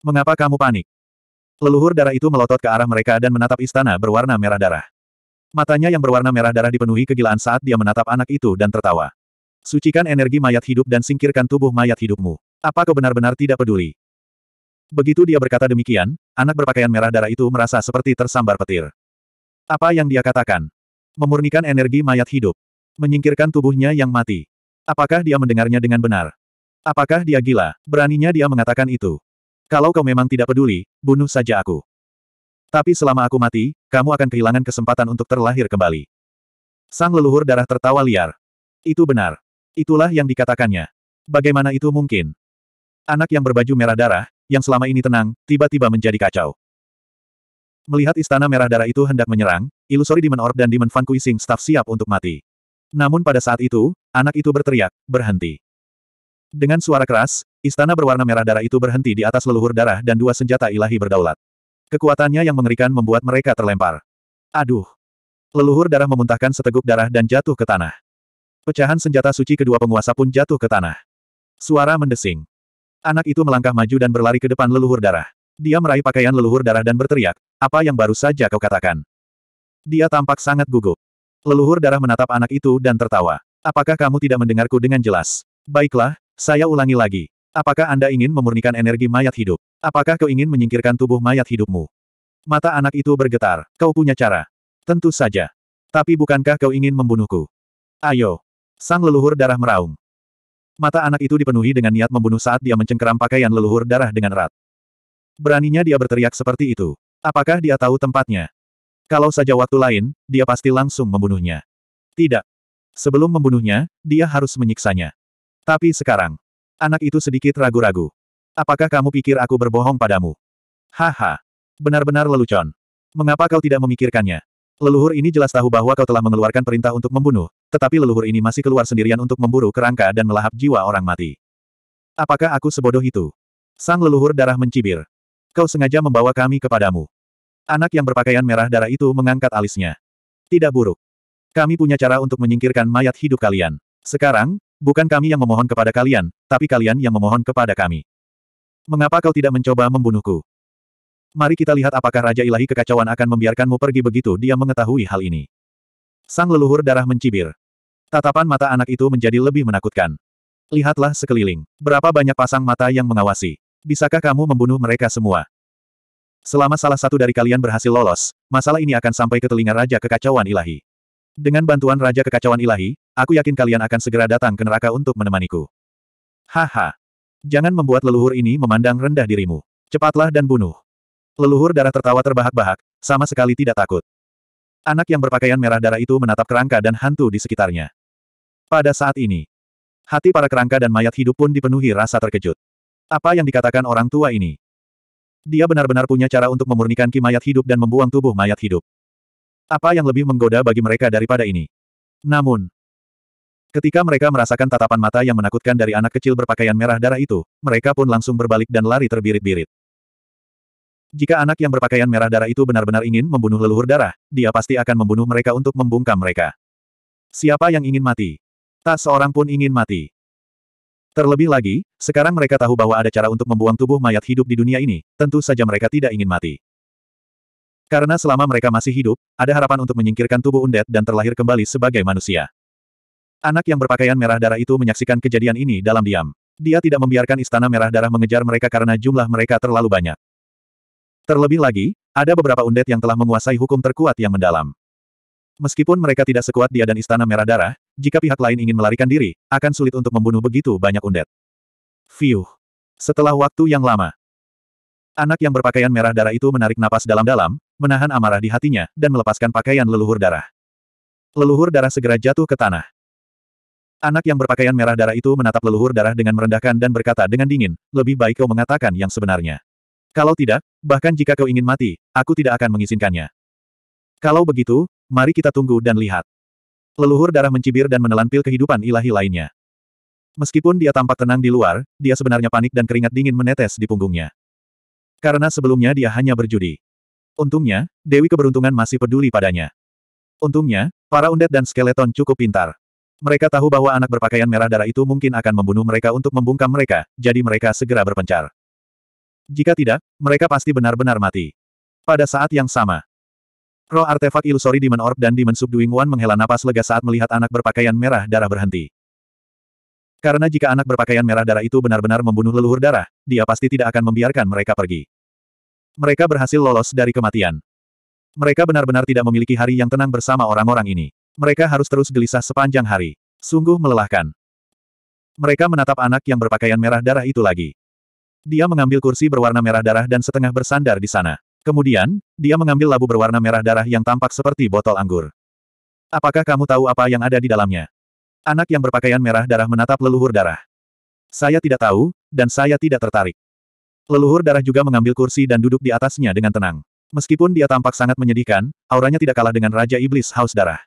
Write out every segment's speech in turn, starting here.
Mengapa kamu panik? Leluhur darah itu melotot ke arah mereka dan menatap istana berwarna merah darah. Matanya yang berwarna merah darah dipenuhi kegilaan saat dia menatap anak itu dan tertawa. Sucikan energi mayat hidup dan singkirkan tubuh mayat hidupmu. Apa kau benar-benar tidak peduli? Begitu dia berkata demikian, anak berpakaian merah darah itu merasa seperti tersambar petir. Apa yang dia katakan? Memurnikan energi mayat hidup. Menyingkirkan tubuhnya yang mati. Apakah dia mendengarnya dengan benar? Apakah dia gila? Beraninya dia mengatakan itu. Kalau kau memang tidak peduli, bunuh saja aku. Tapi selama aku mati, kamu akan kehilangan kesempatan untuk terlahir kembali. Sang leluhur darah tertawa liar. Itu benar. Itulah yang dikatakannya. Bagaimana itu mungkin? Anak yang berbaju merah darah, yang selama ini tenang, tiba-tiba menjadi kacau. Melihat istana merah darah itu hendak menyerang, ilusori Demon Orb dan Demon Van Kuising staff siap untuk mati. Namun pada saat itu, anak itu berteriak, berhenti. Dengan suara keras, Istana berwarna merah darah itu berhenti di atas leluhur darah dan dua senjata ilahi berdaulat. Kekuatannya yang mengerikan membuat mereka terlempar. Aduh! Leluhur darah memuntahkan seteguk darah dan jatuh ke tanah. Pecahan senjata suci kedua penguasa pun jatuh ke tanah. Suara mendesing. Anak itu melangkah maju dan berlari ke depan leluhur darah. Dia meraih pakaian leluhur darah dan berteriak, apa yang baru saja kau katakan? Dia tampak sangat gugup. Leluhur darah menatap anak itu dan tertawa. Apakah kamu tidak mendengarku dengan jelas? Baiklah, saya ulangi lagi. Apakah Anda ingin memurnikan energi mayat hidup? Apakah kau ingin menyingkirkan tubuh mayat hidupmu? Mata anak itu bergetar. Kau punya cara. Tentu saja. Tapi bukankah kau ingin membunuhku? Ayo. Sang leluhur darah meraung. Mata anak itu dipenuhi dengan niat membunuh saat dia mencengkeram pakaian leluhur darah dengan erat. Beraninya dia berteriak seperti itu. Apakah dia tahu tempatnya? Kalau saja waktu lain, dia pasti langsung membunuhnya. Tidak. Sebelum membunuhnya, dia harus menyiksanya. Tapi sekarang, Anak itu sedikit ragu-ragu. Apakah kamu pikir aku berbohong padamu? Haha. Benar-benar lelucon. Mengapa kau tidak memikirkannya? Leluhur ini jelas tahu bahwa kau telah mengeluarkan perintah untuk membunuh, tetapi leluhur ini masih keluar sendirian untuk memburu kerangka dan melahap jiwa orang mati. Apakah aku sebodoh itu? Sang leluhur darah mencibir. Kau sengaja membawa kami kepadamu. Anak yang berpakaian merah darah itu mengangkat alisnya. Tidak buruk. Kami punya cara untuk menyingkirkan mayat hidup kalian. Sekarang, Bukan kami yang memohon kepada kalian, tapi kalian yang memohon kepada kami. Mengapa kau tidak mencoba membunuhku? Mari kita lihat apakah Raja Ilahi Kekacauan akan membiarkanmu pergi begitu dia mengetahui hal ini. Sang leluhur darah mencibir. Tatapan mata anak itu menjadi lebih menakutkan. Lihatlah sekeliling. Berapa banyak pasang mata yang mengawasi. Bisakah kamu membunuh mereka semua? Selama salah satu dari kalian berhasil lolos, masalah ini akan sampai ke telinga Raja Kekacauan Ilahi. Dengan bantuan Raja Kekacauan Ilahi, Aku yakin kalian akan segera datang ke neraka untuk menemaniku. Haha. Jangan membuat leluhur ini memandang rendah dirimu. Cepatlah dan bunuh. Leluhur darah tertawa terbahak-bahak, sama sekali tidak takut. Anak yang berpakaian merah darah itu menatap kerangka dan hantu di sekitarnya. Pada saat ini, hati para kerangka dan mayat hidup pun dipenuhi rasa terkejut. Apa yang dikatakan orang tua ini? Dia benar-benar punya cara untuk memurnikan ki mayat hidup dan membuang tubuh mayat hidup. Apa yang lebih menggoda bagi mereka daripada ini? Namun, Ketika mereka merasakan tatapan mata yang menakutkan dari anak kecil berpakaian merah darah itu, mereka pun langsung berbalik dan lari terbirit-birit. Jika anak yang berpakaian merah darah itu benar-benar ingin membunuh leluhur darah, dia pasti akan membunuh mereka untuk membungkam mereka. Siapa yang ingin mati? Tak seorang pun ingin mati. Terlebih lagi, sekarang mereka tahu bahwa ada cara untuk membuang tubuh mayat hidup di dunia ini, tentu saja mereka tidak ingin mati. Karena selama mereka masih hidup, ada harapan untuk menyingkirkan tubuh undet dan terlahir kembali sebagai manusia. Anak yang berpakaian merah darah itu menyaksikan kejadian ini dalam diam. Dia tidak membiarkan istana merah darah mengejar mereka karena jumlah mereka terlalu banyak. Terlebih lagi, ada beberapa undet yang telah menguasai hukum terkuat yang mendalam. Meskipun mereka tidak sekuat dia dan istana merah darah, jika pihak lain ingin melarikan diri, akan sulit untuk membunuh begitu banyak undet. Fiuh. Setelah waktu yang lama, anak yang berpakaian merah darah itu menarik napas dalam-dalam, menahan amarah di hatinya, dan melepaskan pakaian leluhur darah. Leluhur darah segera jatuh ke tanah. Anak yang berpakaian merah darah itu menatap leluhur darah dengan merendahkan dan berkata dengan dingin, lebih baik kau mengatakan yang sebenarnya. Kalau tidak, bahkan jika kau ingin mati, aku tidak akan mengizinkannya. Kalau begitu, mari kita tunggu dan lihat. Leluhur darah mencibir dan menelan pil kehidupan ilahi lainnya. Meskipun dia tampak tenang di luar, dia sebenarnya panik dan keringat dingin menetes di punggungnya. Karena sebelumnya dia hanya berjudi. Untungnya, Dewi Keberuntungan masih peduli padanya. Untungnya, para undet dan skeleton cukup pintar. Mereka tahu bahwa anak berpakaian merah darah itu mungkin akan membunuh mereka untuk membungkam mereka, jadi mereka segera berpencar. Jika tidak, mereka pasti benar-benar mati. Pada saat yang sama, roh artefak ilusori Demon Orb dan Demon Subduing Wan menghela napas lega saat melihat anak berpakaian merah darah berhenti. Karena jika anak berpakaian merah darah itu benar-benar membunuh leluhur darah, dia pasti tidak akan membiarkan mereka pergi. Mereka berhasil lolos dari kematian. Mereka benar-benar tidak memiliki hari yang tenang bersama orang-orang ini. Mereka harus terus gelisah sepanjang hari. Sungguh melelahkan. Mereka menatap anak yang berpakaian merah darah itu lagi. Dia mengambil kursi berwarna merah darah dan setengah bersandar di sana. Kemudian, dia mengambil labu berwarna merah darah yang tampak seperti botol anggur. Apakah kamu tahu apa yang ada di dalamnya? Anak yang berpakaian merah darah menatap leluhur darah. Saya tidak tahu, dan saya tidak tertarik. Leluhur darah juga mengambil kursi dan duduk di atasnya dengan tenang. Meskipun dia tampak sangat menyedihkan, auranya tidak kalah dengan Raja Iblis Haus Darah.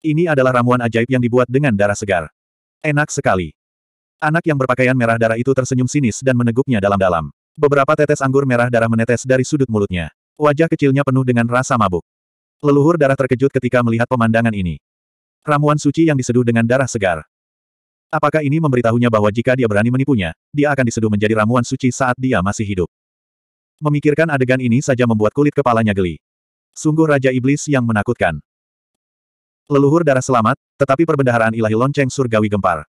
Ini adalah ramuan ajaib yang dibuat dengan darah segar. Enak sekali. Anak yang berpakaian merah darah itu tersenyum sinis dan meneguknya dalam-dalam. Beberapa tetes anggur merah darah menetes dari sudut mulutnya. Wajah kecilnya penuh dengan rasa mabuk. Leluhur darah terkejut ketika melihat pemandangan ini. Ramuan suci yang diseduh dengan darah segar. Apakah ini memberitahunya bahwa jika dia berani menipunya, dia akan diseduh menjadi ramuan suci saat dia masih hidup? Memikirkan adegan ini saja membuat kulit kepalanya geli. Sungguh Raja Iblis yang menakutkan. Leluhur darah selamat, tetapi perbendaharaan ilahi lonceng surgawi gempar.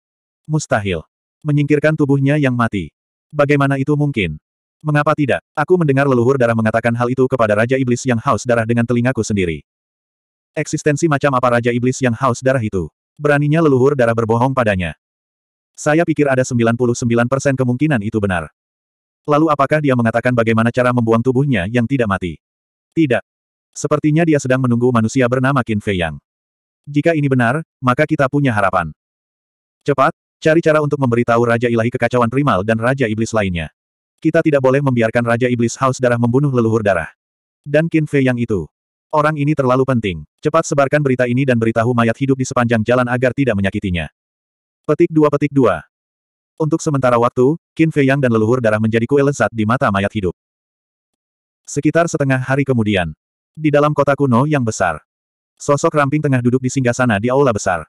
Mustahil. Menyingkirkan tubuhnya yang mati. Bagaimana itu mungkin? Mengapa tidak? Aku mendengar leluhur darah mengatakan hal itu kepada Raja Iblis yang haus darah dengan telingaku sendiri. Eksistensi macam apa Raja Iblis yang haus darah itu? Beraninya leluhur darah berbohong padanya. Saya pikir ada 99% kemungkinan itu benar. Lalu apakah dia mengatakan bagaimana cara membuang tubuhnya yang tidak mati? Tidak. Sepertinya dia sedang menunggu manusia bernama Qin Fei Yang. Jika ini benar, maka kita punya harapan. Cepat, cari cara untuk memberitahu Raja Ilahi Kekacauan Primal dan Raja Iblis lainnya. Kita tidak boleh membiarkan Raja Iblis Haus Darah membunuh leluhur darah. Dan Qin Fei yang itu. Orang ini terlalu penting. Cepat sebarkan berita ini dan beritahu mayat hidup di sepanjang jalan agar tidak menyakitinya. Petik dua petik dua. Untuk sementara waktu, Qin Fei Yang dan leluhur darah menjadi kue lezat di mata mayat hidup. Sekitar setengah hari kemudian. Di dalam kota kuno yang besar. Sosok ramping tengah duduk di singgah sana di aula besar.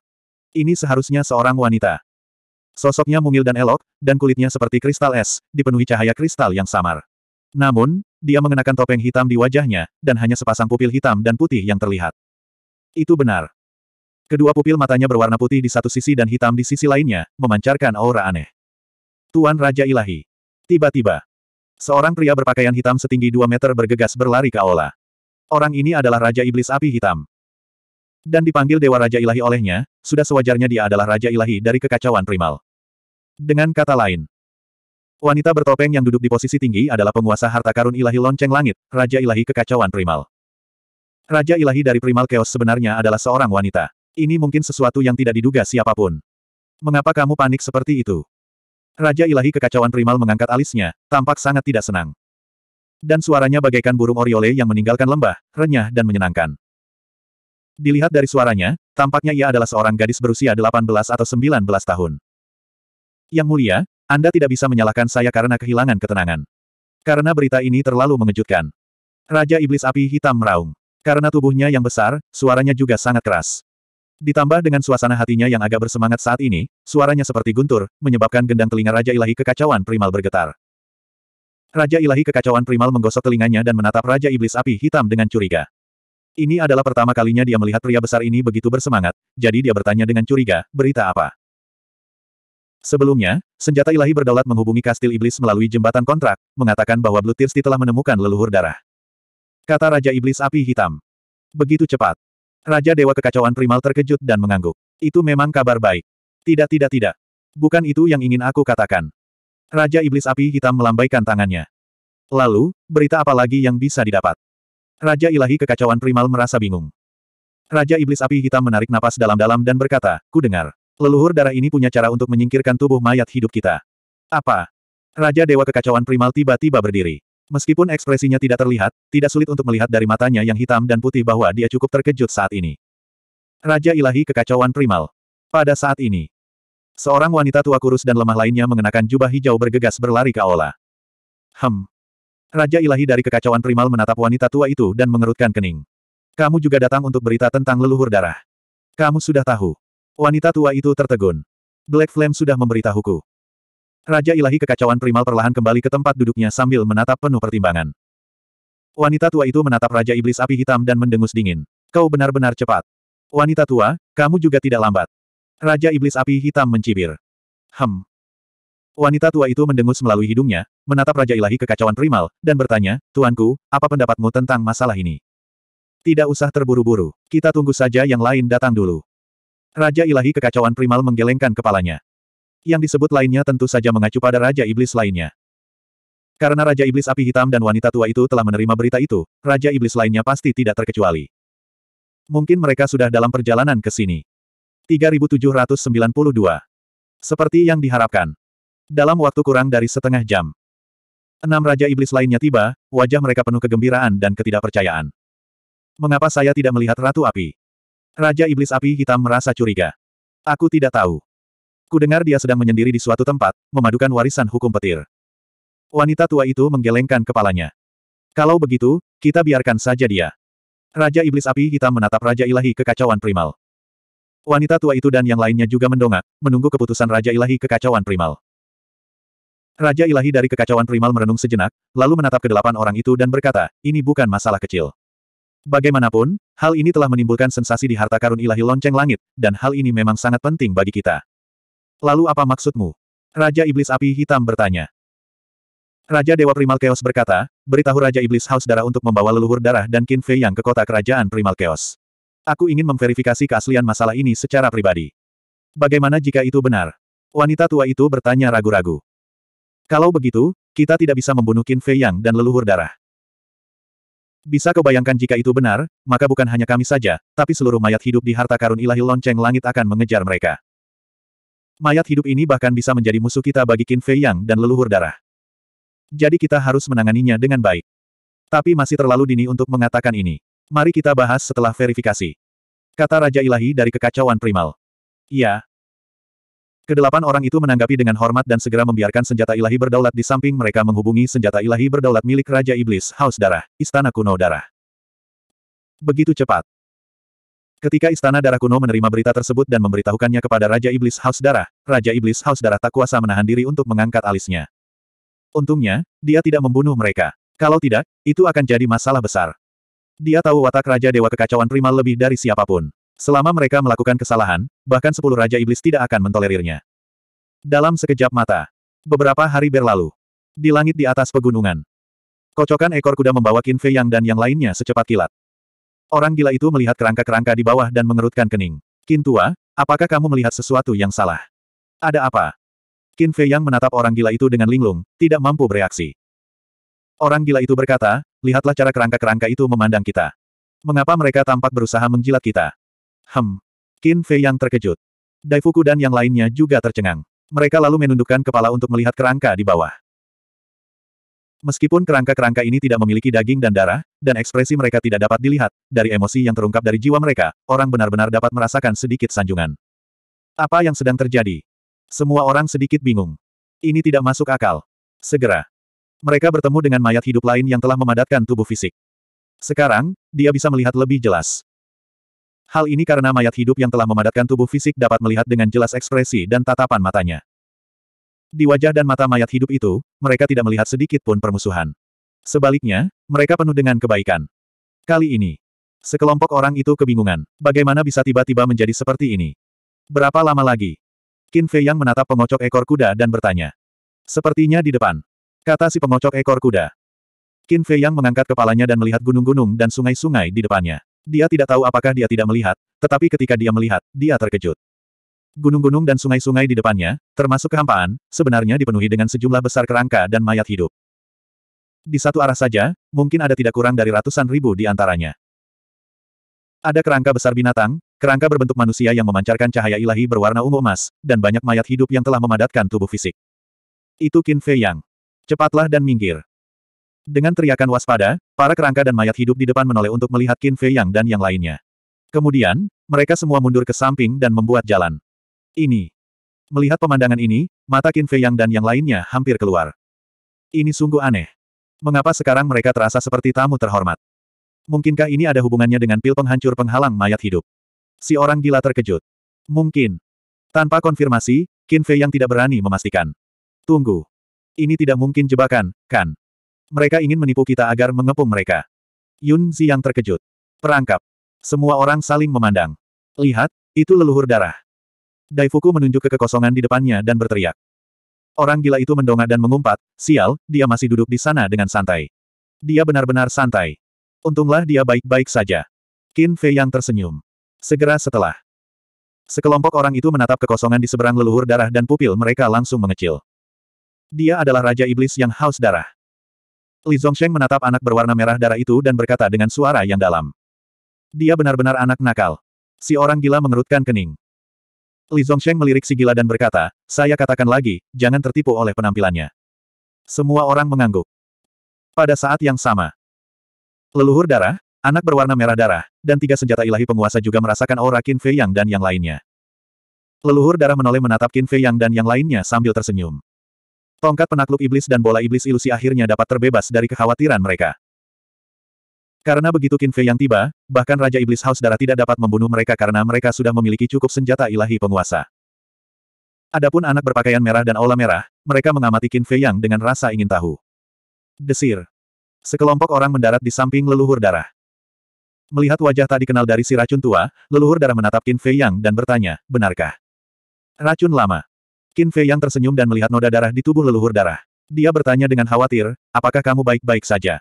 Ini seharusnya seorang wanita. Sosoknya mungil dan elok, dan kulitnya seperti kristal es, dipenuhi cahaya kristal yang samar. Namun, dia mengenakan topeng hitam di wajahnya, dan hanya sepasang pupil hitam dan putih yang terlihat. Itu benar. Kedua pupil matanya berwarna putih di satu sisi dan hitam di sisi lainnya, memancarkan aura aneh. Tuan Raja Ilahi. Tiba-tiba, seorang pria berpakaian hitam setinggi 2 meter bergegas berlari ke aula. Orang ini adalah Raja Iblis Api Hitam. Dan dipanggil Dewa Raja Ilahi olehnya, sudah sewajarnya dia adalah Raja Ilahi dari kekacauan primal. Dengan kata lain, wanita bertopeng yang duduk di posisi tinggi adalah penguasa harta karun ilahi lonceng langit, Raja Ilahi kekacauan primal. Raja Ilahi dari primal chaos sebenarnya adalah seorang wanita. Ini mungkin sesuatu yang tidak diduga siapapun. Mengapa kamu panik seperti itu? Raja Ilahi kekacauan primal mengangkat alisnya, tampak sangat tidak senang. Dan suaranya bagaikan burung oriole yang meninggalkan lembah, renyah dan menyenangkan. Dilihat dari suaranya, tampaknya ia adalah seorang gadis berusia 18 atau 19 tahun. Yang mulia, Anda tidak bisa menyalahkan saya karena kehilangan ketenangan. Karena berita ini terlalu mengejutkan. Raja Iblis Api Hitam meraung. Karena tubuhnya yang besar, suaranya juga sangat keras. Ditambah dengan suasana hatinya yang agak bersemangat saat ini, suaranya seperti guntur, menyebabkan gendang telinga Raja Ilahi Kekacauan Primal bergetar. Raja Ilahi Kekacauan Primal menggosok telinganya dan menatap Raja Iblis Api Hitam dengan curiga. Ini adalah pertama kalinya dia melihat pria besar ini begitu bersemangat, jadi dia bertanya dengan curiga, berita apa? Sebelumnya, senjata ilahi berdaulat menghubungi kastil iblis melalui jembatan kontrak, mengatakan bahwa Blue Tirsti telah menemukan leluhur darah. Kata Raja Iblis Api Hitam. Begitu cepat. Raja Dewa Kekacauan Primal terkejut dan mengangguk. Itu memang kabar baik. Tidak tidak tidak. Bukan itu yang ingin aku katakan. Raja Iblis Api Hitam melambaikan tangannya. Lalu, berita apa lagi yang bisa didapat? Raja ilahi kekacauan primal merasa bingung. Raja Iblis Api Hitam menarik napas dalam-dalam dan berkata, ku dengar. Leluhur darah ini punya cara untuk menyingkirkan tubuh mayat hidup kita. Apa? Raja Dewa Kekacauan Primal tiba-tiba berdiri. Meskipun ekspresinya tidak terlihat, tidak sulit untuk melihat dari matanya yang hitam dan putih bahwa dia cukup terkejut saat ini. Raja Ilahi Kekacauan Primal. Pada saat ini, seorang wanita tua kurus dan lemah lainnya mengenakan jubah hijau bergegas berlari ke aula. Hem, Raja ilahi dari kekacauan primal menatap wanita tua itu dan mengerutkan kening. Kamu juga datang untuk berita tentang leluhur darah. Kamu sudah tahu. Wanita tua itu tertegun. Black Flame sudah memberitahuku. Raja ilahi kekacauan primal perlahan kembali ke tempat duduknya sambil menatap penuh pertimbangan. Wanita tua itu menatap Raja Iblis Api Hitam dan mendengus dingin. Kau benar-benar cepat. Wanita tua, kamu juga tidak lambat. Raja Iblis Api Hitam mencibir. Hem, Wanita tua itu mendengus melalui hidungnya, menatap Raja Ilahi kekacauan primal, dan bertanya, Tuanku, apa pendapatmu tentang masalah ini? Tidak usah terburu-buru, kita tunggu saja yang lain datang dulu. Raja Ilahi kekacauan primal menggelengkan kepalanya. Yang disebut lainnya tentu saja mengacu pada Raja Iblis lainnya. Karena Raja Iblis Api Hitam dan wanita tua itu telah menerima berita itu, Raja Iblis lainnya pasti tidak terkecuali. Mungkin mereka sudah dalam perjalanan ke sini. 3792 Seperti yang diharapkan, dalam waktu kurang dari setengah jam. Enam Raja Iblis lainnya tiba, wajah mereka penuh kegembiraan dan ketidakpercayaan. Mengapa saya tidak melihat Ratu Api? Raja Iblis Api Hitam merasa curiga. Aku tidak tahu. Kudengar dia sedang menyendiri di suatu tempat, memadukan warisan hukum petir. Wanita tua itu menggelengkan kepalanya. Kalau begitu, kita biarkan saja dia. Raja Iblis Api Hitam menatap Raja Ilahi Kekacauan Primal. Wanita tua itu dan yang lainnya juga mendongak, menunggu keputusan Raja Ilahi Kekacauan Primal. Raja ilahi dari kekacauan primal merenung sejenak, lalu menatap ke delapan orang itu dan berkata, ini bukan masalah kecil. Bagaimanapun, hal ini telah menimbulkan sensasi di harta karun ilahi lonceng langit, dan hal ini memang sangat penting bagi kita. Lalu apa maksudmu? Raja Iblis Api Hitam bertanya. Raja Dewa Primal Chaos berkata, beritahu Raja Iblis Haus Darah untuk membawa leluhur darah dan Qin Fei Yang ke kota kerajaan Primal Chaos. Aku ingin memverifikasi keaslian masalah ini secara pribadi. Bagaimana jika itu benar? Wanita tua itu bertanya ragu-ragu. Kalau begitu, kita tidak bisa membunuh Qin Fei Yang dan leluhur darah. Bisa kau bayangkan jika itu benar, maka bukan hanya kami saja, tapi seluruh mayat hidup di harta karun ilahi lonceng langit akan mengejar mereka. Mayat hidup ini bahkan bisa menjadi musuh kita bagi Qin Fei Yang dan leluhur darah. Jadi kita harus menanganinya dengan baik. Tapi masih terlalu dini untuk mengatakan ini. Mari kita bahas setelah verifikasi. Kata Raja Ilahi dari kekacauan primal. Iya, Kedelapan orang itu menanggapi dengan hormat dan segera membiarkan senjata ilahi berdaulat di samping mereka menghubungi senjata ilahi berdaulat milik Raja Iblis Haus Darah, Istana Kuno Darah. Begitu cepat. Ketika Istana Darah Kuno menerima berita tersebut dan memberitahukannya kepada Raja Iblis Haus Darah, Raja Iblis Haus Darah tak kuasa menahan diri untuk mengangkat alisnya. Untungnya, dia tidak membunuh mereka. Kalau tidak, itu akan jadi masalah besar. Dia tahu watak Raja Dewa Kekacauan Primal lebih dari siapapun. Selama mereka melakukan kesalahan, bahkan sepuluh Raja Iblis tidak akan mentolerirnya. Dalam sekejap mata, beberapa hari berlalu. Di langit di atas pegunungan. Kocokan ekor kuda membawa Qin Fei Yang dan yang lainnya secepat kilat. Orang gila itu melihat kerangka-kerangka di bawah dan mengerutkan kening. Qin Tua, apakah kamu melihat sesuatu yang salah? Ada apa? Qin Fei Yang menatap orang gila itu dengan linglung, tidak mampu bereaksi. Orang gila itu berkata, lihatlah cara kerangka-kerangka itu memandang kita. Mengapa mereka tampak berusaha menjilat kita? Hem. Qin Fei yang terkejut. Daifuku dan yang lainnya juga tercengang. Mereka lalu menundukkan kepala untuk melihat kerangka di bawah. Meskipun kerangka-kerangka ini tidak memiliki daging dan darah, dan ekspresi mereka tidak dapat dilihat, dari emosi yang terungkap dari jiwa mereka, orang benar-benar dapat merasakan sedikit sanjungan. Apa yang sedang terjadi? Semua orang sedikit bingung. Ini tidak masuk akal. Segera. Mereka bertemu dengan mayat hidup lain yang telah memadatkan tubuh fisik. Sekarang, dia bisa melihat lebih jelas. Hal ini karena mayat hidup yang telah memadatkan tubuh fisik dapat melihat dengan jelas ekspresi dan tatapan matanya. Di wajah dan mata mayat hidup itu, mereka tidak melihat sedikit pun permusuhan. Sebaliknya, mereka penuh dengan kebaikan. Kali ini, sekelompok orang itu kebingungan. Bagaimana bisa tiba-tiba menjadi seperti ini? Berapa lama lagi? Qin Fei yang menatap pengocok ekor kuda dan bertanya. Sepertinya di depan. Kata si pengocok ekor kuda. Qin Fei yang mengangkat kepalanya dan melihat gunung-gunung dan sungai-sungai di depannya. Dia tidak tahu apakah dia tidak melihat, tetapi ketika dia melihat, dia terkejut. Gunung-gunung dan sungai-sungai di depannya, termasuk kehampaan, sebenarnya dipenuhi dengan sejumlah besar kerangka dan mayat hidup. Di satu arah saja, mungkin ada tidak kurang dari ratusan ribu di antaranya. Ada kerangka besar binatang, kerangka berbentuk manusia yang memancarkan cahaya ilahi berwarna ungu emas, dan banyak mayat hidup yang telah memadatkan tubuh fisik. Itu Qin Fei Yang. Cepatlah dan minggir. Dengan teriakan waspada, para kerangka dan mayat hidup di depan menoleh untuk melihat Qin Fei Yang dan yang lainnya. Kemudian, mereka semua mundur ke samping dan membuat jalan. Ini. Melihat pemandangan ini, mata Qin Fei Yang dan yang lainnya hampir keluar. Ini sungguh aneh. Mengapa sekarang mereka terasa seperti tamu terhormat? Mungkinkah ini ada hubungannya dengan pil penghancur penghalang mayat hidup? Si orang gila terkejut. Mungkin. Tanpa konfirmasi, Qin Fei Yang tidak berani memastikan. Tunggu. Ini tidak mungkin jebakan, kan? Mereka ingin menipu kita agar mengepung mereka. Yun Zi yang terkejut. Perangkap. Semua orang saling memandang. Lihat, itu leluhur darah. Daifuku menunjuk ke kekosongan di depannya dan berteriak. Orang gila itu mendongak dan mengumpat, sial, dia masih duduk di sana dengan santai. Dia benar-benar santai. Untunglah dia baik-baik saja. Qin Fei yang tersenyum. Segera setelah. Sekelompok orang itu menatap kekosongan di seberang leluhur darah dan pupil mereka langsung mengecil. Dia adalah Raja Iblis yang haus darah. Li Zongsheng menatap anak berwarna merah darah itu dan berkata dengan suara yang dalam. Dia benar-benar anak nakal. Si orang gila mengerutkan kening. Li Zongsheng melirik si gila dan berkata, saya katakan lagi, jangan tertipu oleh penampilannya. Semua orang mengangguk. Pada saat yang sama, leluhur darah, anak berwarna merah darah, dan tiga senjata ilahi penguasa juga merasakan aura Qin Fei Yang dan yang lainnya. Leluhur darah menoleh menatap Qin Fei Yang dan yang lainnya sambil tersenyum. Tongkat penakluk iblis dan bola iblis ilusi akhirnya dapat terbebas dari kekhawatiran mereka. Karena begitu Qin Fei yang tiba, bahkan Raja Iblis Haus Darah tidak dapat membunuh mereka karena mereka sudah memiliki cukup senjata ilahi penguasa. Adapun anak berpakaian merah dan aula merah, mereka mengamati Qin Fei yang dengan rasa ingin tahu. Desir. Sekelompok orang mendarat di samping leluhur darah. Melihat wajah tak dikenal dari si racun tua, leluhur darah menatap Qin Fei Yang dan bertanya, benarkah? Racun lama. Qin Fei yang tersenyum dan melihat noda darah di tubuh leluhur darah. Dia bertanya dengan khawatir, apakah kamu baik-baik saja?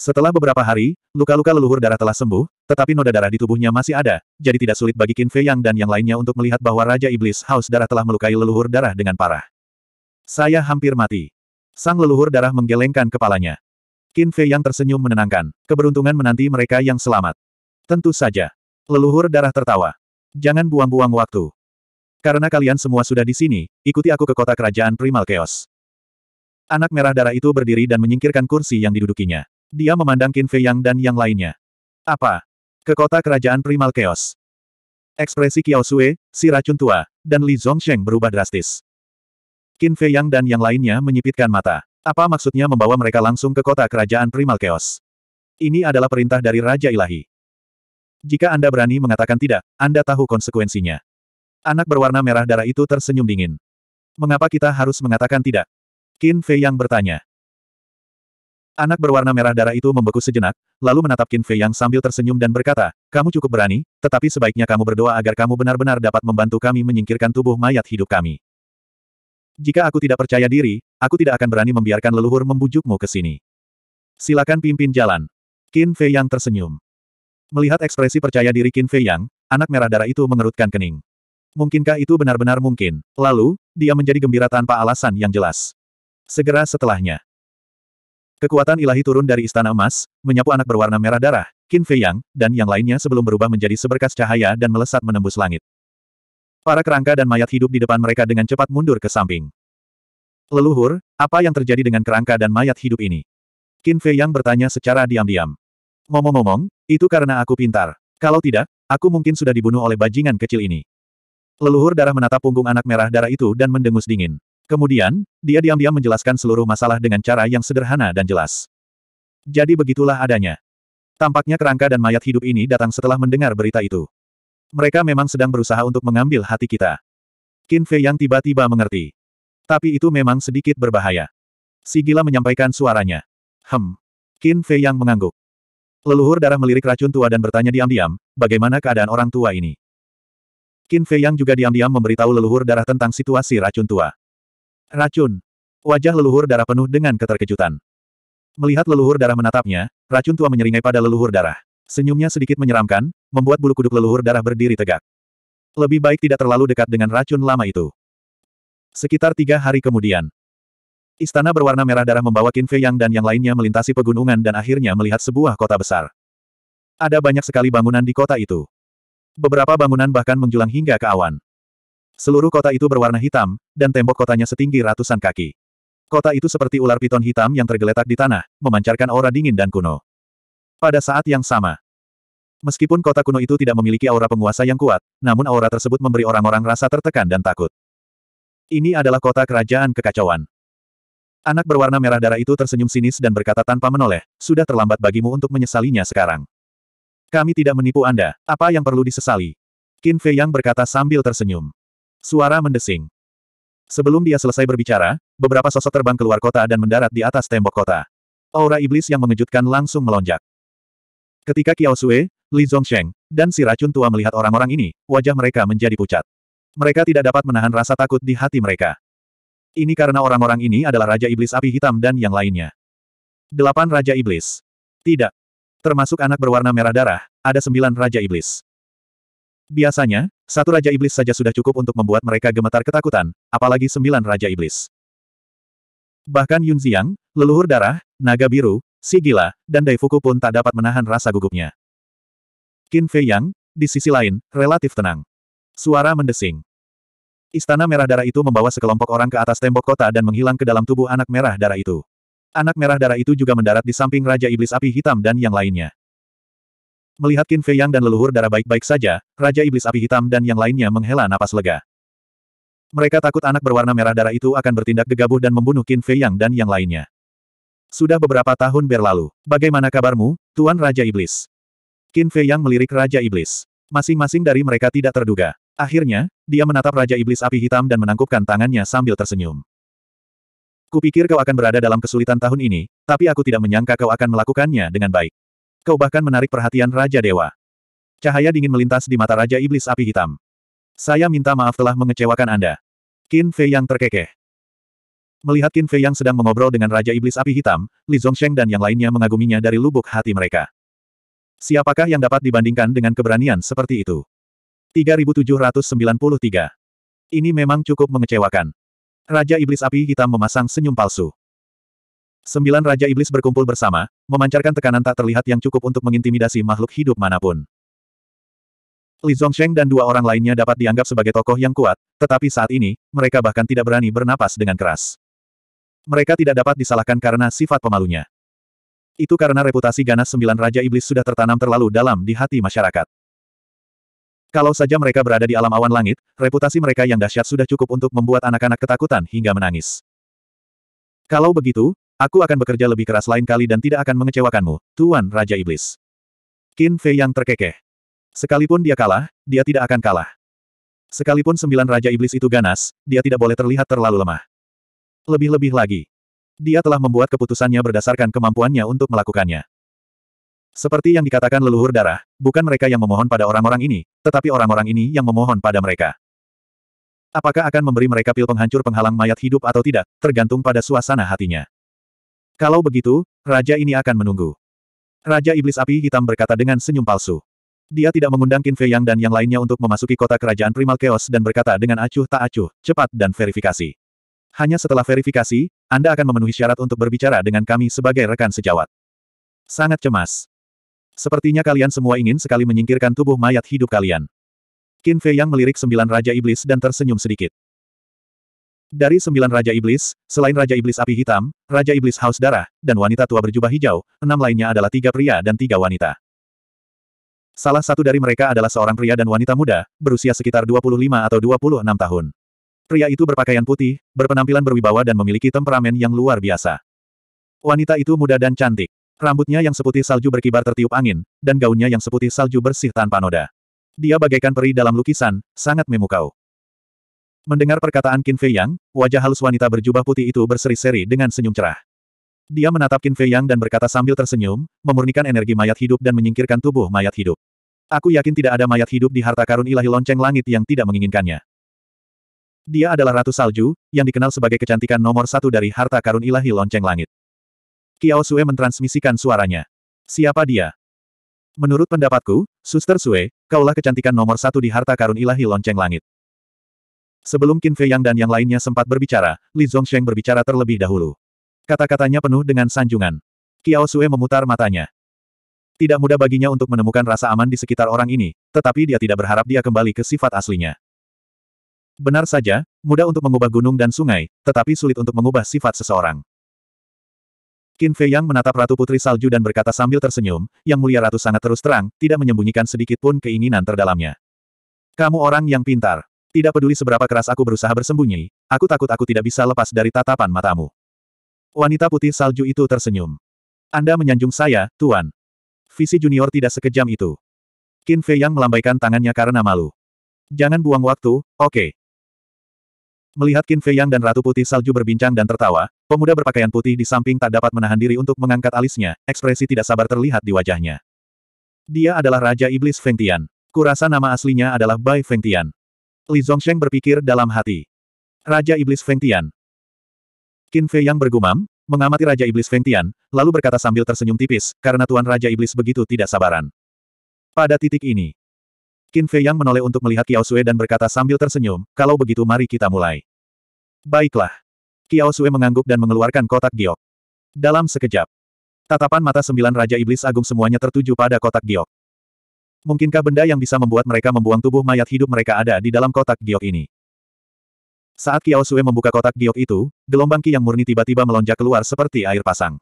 Setelah beberapa hari, luka-luka leluhur darah telah sembuh, tetapi noda darah di tubuhnya masih ada, jadi tidak sulit bagi Qin Fei Yang dan yang lainnya untuk melihat bahwa Raja Iblis Haus Darah telah melukai leluhur darah dengan parah. Saya hampir mati. Sang leluhur darah menggelengkan kepalanya. Qin Fei Yang tersenyum menenangkan. Keberuntungan menanti mereka yang selamat. Tentu saja. Leluhur darah tertawa. Jangan buang-buang waktu. Karena kalian semua sudah di sini, ikuti aku ke kota kerajaan Primal Chaos. Anak merah darah itu berdiri dan menyingkirkan kursi yang didudukinya. Dia memandang Qin Fei Yang dan yang lainnya. Apa? Ke kota kerajaan Primal Chaos. Ekspresi Kiao Sue, si racun tua, dan Li Zongsheng berubah drastis. Qin Fei Yang dan yang lainnya menyipitkan mata. Apa maksudnya membawa mereka langsung ke kota kerajaan Primal Chaos? Ini adalah perintah dari Raja Ilahi. Jika Anda berani mengatakan tidak, Anda tahu konsekuensinya. Anak berwarna merah darah itu tersenyum dingin. Mengapa kita harus mengatakan tidak? Qin Fei yang bertanya. Anak berwarna merah darah itu membeku sejenak, lalu menatap Qin Fei yang sambil tersenyum dan berkata, kamu cukup berani, tetapi sebaiknya kamu berdoa agar kamu benar-benar dapat membantu kami menyingkirkan tubuh mayat hidup kami. Jika aku tidak percaya diri, aku tidak akan berani membiarkan leluhur membujukmu ke sini. Silakan pimpin jalan. Qin Fei yang tersenyum. Melihat ekspresi percaya diri Qin Fei yang, anak merah darah itu mengerutkan kening. Mungkinkah itu benar-benar mungkin? Lalu, dia menjadi gembira tanpa alasan yang jelas. Segera setelahnya. Kekuatan ilahi turun dari istana emas, menyapu anak berwarna merah darah, Qin Fei Yang, dan yang lainnya sebelum berubah menjadi seberkas cahaya dan melesat menembus langit. Para kerangka dan mayat hidup di depan mereka dengan cepat mundur ke samping. Leluhur, apa yang terjadi dengan kerangka dan mayat hidup ini? Qin Fei Yang bertanya secara diam-diam. Ngomong-ngomong, itu karena aku pintar. Kalau tidak, aku mungkin sudah dibunuh oleh bajingan kecil ini. Leluhur darah menatap punggung anak merah darah itu dan mendengus dingin. Kemudian, dia diam-diam menjelaskan seluruh masalah dengan cara yang sederhana dan jelas. Jadi begitulah adanya. Tampaknya kerangka dan mayat hidup ini datang setelah mendengar berita itu. Mereka memang sedang berusaha untuk mengambil hati kita. Qin Fei yang tiba-tiba mengerti. Tapi itu memang sedikit berbahaya. Sigila menyampaikan suaranya. Hem. Qin Fei yang mengangguk. Leluhur darah melirik racun tua dan bertanya diam-diam, bagaimana keadaan orang tua ini? Qin Fei Yang juga diam-diam memberitahu leluhur darah tentang situasi racun tua. Racun. Wajah leluhur darah penuh dengan keterkejutan. Melihat leluhur darah menatapnya, racun tua menyeringai pada leluhur darah. Senyumnya sedikit menyeramkan, membuat bulu kuduk leluhur darah berdiri tegak. Lebih baik tidak terlalu dekat dengan racun lama itu. Sekitar tiga hari kemudian, Istana berwarna merah darah membawa Qin Fei Yang dan yang lainnya melintasi pegunungan dan akhirnya melihat sebuah kota besar. Ada banyak sekali bangunan di kota itu. Beberapa bangunan bahkan menjulang hingga ke awan. Seluruh kota itu berwarna hitam, dan tembok kotanya setinggi ratusan kaki. Kota itu seperti ular piton hitam yang tergeletak di tanah, memancarkan aura dingin dan kuno. Pada saat yang sama, meskipun kota kuno itu tidak memiliki aura penguasa yang kuat, namun aura tersebut memberi orang-orang rasa tertekan dan takut. Ini adalah kota kerajaan kekacauan. Anak berwarna merah darah itu tersenyum sinis dan berkata tanpa menoleh, sudah terlambat bagimu untuk menyesalinya sekarang. Kami tidak menipu Anda, apa yang perlu disesali? Qin Fei Yang berkata sambil tersenyum. Suara mendesing. Sebelum dia selesai berbicara, beberapa sosok terbang keluar kota dan mendarat di atas tembok kota. Aura iblis yang mengejutkan langsung melonjak. Ketika Kiao Sui, Li Zhongsheng, dan si racun tua melihat orang-orang ini, wajah mereka menjadi pucat. Mereka tidak dapat menahan rasa takut di hati mereka. Ini karena orang-orang ini adalah Raja Iblis Api Hitam dan yang lainnya. Delapan Raja Iblis. Tidak, Termasuk anak berwarna merah darah, ada sembilan Raja Iblis. Biasanya, satu Raja Iblis saja sudah cukup untuk membuat mereka gemetar ketakutan, apalagi sembilan Raja Iblis. Bahkan Yun Ziyang, leluhur darah, naga biru, si gila, dan Daifuku pun tak dapat menahan rasa gugupnya. Qin Fei Yang, di sisi lain, relatif tenang. Suara mendesing. Istana merah darah itu membawa sekelompok orang ke atas tembok kota dan menghilang ke dalam tubuh anak merah darah itu. Anak merah darah itu juga mendarat di samping Raja Iblis Api Hitam dan yang lainnya. Melihat Qin Fei Yang dan leluhur darah baik-baik saja, Raja Iblis Api Hitam dan yang lainnya menghela napas lega. Mereka takut anak berwarna merah darah itu akan bertindak gegabah dan membunuh Qin Fei Yang dan yang lainnya. Sudah beberapa tahun berlalu. Bagaimana kabarmu, Tuan Raja Iblis? Qin Fei Yang melirik Raja Iblis. Masing-masing dari mereka tidak terduga. Akhirnya, dia menatap Raja Iblis Api Hitam dan menangkupkan tangannya sambil tersenyum. Kupikir kau akan berada dalam kesulitan tahun ini, tapi aku tidak menyangka kau akan melakukannya dengan baik. Kau bahkan menarik perhatian Raja Dewa. Cahaya dingin melintas di mata Raja Iblis Api Hitam. Saya minta maaf telah mengecewakan Anda. Qin Fei yang terkekeh. Melihat Qin Fei yang sedang mengobrol dengan Raja Iblis Api Hitam, Li Zongsheng dan yang lainnya mengaguminya dari lubuk hati mereka. Siapakah yang dapat dibandingkan dengan keberanian seperti itu? 3793. Ini memang cukup mengecewakan. Raja Iblis Api Hitam memasang senyum palsu. Sembilan Raja Iblis berkumpul bersama, memancarkan tekanan tak terlihat yang cukup untuk mengintimidasi makhluk hidup manapun. Li Zhongsheng dan dua orang lainnya dapat dianggap sebagai tokoh yang kuat, tetapi saat ini, mereka bahkan tidak berani bernapas dengan keras. Mereka tidak dapat disalahkan karena sifat pemalunya. Itu karena reputasi ganas sembilan Raja Iblis sudah tertanam terlalu dalam di hati masyarakat. Kalau saja mereka berada di alam awan langit, reputasi mereka yang dahsyat sudah cukup untuk membuat anak-anak ketakutan hingga menangis. Kalau begitu, aku akan bekerja lebih keras lain kali dan tidak akan mengecewakanmu, Tuan Raja Iblis. Qin Fei yang terkekeh. Sekalipun dia kalah, dia tidak akan kalah. Sekalipun sembilan Raja Iblis itu ganas, dia tidak boleh terlihat terlalu lemah. Lebih-lebih lagi. Dia telah membuat keputusannya berdasarkan kemampuannya untuk melakukannya. Seperti yang dikatakan leluhur darah, bukan mereka yang memohon pada orang-orang ini, tetapi orang-orang ini yang memohon pada mereka. Apakah akan memberi mereka pil penghancur penghalang mayat hidup atau tidak, tergantung pada suasana hatinya. Kalau begitu, raja ini akan menunggu. Raja Iblis Api Hitam berkata dengan senyum palsu. Dia tidak mengundang Qin Fei Yang dan yang lainnya untuk memasuki kota kerajaan Primal Chaos dan berkata dengan acuh tak acuh, cepat dan verifikasi. Hanya setelah verifikasi, Anda akan memenuhi syarat untuk berbicara dengan kami sebagai rekan sejawat. Sangat cemas, Sepertinya kalian semua ingin sekali menyingkirkan tubuh mayat hidup kalian. Qin Fei yang melirik sembilan Raja Iblis dan tersenyum sedikit. Dari sembilan Raja Iblis, selain Raja Iblis Api Hitam, Raja Iblis Haus Darah, dan wanita tua berjubah hijau, enam lainnya adalah tiga pria dan tiga wanita. Salah satu dari mereka adalah seorang pria dan wanita muda, berusia sekitar 25 atau 26 tahun. Pria itu berpakaian putih, berpenampilan berwibawa dan memiliki temperamen yang luar biasa. Wanita itu muda dan cantik. Rambutnya yang seputih salju berkibar tertiup angin, dan gaunnya yang seputih salju bersih tanpa noda. Dia bagaikan peri dalam lukisan, sangat memukau. Mendengar perkataan Qin Fei Yang, wajah halus wanita berjubah putih itu berseri-seri dengan senyum cerah. Dia menatap Qin Fei Yang dan berkata sambil tersenyum, memurnikan energi mayat hidup dan menyingkirkan tubuh mayat hidup. Aku yakin tidak ada mayat hidup di harta karun ilahi lonceng langit yang tidak menginginkannya. Dia adalah Ratu Salju, yang dikenal sebagai kecantikan nomor satu dari harta karun ilahi lonceng langit. Kiao Sue mentransmisikan suaranya. Siapa dia? Menurut pendapatku, Suster Sue, kaulah kecantikan nomor satu di harta karun ilahi lonceng langit. Sebelum Qin Fei Yang dan yang lainnya sempat berbicara, Li Zongsheng berbicara terlebih dahulu. Kata-katanya penuh dengan sanjungan. Kiao Sue memutar matanya. Tidak mudah baginya untuk menemukan rasa aman di sekitar orang ini, tetapi dia tidak berharap dia kembali ke sifat aslinya. Benar saja, mudah untuk mengubah gunung dan sungai, tetapi sulit untuk mengubah sifat seseorang. Qin Fei Yang menatap Ratu Putri Salju dan berkata sambil tersenyum, Yang Mulia Ratu sangat terus terang, tidak menyembunyikan sedikit pun keinginan terdalamnya. Kamu orang yang pintar. Tidak peduli seberapa keras aku berusaha bersembunyi, aku takut aku tidak bisa lepas dari tatapan matamu. Wanita putih salju itu tersenyum. Anda menyanjung saya, Tuan. Visi junior tidak sekejam itu. Qin Fei Yang melambaikan tangannya karena malu. Jangan buang waktu, oke. Okay. Melihat Qin Fei Yang dan Ratu Putih Salju berbincang dan tertawa, pemuda berpakaian putih di samping tak dapat menahan diri untuk mengangkat alisnya, ekspresi tidak sabar terlihat di wajahnya. Dia adalah Raja Iblis Feng Tian. Kurasa nama aslinya adalah Bai Feng Tian. Li Zongsheng berpikir dalam hati. Raja Iblis Feng Tian. Qin Fei Yang bergumam, mengamati Raja Iblis Feng Tian, lalu berkata sambil tersenyum tipis, karena Tuan Raja Iblis begitu tidak sabaran. Pada titik ini, Qin Fei Yang menoleh untuk melihat Kiao Sue dan berkata sambil tersenyum, kalau begitu mari kita mulai. Baiklah. Kiao Sue mengangguk dan mengeluarkan kotak giok. Dalam sekejap. Tatapan mata sembilan Raja Iblis Agung semuanya tertuju pada kotak giok. Mungkinkah benda yang bisa membuat mereka membuang tubuh mayat hidup mereka ada di dalam kotak giok ini? Saat Kiao Sue membuka kotak giok itu, gelombang ki yang murni tiba-tiba melonjak keluar seperti air pasang.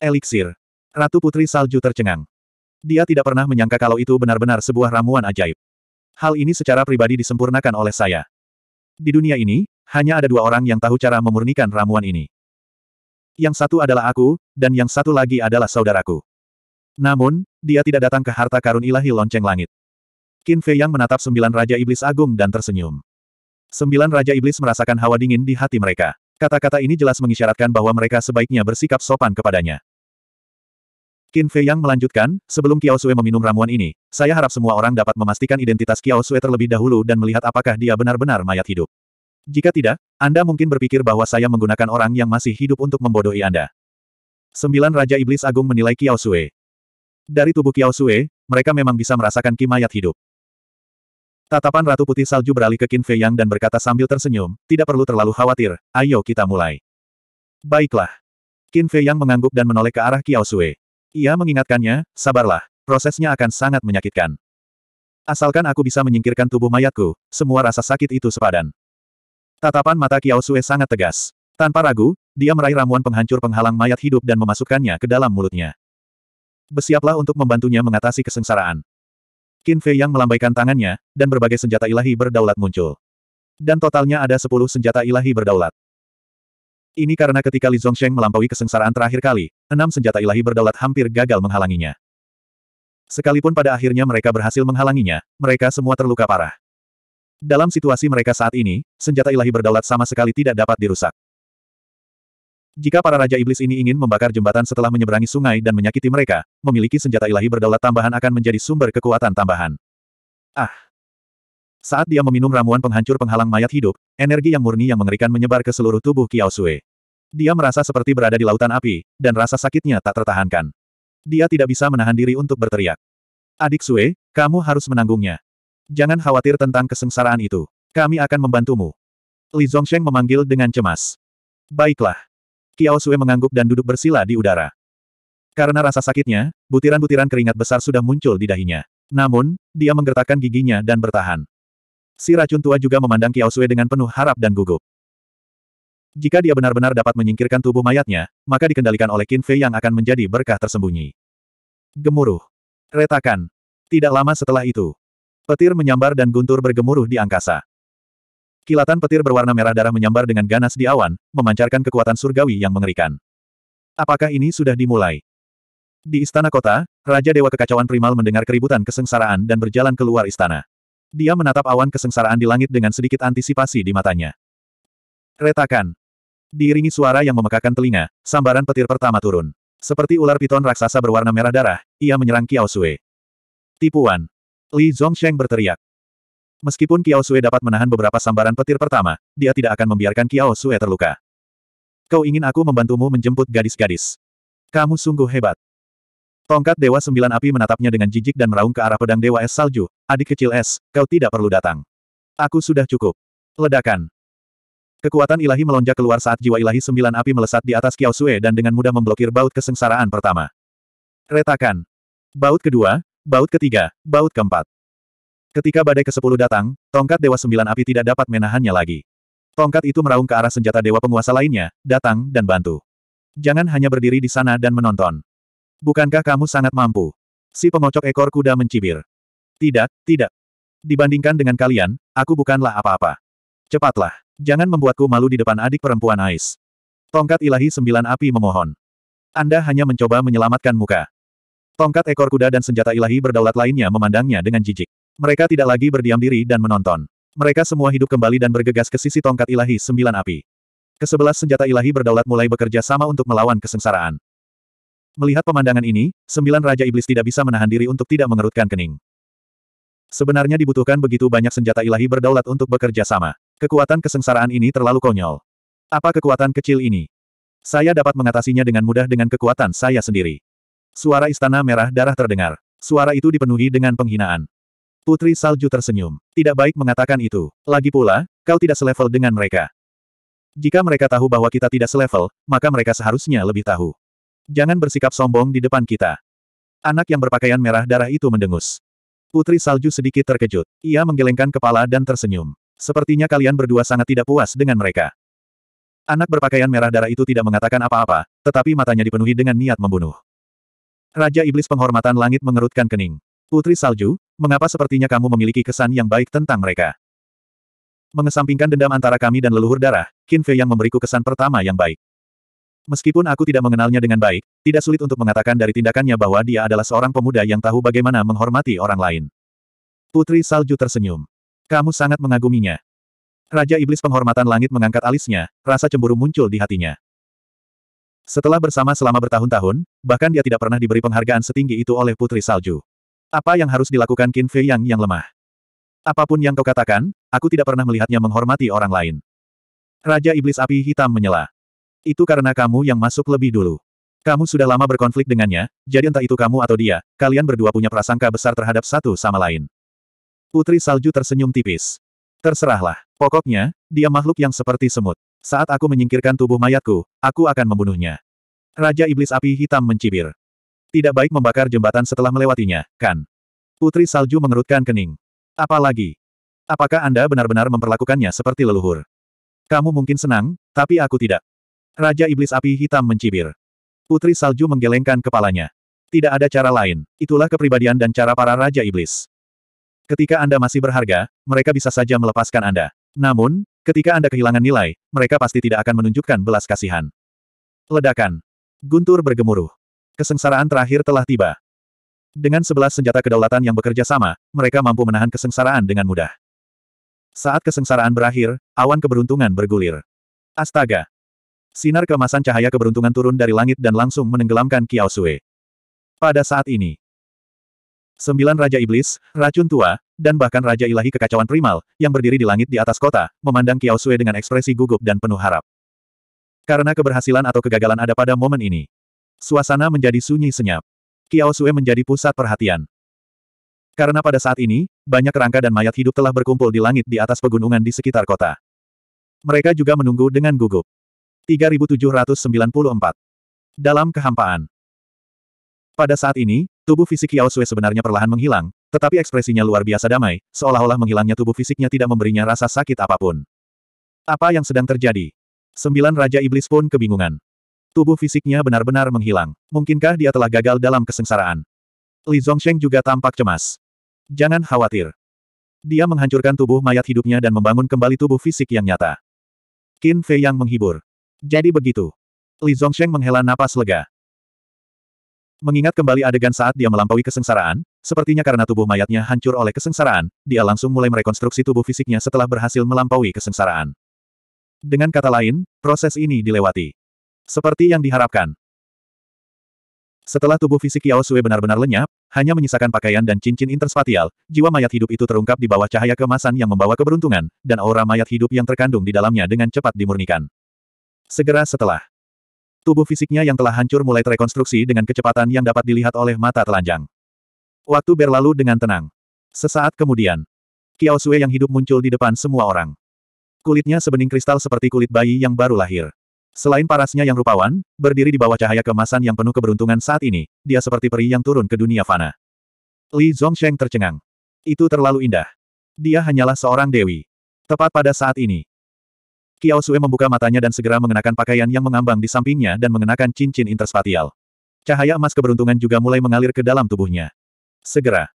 Eliksir. Ratu Putri Salju tercengang. Dia tidak pernah menyangka kalau itu benar-benar sebuah ramuan ajaib. Hal ini secara pribadi disempurnakan oleh saya. Di dunia ini, hanya ada dua orang yang tahu cara memurnikan ramuan ini. Yang satu adalah aku, dan yang satu lagi adalah saudaraku. Namun, dia tidak datang ke harta karun ilahi lonceng langit. Qin Fei Yang menatap sembilan Raja Iblis Agung dan tersenyum. Sembilan Raja Iblis merasakan hawa dingin di hati mereka. Kata-kata ini jelas mengisyaratkan bahwa mereka sebaiknya bersikap sopan kepadanya. Qin Fei Yang melanjutkan, sebelum Kiao Sui meminum ramuan ini, saya harap semua orang dapat memastikan identitas Kiao Sui terlebih dahulu dan melihat apakah dia benar-benar mayat hidup. Jika tidak, Anda mungkin berpikir bahwa saya menggunakan orang yang masih hidup untuk membodohi Anda. Sembilan Raja Iblis Agung menilai Kiao Sui. Dari tubuh Kiao Sui, mereka memang bisa merasakan ki mayat hidup. Tatapan Ratu Putih Salju beralih ke Qin Fei Yang dan berkata sambil tersenyum, tidak perlu terlalu khawatir, ayo kita mulai. Baiklah. Qin Fei Yang mengangguk dan menoleh ke arah Kiao Sui. Ia mengingatkannya, sabarlah, prosesnya akan sangat menyakitkan. Asalkan aku bisa menyingkirkan tubuh mayatku, semua rasa sakit itu sepadan. Tatapan mata Kiao Sue sangat tegas. Tanpa ragu, dia meraih ramuan penghancur penghalang mayat hidup dan memasukkannya ke dalam mulutnya. Bersiaplah untuk membantunya mengatasi kesengsaraan. Qin Fei yang melambaikan tangannya, dan berbagai senjata ilahi berdaulat muncul. Dan totalnya ada sepuluh senjata ilahi berdaulat. Ini karena ketika Li Zongsheng melampaui kesengsaraan terakhir kali, enam senjata ilahi berdaulat hampir gagal menghalanginya. Sekalipun pada akhirnya mereka berhasil menghalanginya, mereka semua terluka parah. Dalam situasi mereka saat ini, senjata ilahi berdaulat sama sekali tidak dapat dirusak. Jika para Raja Iblis ini ingin membakar jembatan setelah menyeberangi sungai dan menyakiti mereka, memiliki senjata ilahi berdaulat tambahan akan menjadi sumber kekuatan tambahan. Ah! Saat dia meminum ramuan penghancur penghalang mayat hidup, energi yang murni yang mengerikan menyebar ke seluruh tubuh Kiao Sui. Dia merasa seperti berada di lautan api, dan rasa sakitnya tak tertahankan. Dia tidak bisa menahan diri untuk berteriak. Adik Sui, kamu harus menanggungnya. Jangan khawatir tentang kesengsaraan itu. Kami akan membantumu. Li Zhongsheng memanggil dengan cemas. Baiklah. Kiao Sui mengangguk dan duduk bersila di udara. Karena rasa sakitnya, butiran-butiran keringat besar sudah muncul di dahinya. Namun, dia menggertakkan giginya dan bertahan. Si racun tua juga memandang Kiao Sui dengan penuh harap dan gugup. Jika dia benar-benar dapat menyingkirkan tubuh mayatnya, maka dikendalikan oleh Qin Fei yang akan menjadi berkah tersembunyi. Gemuruh. Retakan. Tidak lama setelah itu, petir menyambar dan guntur bergemuruh di angkasa. Kilatan petir berwarna merah darah menyambar dengan ganas di awan, memancarkan kekuatan surgawi yang mengerikan. Apakah ini sudah dimulai? Di istana kota, Raja Dewa Kekacauan Primal mendengar keributan kesengsaraan dan berjalan keluar istana. Dia menatap awan kesengsaraan di langit dengan sedikit antisipasi di matanya. Retakan. Diiringi suara yang memekakan telinga, sambaran petir pertama turun. Seperti ular piton raksasa berwarna merah darah, ia menyerang Kiao Sui. Tipuan. Li Zongsheng berteriak. Meskipun Kiao Sui dapat menahan beberapa sambaran petir pertama, dia tidak akan membiarkan Kiao Sui terluka. Kau ingin aku membantumu menjemput gadis-gadis. Kamu sungguh hebat. Tongkat Dewa Sembilan Api menatapnya dengan jijik dan meraung ke arah pedang Dewa Es Salju, adik kecil Es, kau tidak perlu datang. Aku sudah cukup. Ledakan. Kekuatan ilahi melonjak keluar saat jiwa ilahi Sembilan Api melesat di atas Kiao Sue dan dengan mudah memblokir baut kesengsaraan pertama. Retakan. Baut kedua, baut ketiga, baut keempat. Ketika badai ke-10 datang, tongkat Dewa Sembilan Api tidak dapat menahannya lagi. Tongkat itu meraung ke arah senjata Dewa Penguasa lainnya, datang dan bantu. Jangan hanya berdiri di sana dan menonton. Bukankah kamu sangat mampu? Si pengocok ekor kuda mencibir. Tidak, tidak. Dibandingkan dengan kalian, aku bukanlah apa-apa. Cepatlah. Jangan membuatku malu di depan adik perempuan Ais. Tongkat ilahi sembilan api memohon. Anda hanya mencoba menyelamatkan muka. Tongkat ekor kuda dan senjata ilahi berdaulat lainnya memandangnya dengan jijik. Mereka tidak lagi berdiam diri dan menonton. Mereka semua hidup kembali dan bergegas ke sisi tongkat ilahi sembilan api. Kesebelas senjata ilahi berdaulat mulai bekerja sama untuk melawan kesengsaraan. Melihat pemandangan ini, sembilan Raja Iblis tidak bisa menahan diri untuk tidak mengerutkan kening. Sebenarnya dibutuhkan begitu banyak senjata ilahi berdaulat untuk bekerja sama. Kekuatan kesengsaraan ini terlalu konyol. Apa kekuatan kecil ini? Saya dapat mengatasinya dengan mudah dengan kekuatan saya sendiri. Suara istana merah darah terdengar. Suara itu dipenuhi dengan penghinaan. Putri Salju tersenyum. Tidak baik mengatakan itu. Lagi pula, kau tidak selevel dengan mereka. Jika mereka tahu bahwa kita tidak selevel, maka mereka seharusnya lebih tahu. Jangan bersikap sombong di depan kita. Anak yang berpakaian merah darah itu mendengus. Putri Salju sedikit terkejut. Ia menggelengkan kepala dan tersenyum. Sepertinya kalian berdua sangat tidak puas dengan mereka. Anak berpakaian merah darah itu tidak mengatakan apa-apa, tetapi matanya dipenuhi dengan niat membunuh. Raja Iblis Penghormatan Langit mengerutkan kening. Putri Salju, mengapa sepertinya kamu memiliki kesan yang baik tentang mereka? Mengesampingkan dendam antara kami dan leluhur darah, Kinfe yang memberiku kesan pertama yang baik. Meskipun aku tidak mengenalnya dengan baik, tidak sulit untuk mengatakan dari tindakannya bahwa dia adalah seorang pemuda yang tahu bagaimana menghormati orang lain. Putri Salju tersenyum. Kamu sangat mengaguminya. Raja Iblis Penghormatan Langit mengangkat alisnya, rasa cemburu muncul di hatinya. Setelah bersama selama bertahun-tahun, bahkan dia tidak pernah diberi penghargaan setinggi itu oleh Putri Salju. Apa yang harus dilakukan Qin Fei Yang yang lemah? Apapun yang kau katakan, aku tidak pernah melihatnya menghormati orang lain. Raja Iblis Api Hitam menyela. Itu karena kamu yang masuk lebih dulu. Kamu sudah lama berkonflik dengannya, jadi entah itu kamu atau dia, kalian berdua punya prasangka besar terhadap satu sama lain. Putri Salju tersenyum tipis. Terserahlah. Pokoknya, dia makhluk yang seperti semut. Saat aku menyingkirkan tubuh mayatku, aku akan membunuhnya. Raja Iblis Api Hitam mencibir. Tidak baik membakar jembatan setelah melewatinya, kan? Putri Salju mengerutkan kening. Apalagi? Apakah Anda benar-benar memperlakukannya seperti leluhur? Kamu mungkin senang, tapi aku tidak. Raja Iblis Api Hitam mencibir. Putri Salju menggelengkan kepalanya. Tidak ada cara lain, itulah kepribadian dan cara para Raja Iblis. Ketika Anda masih berharga, mereka bisa saja melepaskan Anda. Namun, ketika Anda kehilangan nilai, mereka pasti tidak akan menunjukkan belas kasihan. Ledakan. Guntur bergemuruh. Kesengsaraan terakhir telah tiba. Dengan sebelas senjata kedaulatan yang bekerja sama, mereka mampu menahan kesengsaraan dengan mudah. Saat kesengsaraan berakhir, awan keberuntungan bergulir. Astaga, Sinar kemasan cahaya keberuntungan turun dari langit dan langsung menenggelamkan Kiao Sui. Pada saat ini, sembilan Raja Iblis, Racun Tua, dan bahkan Raja Ilahi Kekacauan Primal, yang berdiri di langit di atas kota, memandang Kiao Sui dengan ekspresi gugup dan penuh harap. Karena keberhasilan atau kegagalan ada pada momen ini. Suasana menjadi sunyi senyap. Kiao Sui menjadi pusat perhatian. Karena pada saat ini, banyak rangka dan mayat hidup telah berkumpul di langit di atas pegunungan di sekitar kota. Mereka juga menunggu dengan gugup. 3794. Dalam kehampaan. Pada saat ini, tubuh fisik Yao Sui sebenarnya perlahan menghilang, tetapi ekspresinya luar biasa damai, seolah-olah menghilangnya tubuh fisiknya tidak memberinya rasa sakit apapun. Apa yang sedang terjadi? Sembilan Raja Iblis pun kebingungan. Tubuh fisiknya benar-benar menghilang. Mungkinkah dia telah gagal dalam kesengsaraan? Li Zongsheng juga tampak cemas. Jangan khawatir. Dia menghancurkan tubuh mayat hidupnya dan membangun kembali tubuh fisik yang nyata. Qin Fei yang menghibur. Jadi begitu. Li Zhongsheng menghela napas lega. Mengingat kembali adegan saat dia melampaui kesengsaraan, sepertinya karena tubuh mayatnya hancur oleh kesengsaraan, dia langsung mulai merekonstruksi tubuh fisiknya setelah berhasil melampaui kesengsaraan. Dengan kata lain, proses ini dilewati. Seperti yang diharapkan. Setelah tubuh fisik Yao Sui benar-benar lenyap, hanya menyisakan pakaian dan cincin interspatial, jiwa mayat hidup itu terungkap di bawah cahaya kemasan yang membawa keberuntungan, dan aura mayat hidup yang terkandung di dalamnya dengan cepat dimurnikan. Segera setelah tubuh fisiknya yang telah hancur mulai terekonstruksi dengan kecepatan yang dapat dilihat oleh mata telanjang. Waktu berlalu dengan tenang. Sesaat kemudian, Kiao Sue yang hidup muncul di depan semua orang. Kulitnya sebening kristal seperti kulit bayi yang baru lahir. Selain parasnya yang rupawan, berdiri di bawah cahaya kemasan yang penuh keberuntungan saat ini, dia seperti peri yang turun ke dunia fana. Li Zongsheng tercengang. Itu terlalu indah. Dia hanyalah seorang dewi. Tepat pada saat ini, Kiao Sue membuka matanya dan segera mengenakan pakaian yang mengambang di sampingnya dan mengenakan cincin interspatial. Cahaya emas keberuntungan juga mulai mengalir ke dalam tubuhnya. Segera,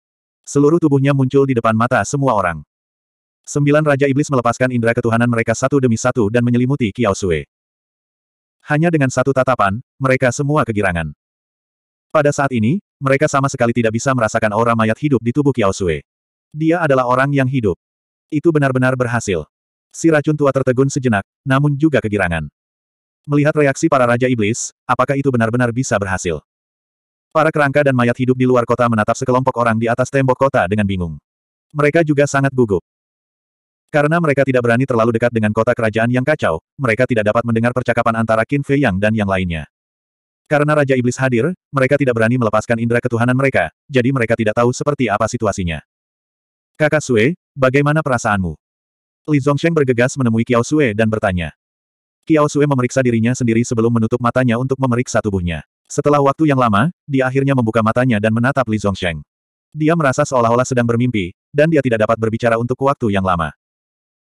seluruh tubuhnya muncul di depan mata semua orang. Sembilan Raja Iblis melepaskan indera ketuhanan mereka satu demi satu dan menyelimuti Kiao Sue. Hanya dengan satu tatapan, mereka semua kegirangan. Pada saat ini, mereka sama sekali tidak bisa merasakan aura mayat hidup di tubuh Kiao Sue. Dia adalah orang yang hidup. Itu benar-benar berhasil. Si racun tua tertegun sejenak, namun juga kegirangan. Melihat reaksi para Raja Iblis, apakah itu benar-benar bisa berhasil? Para kerangka dan mayat hidup di luar kota menatap sekelompok orang di atas tembok kota dengan bingung. Mereka juga sangat gugup. Karena mereka tidak berani terlalu dekat dengan kota kerajaan yang kacau, mereka tidak dapat mendengar percakapan antara Qin Fei Yang dan yang lainnya. Karena Raja Iblis hadir, mereka tidak berani melepaskan indera ketuhanan mereka, jadi mereka tidak tahu seperti apa situasinya. Kakak Sue, bagaimana perasaanmu? Li Zongsheng bergegas menemui Kiao Sue dan bertanya. Kiao Sue memeriksa dirinya sendiri sebelum menutup matanya untuk memeriksa tubuhnya. Setelah waktu yang lama, dia akhirnya membuka matanya dan menatap Li Zongsheng. Dia merasa seolah-olah sedang bermimpi, dan dia tidak dapat berbicara untuk waktu yang lama.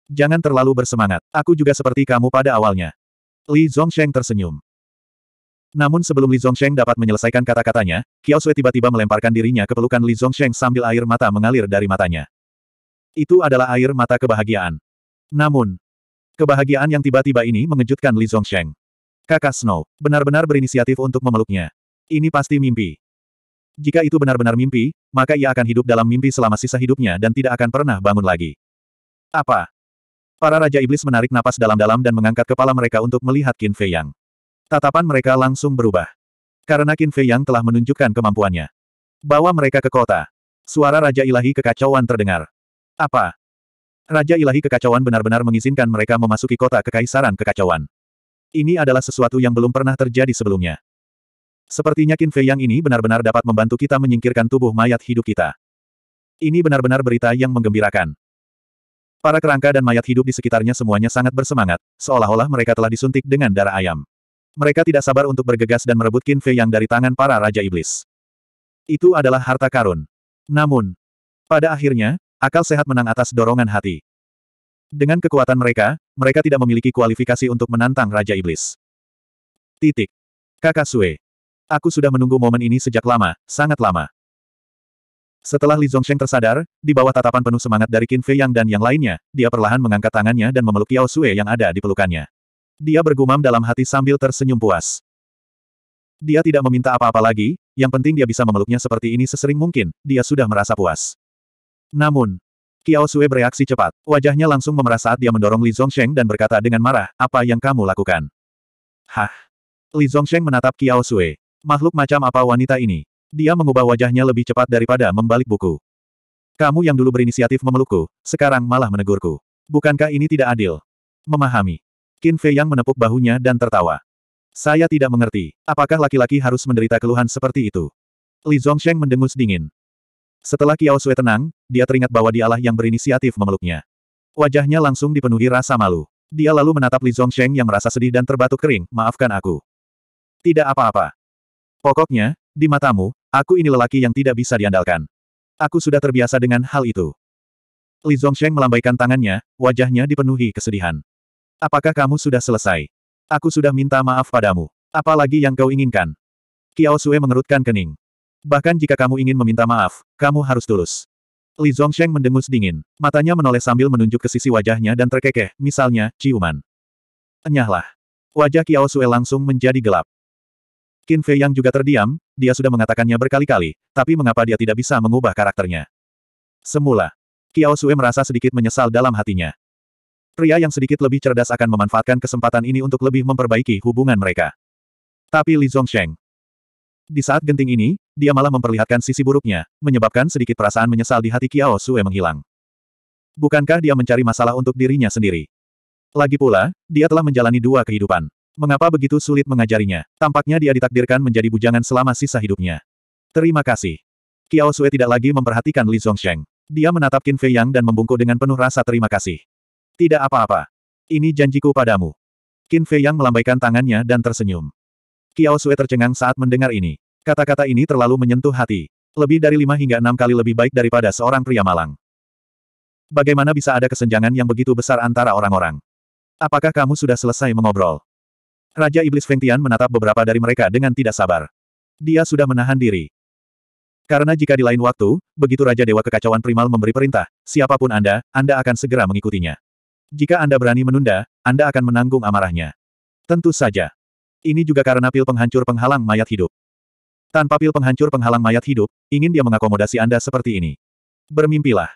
Jangan terlalu bersemangat, aku juga seperti kamu pada awalnya. Li Zongsheng tersenyum. Namun sebelum Li Zongsheng dapat menyelesaikan kata-katanya, Kiao Sui tiba-tiba melemparkan dirinya ke pelukan Li Zongsheng sambil air mata mengalir dari matanya. Itu adalah air mata kebahagiaan. Namun, kebahagiaan yang tiba-tiba ini mengejutkan Li Zhongsheng. Kakak Snow, benar-benar berinisiatif untuk memeluknya. Ini pasti mimpi. Jika itu benar-benar mimpi, maka ia akan hidup dalam mimpi selama sisa hidupnya dan tidak akan pernah bangun lagi. Apa? Para Raja Iblis menarik napas dalam-dalam dan mengangkat kepala mereka untuk melihat Qin Fei Yang. Tatapan mereka langsung berubah. Karena Qin Fei Yang telah menunjukkan kemampuannya. Bawa mereka ke kota. Suara Raja Ilahi kekacauan terdengar. Apa? Raja ilahi kekacauan benar-benar mengizinkan mereka memasuki kota kekaisaran kekacauan. Ini adalah sesuatu yang belum pernah terjadi sebelumnya. Sepertinya Qin Fei yang ini benar-benar dapat membantu kita menyingkirkan tubuh mayat hidup kita. Ini benar-benar berita yang menggembirakan. Para kerangka dan mayat hidup di sekitarnya semuanya sangat bersemangat, seolah-olah mereka telah disuntik dengan darah ayam. Mereka tidak sabar untuk bergegas dan merebut Qin Fei yang dari tangan para Raja Iblis. Itu adalah harta karun. Namun, pada akhirnya, Akal sehat menang atas dorongan hati. Dengan kekuatan mereka, mereka tidak memiliki kualifikasi untuk menantang Raja Iblis. Titik. Kakak Sue. Aku sudah menunggu momen ini sejak lama, sangat lama. Setelah Li Zhongsheng tersadar, di bawah tatapan penuh semangat dari Qin Fei Yang dan yang lainnya, dia perlahan mengangkat tangannya dan memeluk Yao Sue yang ada di pelukannya. Dia bergumam dalam hati sambil tersenyum puas. Dia tidak meminta apa-apa lagi, yang penting dia bisa memeluknya seperti ini sesering mungkin, dia sudah merasa puas. Namun, Kiao Sue bereaksi cepat. Wajahnya langsung memerah saat dia mendorong Li Zhongsheng dan berkata dengan marah, apa yang kamu lakukan? Hah? Li Zhongsheng menatap Kiao Sue. Makhluk macam apa wanita ini? Dia mengubah wajahnya lebih cepat daripada membalik buku. Kamu yang dulu berinisiatif memelukku, sekarang malah menegurku. Bukankah ini tidak adil? Memahami. Qin Fei yang menepuk bahunya dan tertawa. Saya tidak mengerti, apakah laki-laki harus menderita keluhan seperti itu? Li Zhongsheng mendengus dingin. Setelah Kiao Sui tenang, dia teringat bahwa dialah yang berinisiatif memeluknya. Wajahnya langsung dipenuhi rasa malu. Dia lalu menatap Li Zongsheng yang merasa sedih dan terbatuk kering, maafkan aku. Tidak apa-apa. Pokoknya, di matamu, aku ini lelaki yang tidak bisa diandalkan. Aku sudah terbiasa dengan hal itu. Li Zongsheng melambaikan tangannya, wajahnya dipenuhi kesedihan. Apakah kamu sudah selesai? Aku sudah minta maaf padamu. Apalagi yang kau inginkan? Kiao Sui mengerutkan kening. Bahkan jika kamu ingin meminta maaf, kamu harus tulus. Li Zongsheng mendengus dingin. Matanya menoleh sambil menunjuk ke sisi wajahnya dan terkekeh, misalnya, ciuman. Enyahlah. Wajah Kiao Sue langsung menjadi gelap. Qin Fei yang juga terdiam, dia sudah mengatakannya berkali-kali, tapi mengapa dia tidak bisa mengubah karakternya? Semula, Kiao Sue merasa sedikit menyesal dalam hatinya. Pria yang sedikit lebih cerdas akan memanfaatkan kesempatan ini untuk lebih memperbaiki hubungan mereka. Tapi Li Zongsheng, di saat genting ini, dia malah memperlihatkan sisi buruknya, menyebabkan sedikit perasaan menyesal di hati Kiao Sue menghilang. Bukankah dia mencari masalah untuk dirinya sendiri? Lagi pula, dia telah menjalani dua kehidupan. Mengapa begitu sulit mengajarinya? Tampaknya dia ditakdirkan menjadi bujangan selama sisa hidupnya. Terima kasih. Kiao Sue tidak lagi memperhatikan Li Zhongsheng. Dia menatap Qin Fei Yang dan membungkuk dengan penuh rasa terima kasih. Tidak apa-apa. Ini janjiku padamu. Qin Fei Yang melambaikan tangannya dan tersenyum. Kiao Sue tercengang saat mendengar ini. Kata-kata ini terlalu menyentuh hati. Lebih dari lima hingga enam kali lebih baik daripada seorang pria malang. Bagaimana bisa ada kesenjangan yang begitu besar antara orang-orang? Apakah kamu sudah selesai mengobrol? Raja Iblis Feng menatap beberapa dari mereka dengan tidak sabar. Dia sudah menahan diri. Karena jika di lain waktu, begitu Raja Dewa Kekacauan Primal memberi perintah, siapapun Anda, Anda akan segera mengikutinya. Jika Anda berani menunda, Anda akan menanggung amarahnya. Tentu saja. Ini juga karena pil penghancur penghalang mayat hidup. Tanpa pil penghancur penghalang mayat hidup, ingin dia mengakomodasi Anda seperti ini. Bermimpilah.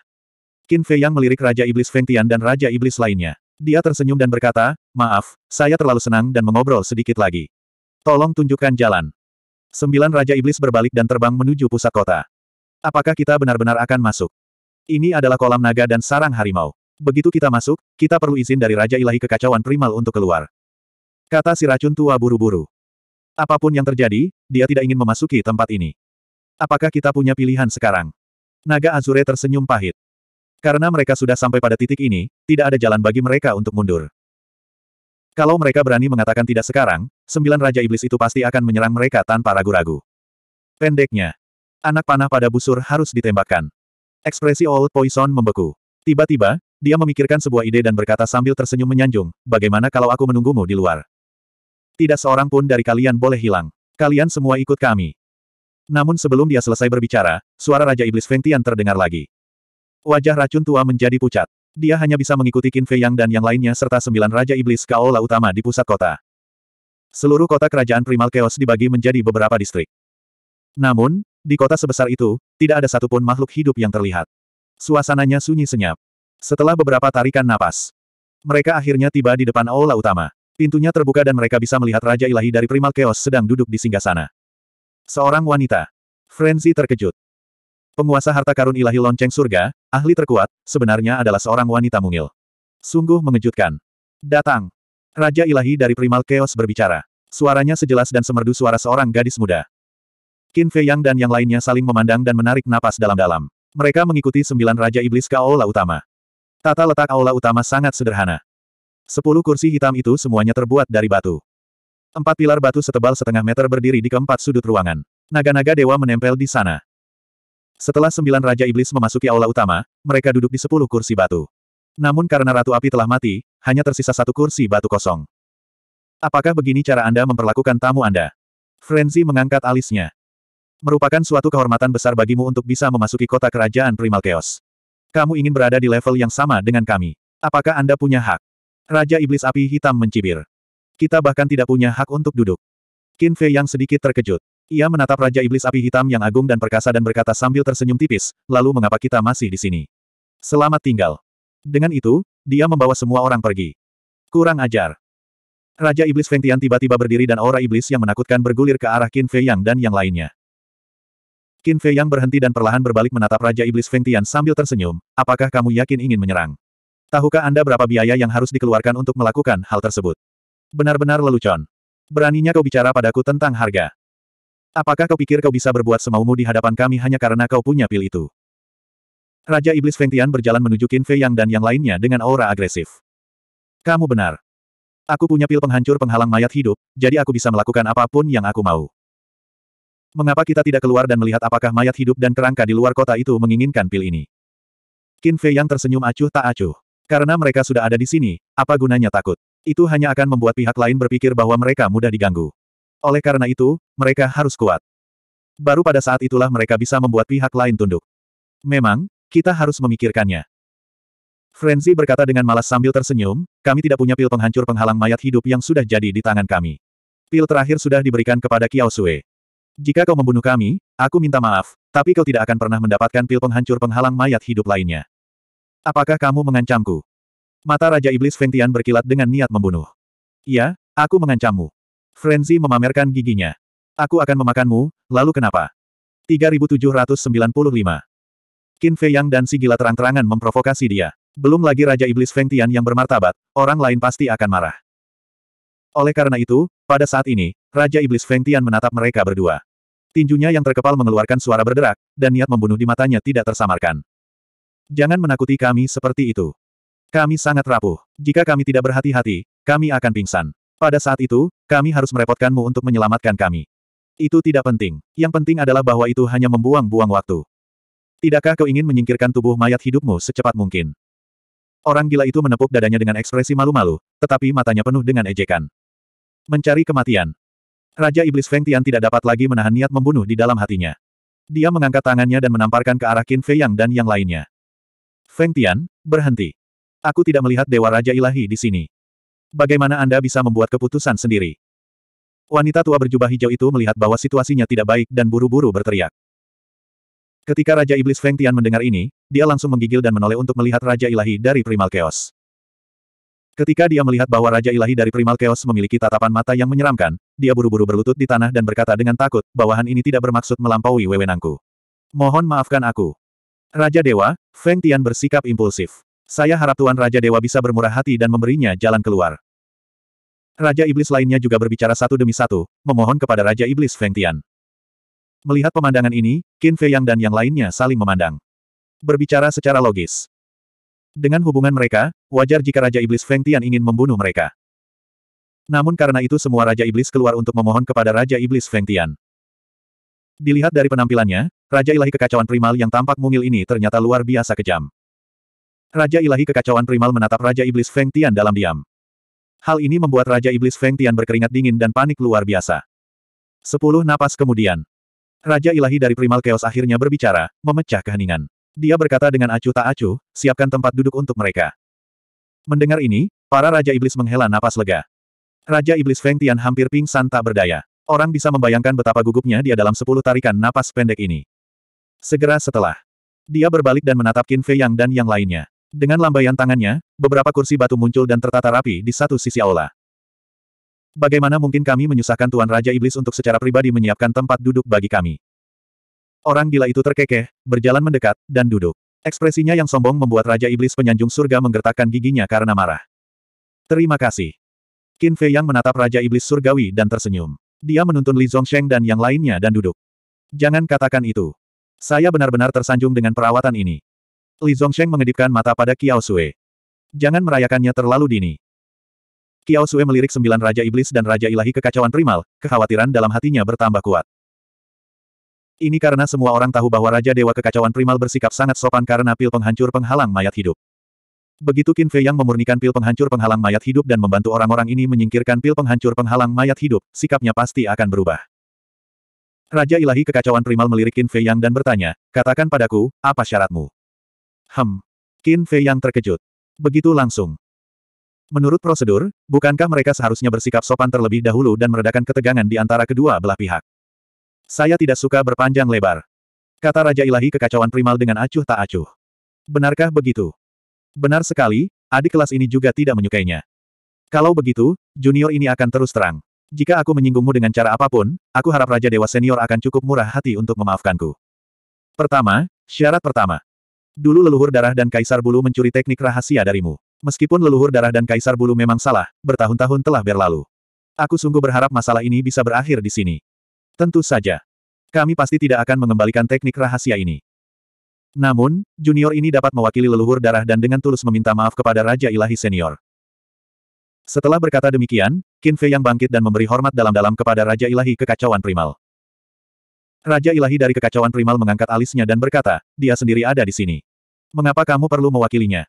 Qin Fei yang melirik Raja Iblis Feng Tian dan Raja Iblis lainnya. Dia tersenyum dan berkata, maaf, saya terlalu senang dan mengobrol sedikit lagi. Tolong tunjukkan jalan. Sembilan Raja Iblis berbalik dan terbang menuju pusat kota. Apakah kita benar-benar akan masuk? Ini adalah kolam naga dan sarang harimau. Begitu kita masuk, kita perlu izin dari Raja Ilahi Kekacauan Primal untuk keluar. Kata si racun tua buru-buru. Apapun yang terjadi, dia tidak ingin memasuki tempat ini. Apakah kita punya pilihan sekarang? Naga Azure tersenyum pahit. Karena mereka sudah sampai pada titik ini, tidak ada jalan bagi mereka untuk mundur. Kalau mereka berani mengatakan tidak sekarang, sembilan Raja Iblis itu pasti akan menyerang mereka tanpa ragu-ragu. Pendeknya, anak panah pada busur harus ditembakkan. Ekspresi Old Poison membeku. Tiba-tiba, dia memikirkan sebuah ide dan berkata sambil tersenyum menyanjung, bagaimana kalau aku menunggumu di luar? Tidak seorang pun dari kalian boleh hilang. Kalian semua ikut kami. Namun sebelum dia selesai berbicara, suara Raja Iblis Feng Tian terdengar lagi. Wajah racun tua menjadi pucat. Dia hanya bisa mengikuti Qin Fei Yang dan yang lainnya serta sembilan Raja Iblis Kaola utama di pusat kota. Seluruh kota kerajaan Primal Chaos dibagi menjadi beberapa distrik. Namun, di kota sebesar itu, tidak ada satupun makhluk hidup yang terlihat. Suasananya sunyi senyap. Setelah beberapa tarikan napas, mereka akhirnya tiba di depan aula utama. Pintunya terbuka dan mereka bisa melihat Raja Ilahi dari Primal Chaos sedang duduk di singgah sana. Seorang wanita. Frenzy terkejut. Penguasa harta karun ilahi lonceng surga, ahli terkuat, sebenarnya adalah seorang wanita mungil. Sungguh mengejutkan. Datang. Raja ilahi dari Primal Chaos berbicara. Suaranya sejelas dan semerdu suara seorang gadis muda. Qin Fei Yang dan yang lainnya saling memandang dan menarik napas dalam-dalam. Mereka mengikuti sembilan Raja Iblis ke Aula Utama. Tata letak Aula Utama sangat sederhana. Sepuluh kursi hitam itu semuanya terbuat dari batu. Empat pilar batu setebal setengah meter berdiri di keempat sudut ruangan. Naga-naga dewa menempel di sana. Setelah sembilan Raja Iblis memasuki aula utama, mereka duduk di sepuluh kursi batu. Namun karena Ratu Api telah mati, hanya tersisa satu kursi batu kosong. Apakah begini cara Anda memperlakukan tamu Anda? Frenzy mengangkat alisnya. Merupakan suatu kehormatan besar bagimu untuk bisa memasuki kota kerajaan Primal Chaos. Kamu ingin berada di level yang sama dengan kami. Apakah Anda punya hak? Raja Iblis Api Hitam mencibir. Kita bahkan tidak punya hak untuk duduk. Qin Fei yang sedikit terkejut. Ia menatap Raja Iblis Api Hitam yang agung dan perkasa dan berkata sambil tersenyum tipis, lalu mengapa kita masih di sini? Selamat tinggal. Dengan itu, dia membawa semua orang pergi. Kurang ajar. Raja Iblis Feng Tian tiba-tiba berdiri dan aura iblis yang menakutkan bergulir ke arah Qin Fei Yang dan yang lainnya. Qin Fei Yang berhenti dan perlahan berbalik menatap Raja Iblis Feng Tian sambil tersenyum, apakah kamu yakin ingin menyerang? Tahukah Anda berapa biaya yang harus dikeluarkan untuk melakukan hal tersebut? Benar-benar lelucon. Beraninya kau bicara padaku tentang harga. Apakah kau pikir kau bisa berbuat semaumu di hadapan kami hanya karena kau punya pil itu? Raja Iblis Feng Tian berjalan menuju Qin Fei Yang dan yang lainnya dengan aura agresif. Kamu benar. Aku punya pil penghancur penghalang mayat hidup, jadi aku bisa melakukan apapun yang aku mau. Mengapa kita tidak keluar dan melihat apakah mayat hidup dan kerangka di luar kota itu menginginkan pil ini? Qin Fei Yang tersenyum acuh tak acuh. Karena mereka sudah ada di sini, apa gunanya takut? Itu hanya akan membuat pihak lain berpikir bahwa mereka mudah diganggu. Oleh karena itu, mereka harus kuat. Baru pada saat itulah mereka bisa membuat pihak lain tunduk. Memang, kita harus memikirkannya. Frenzy berkata dengan malas sambil tersenyum, kami tidak punya pil penghancur penghalang mayat hidup yang sudah jadi di tangan kami. Pil terakhir sudah diberikan kepada Kiao Sue. Jika kau membunuh kami, aku minta maaf, tapi kau tidak akan pernah mendapatkan pil penghancur penghalang mayat hidup lainnya. Apakah kamu mengancamku? Mata Raja Iblis Fengtian berkilat dengan niat membunuh. Ya, aku mengancammu. Frenzy memamerkan giginya. Aku akan memakanmu, lalu kenapa? 3795 Qin Fei Yang dan si gila terang-terangan memprovokasi dia. Belum lagi Raja Iblis Fengtian yang bermartabat, orang lain pasti akan marah. Oleh karena itu, pada saat ini, Raja Iblis Fengtian menatap mereka berdua. Tinjunya yang terkepal mengeluarkan suara berderak, dan niat membunuh di matanya tidak tersamarkan. Jangan menakuti kami seperti itu. Kami sangat rapuh. Jika kami tidak berhati-hati, kami akan pingsan. Pada saat itu, kami harus merepotkanmu untuk menyelamatkan kami. Itu tidak penting. Yang penting adalah bahwa itu hanya membuang-buang waktu. Tidakkah kau ingin menyingkirkan tubuh mayat hidupmu secepat mungkin? Orang gila itu menepuk dadanya dengan ekspresi malu-malu, tetapi matanya penuh dengan ejekan. Mencari kematian. Raja Iblis Feng Tian tidak dapat lagi menahan niat membunuh di dalam hatinya. Dia mengangkat tangannya dan menamparkan ke arah Qin Fei Yang dan yang lainnya. Feng Tian, berhenti. Aku tidak melihat Dewa Raja Ilahi di sini. Bagaimana Anda bisa membuat keputusan sendiri? Wanita tua berjubah hijau itu melihat bahwa situasinya tidak baik dan buru-buru berteriak. Ketika Raja Iblis Feng Tian mendengar ini, dia langsung menggigil dan menoleh untuk melihat Raja Ilahi dari Primal Chaos. Ketika dia melihat bahwa Raja Ilahi dari Primal Chaos memiliki tatapan mata yang menyeramkan, dia buru-buru berlutut di tanah dan berkata dengan takut, bawahan ini tidak bermaksud melampaui wewenangku. Mohon maafkan aku. Raja Dewa, Feng Tian bersikap impulsif. Saya harap Tuan Raja Dewa bisa bermurah hati dan memberinya jalan keluar. Raja Iblis lainnya juga berbicara satu demi satu, memohon kepada Raja Iblis Feng Tian. Melihat pemandangan ini, Qin Fei Yang dan yang lainnya saling memandang. Berbicara secara logis. Dengan hubungan mereka, wajar jika Raja Iblis Feng Tian ingin membunuh mereka. Namun karena itu semua Raja Iblis keluar untuk memohon kepada Raja Iblis Feng Tian. Dilihat dari penampilannya, Raja ilahi kekacauan primal yang tampak mungil ini ternyata luar biasa kejam. Raja ilahi kekacauan primal menatap Raja Iblis Feng Tian dalam diam. Hal ini membuat Raja Iblis Feng Tian berkeringat dingin dan panik luar biasa. Sepuluh napas kemudian, Raja ilahi dari primal chaos akhirnya berbicara, memecah keheningan. Dia berkata dengan acuh tak acuh, siapkan tempat duduk untuk mereka. Mendengar ini, para Raja Iblis menghela napas lega. Raja Iblis Feng Tian hampir pingsan tak berdaya. Orang bisa membayangkan betapa gugupnya dia dalam sepuluh tarikan napas pendek ini. Segera setelah, dia berbalik dan menatap Qin Fei Yang dan yang lainnya. Dengan lambaian tangannya, beberapa kursi batu muncul dan tertata rapi di satu sisi aula. Bagaimana mungkin kami menyusahkan Tuan Raja Iblis untuk secara pribadi menyiapkan tempat duduk bagi kami? Orang gila itu terkekeh, berjalan mendekat, dan duduk. Ekspresinya yang sombong membuat Raja Iblis penyanjung surga menggertakkan giginya karena marah. Terima kasih. Qin Fei Yang menatap Raja Iblis surgawi dan tersenyum. Dia menuntun Li Zhongsheng dan yang lainnya dan duduk. Jangan katakan itu. Saya benar-benar tersanjung dengan perawatan ini. Li Zhongsheng mengedipkan mata pada Kiao Sue. Jangan merayakannya terlalu dini. Kiao Sue melirik sembilan Raja Iblis dan Raja Ilahi kekacauan primal, kekhawatiran dalam hatinya bertambah kuat. Ini karena semua orang tahu bahwa Raja Dewa Kekacauan Primal bersikap sangat sopan karena pil penghancur penghalang mayat hidup. Begitu Qin Fei yang memurnikan pil penghancur penghalang mayat hidup dan membantu orang-orang ini menyingkirkan pil penghancur penghalang mayat hidup, sikapnya pasti akan berubah. Raja ilahi kekacauan primal melirik Qin Fei Yang dan bertanya, katakan padaku, apa syaratmu? Hem. Qin Fei Yang terkejut. Begitu langsung. Menurut prosedur, bukankah mereka seharusnya bersikap sopan terlebih dahulu dan meredakan ketegangan di antara kedua belah pihak? Saya tidak suka berpanjang lebar. Kata Raja Ilahi kekacauan primal dengan acuh tak acuh. Benarkah begitu? Benar sekali, adik kelas ini juga tidak menyukainya. Kalau begitu, junior ini akan terus terang. Jika aku menyinggungmu dengan cara apapun, aku harap Raja Dewa Senior akan cukup murah hati untuk memaafkanku. Pertama, syarat pertama. Dulu leluhur darah dan kaisar bulu mencuri teknik rahasia darimu. Meskipun leluhur darah dan kaisar bulu memang salah, bertahun-tahun telah berlalu. Aku sungguh berharap masalah ini bisa berakhir di sini. Tentu saja. Kami pasti tidak akan mengembalikan teknik rahasia ini. Namun, junior ini dapat mewakili leluhur darah dan dengan tulus meminta maaf kepada Raja Ilahi Senior. Setelah berkata demikian, Qin Fei yang bangkit dan memberi hormat dalam-dalam kepada Raja Ilahi Kekacauan Primal. Raja Ilahi dari Kekacauan Primal mengangkat alisnya dan berkata, dia sendiri ada di sini. Mengapa kamu perlu mewakilinya?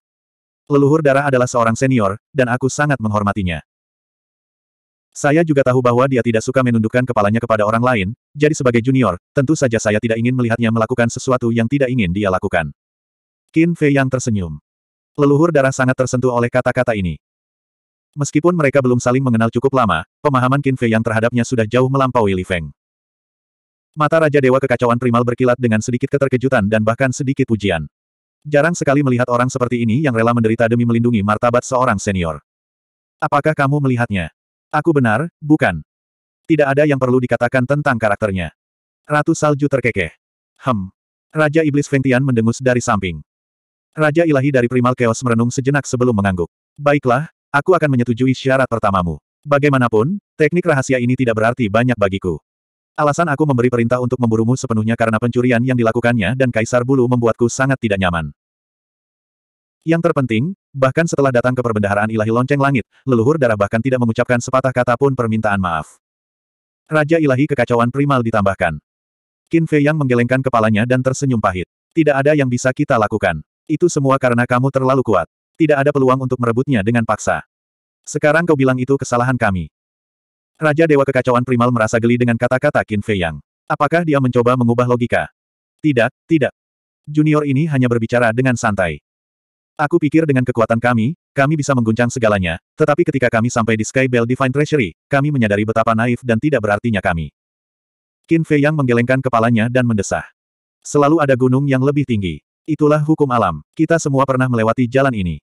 Leluhur darah adalah seorang senior, dan aku sangat menghormatinya. Saya juga tahu bahwa dia tidak suka menundukkan kepalanya kepada orang lain, jadi sebagai junior, tentu saja saya tidak ingin melihatnya melakukan sesuatu yang tidak ingin dia lakukan. Qin Fei yang tersenyum. Leluhur darah sangat tersentuh oleh kata-kata ini. Meskipun mereka belum saling mengenal cukup lama, pemahaman Qin Fei yang terhadapnya sudah jauh melampaui Li Feng. Mata Raja Dewa Kekacauan Primal berkilat dengan sedikit keterkejutan dan bahkan sedikit pujian. Jarang sekali melihat orang seperti ini yang rela menderita demi melindungi martabat seorang senior. Apakah kamu melihatnya? Aku benar, bukan. Tidak ada yang perlu dikatakan tentang karakternya. Ratu Salju terkekeh. Hem. Raja Iblis Fengtian mendengus dari samping. Raja Ilahi dari Primal Chaos merenung sejenak sebelum mengangguk. Baiklah, Aku akan menyetujui syarat pertamamu. Bagaimanapun, teknik rahasia ini tidak berarti banyak bagiku. Alasan aku memberi perintah untuk memburumu sepenuhnya karena pencurian yang dilakukannya dan Kaisar Bulu membuatku sangat tidak nyaman. Yang terpenting, bahkan setelah datang ke perbendaharaan ilahi lonceng langit, leluhur darah bahkan tidak mengucapkan sepatah kata pun permintaan maaf. Raja ilahi kekacauan primal ditambahkan. Qin Fei yang menggelengkan kepalanya dan tersenyum pahit. Tidak ada yang bisa kita lakukan. Itu semua karena kamu terlalu kuat tidak ada peluang untuk merebutnya dengan paksa. Sekarang kau bilang itu kesalahan kami. Raja Dewa Kekacauan Primal merasa geli dengan kata-kata Qin Fei Yang. Apakah dia mencoba mengubah logika? Tidak, tidak. Junior ini hanya berbicara dengan santai. Aku pikir dengan kekuatan kami, kami bisa mengguncang segalanya, tetapi ketika kami sampai di Sky Bell Divine Treasury, kami menyadari betapa naif dan tidak berartinya kami. Qin Fei Yang menggelengkan kepalanya dan mendesah. Selalu ada gunung yang lebih tinggi. Itulah hukum alam. Kita semua pernah melewati jalan ini.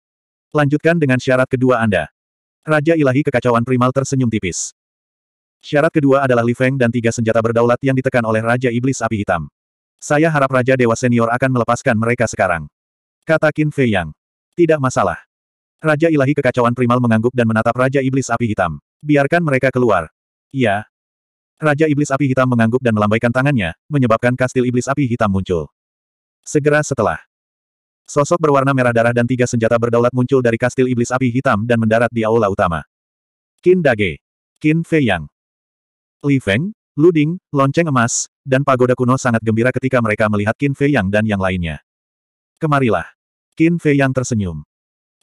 Lanjutkan dengan syarat kedua Anda. Raja ilahi kekacauan primal tersenyum tipis. Syarat kedua adalah Li Feng dan tiga senjata berdaulat yang ditekan oleh Raja Iblis Api Hitam. Saya harap Raja Dewa Senior akan melepaskan mereka sekarang. Kata Qin Fei Yang. Tidak masalah. Raja ilahi kekacauan primal mengangguk dan menatap Raja Iblis Api Hitam. Biarkan mereka keluar. Iya. Raja Iblis Api Hitam mengangguk dan melambaikan tangannya, menyebabkan kastil Iblis Api Hitam muncul. Segera setelah Sosok berwarna merah darah dan tiga senjata berdaulat muncul dari kastil iblis api hitam dan mendarat di aula utama. Qin Dage. Qin Feiyang. Li Feng, Lu Ding, lonceng emas, dan pagoda kuno sangat gembira ketika mereka melihat Qin Feiyang dan yang lainnya. Kemarilah. Qin Feiyang tersenyum.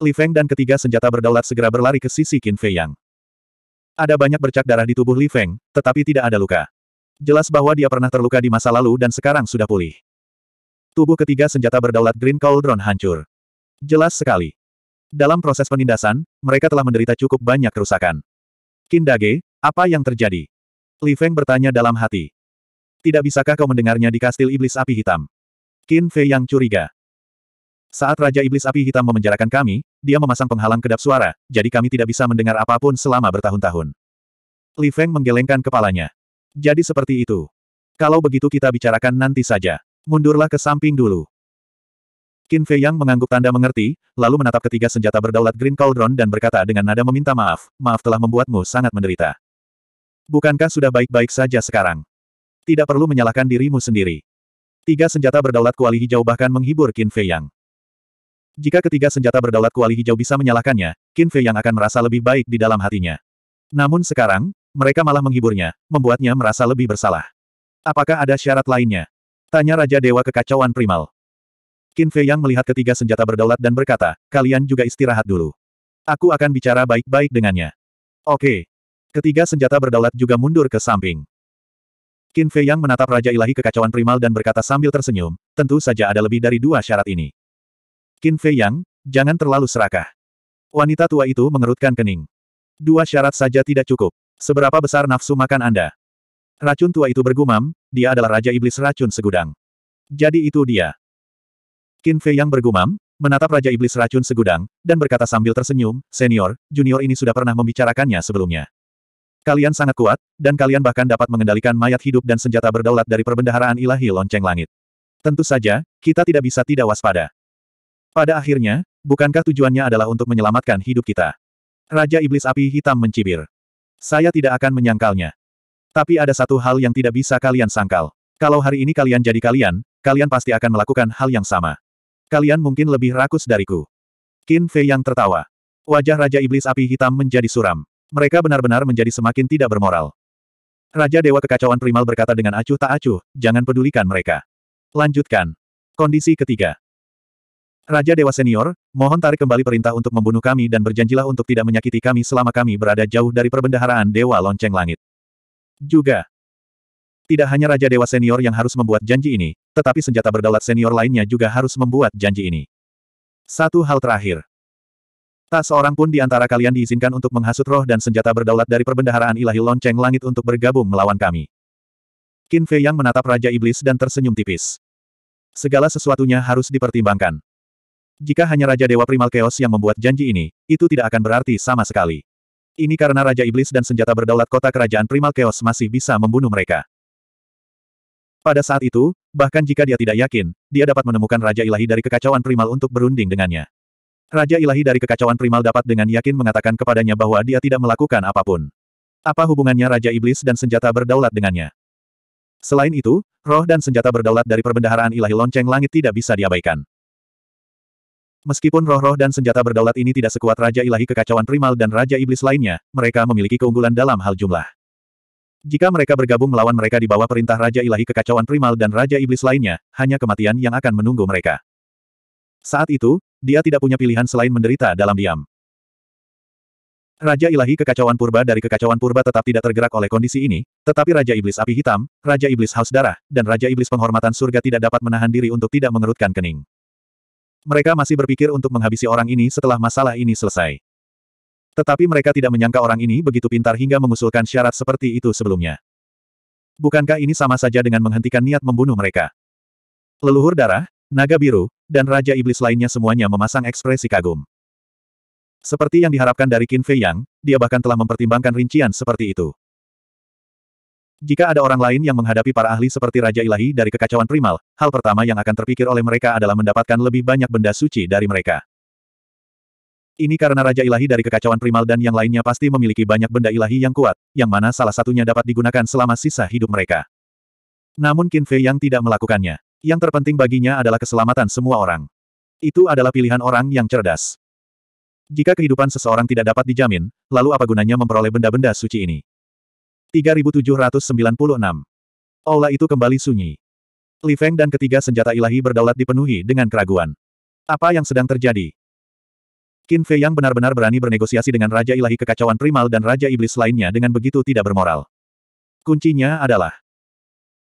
Li Feng dan ketiga senjata berdaulat segera berlari ke sisi Qin Feiyang. Ada banyak bercak darah di tubuh Li Feng, tetapi tidak ada luka. Jelas bahwa dia pernah terluka di masa lalu dan sekarang sudah pulih. Tubuh ketiga senjata berdaulat Green Cauldron hancur. Jelas sekali. Dalam proses penindasan, mereka telah menderita cukup banyak kerusakan. Kindage, apa yang terjadi? Li Feng bertanya dalam hati. Tidak bisakah kau mendengarnya di kastil iblis api hitam? Qin Fei yang curiga. Saat Raja Iblis Api Hitam memenjarakan kami, dia memasang penghalang kedap suara, jadi kami tidak bisa mendengar apapun selama bertahun-tahun. Li Feng menggelengkan kepalanya. Jadi seperti itu. Kalau begitu kita bicarakan nanti saja. Mundurlah ke samping dulu. Qin Fei Yang mengangguk tanda mengerti, lalu menatap ketiga senjata berdaulat Green Cauldron dan berkata dengan nada meminta maaf, maaf telah membuatmu sangat menderita. Bukankah sudah baik-baik saja sekarang? Tidak perlu menyalahkan dirimu sendiri. Tiga senjata berdaulat kuali hijau bahkan menghibur Qin Fei Yang. Jika ketiga senjata berdaulat kuali hijau bisa menyalahkannya, Qin Fei Yang akan merasa lebih baik di dalam hatinya. Namun sekarang, mereka malah menghiburnya, membuatnya merasa lebih bersalah. Apakah ada syarat lainnya? Tanya Raja Dewa Kekacauan Primal. Qin Fei Yang melihat ketiga senjata berdaulat dan berkata, kalian juga istirahat dulu. Aku akan bicara baik-baik dengannya. Oke. Ketiga senjata berdaulat juga mundur ke samping. Qin Fei Yang menatap Raja Ilahi Kekacauan Primal dan berkata sambil tersenyum, tentu saja ada lebih dari dua syarat ini. Qin Fei Yang, jangan terlalu serakah. Wanita tua itu mengerutkan kening. Dua syarat saja tidak cukup. Seberapa besar nafsu makan Anda? Racun tua itu bergumam, dia adalah Raja Iblis Racun Segudang. Jadi itu dia. Qin Fei yang bergumam, menatap Raja Iblis Racun Segudang, dan berkata sambil tersenyum, Senior, junior ini sudah pernah membicarakannya sebelumnya. Kalian sangat kuat, dan kalian bahkan dapat mengendalikan mayat hidup dan senjata berdaulat dari perbendaharaan ilahi lonceng langit. Tentu saja, kita tidak bisa tidak waspada. Pada akhirnya, bukankah tujuannya adalah untuk menyelamatkan hidup kita? Raja Iblis Api Hitam mencibir. Saya tidak akan menyangkalnya. Tapi ada satu hal yang tidak bisa kalian sangkal. Kalau hari ini kalian jadi kalian, kalian pasti akan melakukan hal yang sama. Kalian mungkin lebih rakus dariku. Qin Fei yang tertawa. Wajah Raja Iblis Api Hitam menjadi suram. Mereka benar-benar menjadi semakin tidak bermoral. Raja Dewa Kekacauan Primal berkata dengan acuh tak acuh, jangan pedulikan mereka. Lanjutkan. Kondisi ketiga. Raja Dewa Senior, mohon tarik kembali perintah untuk membunuh kami dan berjanjilah untuk tidak menyakiti kami selama kami berada jauh dari perbendaharaan Dewa Lonceng Langit. Juga. Tidak hanya Raja Dewa Senior yang harus membuat janji ini, tetapi senjata berdaulat senior lainnya juga harus membuat janji ini. Satu hal terakhir. Tak seorang pun di antara kalian diizinkan untuk menghasut roh dan senjata berdaulat dari perbendaharaan ilahi lonceng langit untuk bergabung melawan kami. Qin Fei yang menatap Raja Iblis dan tersenyum tipis. Segala sesuatunya harus dipertimbangkan. Jika hanya Raja Dewa Primal Chaos yang membuat janji ini, itu tidak akan berarti sama sekali. Ini karena Raja Iblis dan senjata berdaulat kota kerajaan Primal Chaos masih bisa membunuh mereka. Pada saat itu, bahkan jika dia tidak yakin, dia dapat menemukan Raja Ilahi dari kekacauan Primal untuk berunding dengannya. Raja Ilahi dari kekacauan Primal dapat dengan yakin mengatakan kepadanya bahwa dia tidak melakukan apapun. Apa hubungannya Raja Iblis dan senjata berdaulat dengannya? Selain itu, roh dan senjata berdaulat dari perbendaharaan ilahi lonceng langit tidak bisa diabaikan. Meskipun roh-roh dan senjata berdaulat ini tidak sekuat Raja Ilahi Kekacauan Primal dan Raja Iblis lainnya, mereka memiliki keunggulan dalam hal jumlah. Jika mereka bergabung melawan mereka di bawah perintah Raja Ilahi Kekacauan Primal dan Raja Iblis lainnya, hanya kematian yang akan menunggu mereka. Saat itu, dia tidak punya pilihan selain menderita dalam diam. Raja Ilahi Kekacauan Purba dari Kekacauan Purba tetap tidak tergerak oleh kondisi ini, tetapi Raja Iblis Api Hitam, Raja Iblis Haus Darah, dan Raja Iblis Penghormatan Surga tidak dapat menahan diri untuk tidak mengerutkan kening. Mereka masih berpikir untuk menghabisi orang ini setelah masalah ini selesai. Tetapi mereka tidak menyangka orang ini begitu pintar hingga mengusulkan syarat seperti itu sebelumnya. Bukankah ini sama saja dengan menghentikan niat membunuh mereka? Leluhur darah, naga biru, dan Raja Iblis lainnya semuanya memasang ekspresi kagum. Seperti yang diharapkan dari Qin Fei Yang, dia bahkan telah mempertimbangkan rincian seperti itu. Jika ada orang lain yang menghadapi para ahli seperti Raja Ilahi dari kekacauan primal, hal pertama yang akan terpikir oleh mereka adalah mendapatkan lebih banyak benda suci dari mereka. Ini karena Raja Ilahi dari kekacauan primal dan yang lainnya pasti memiliki banyak benda ilahi yang kuat, yang mana salah satunya dapat digunakan selama sisa hidup mereka. Namun Qin Fei yang tidak melakukannya. Yang terpenting baginya adalah keselamatan semua orang. Itu adalah pilihan orang yang cerdas. Jika kehidupan seseorang tidak dapat dijamin, lalu apa gunanya memperoleh benda-benda suci ini? 3796. Aula itu kembali sunyi. Li Feng dan ketiga senjata ilahi berdaulat dipenuhi dengan keraguan. Apa yang sedang terjadi? Qin Fei yang benar-benar berani bernegosiasi dengan Raja Ilahi Kekacauan Primal dan Raja Iblis lainnya dengan begitu tidak bermoral. Kuncinya adalah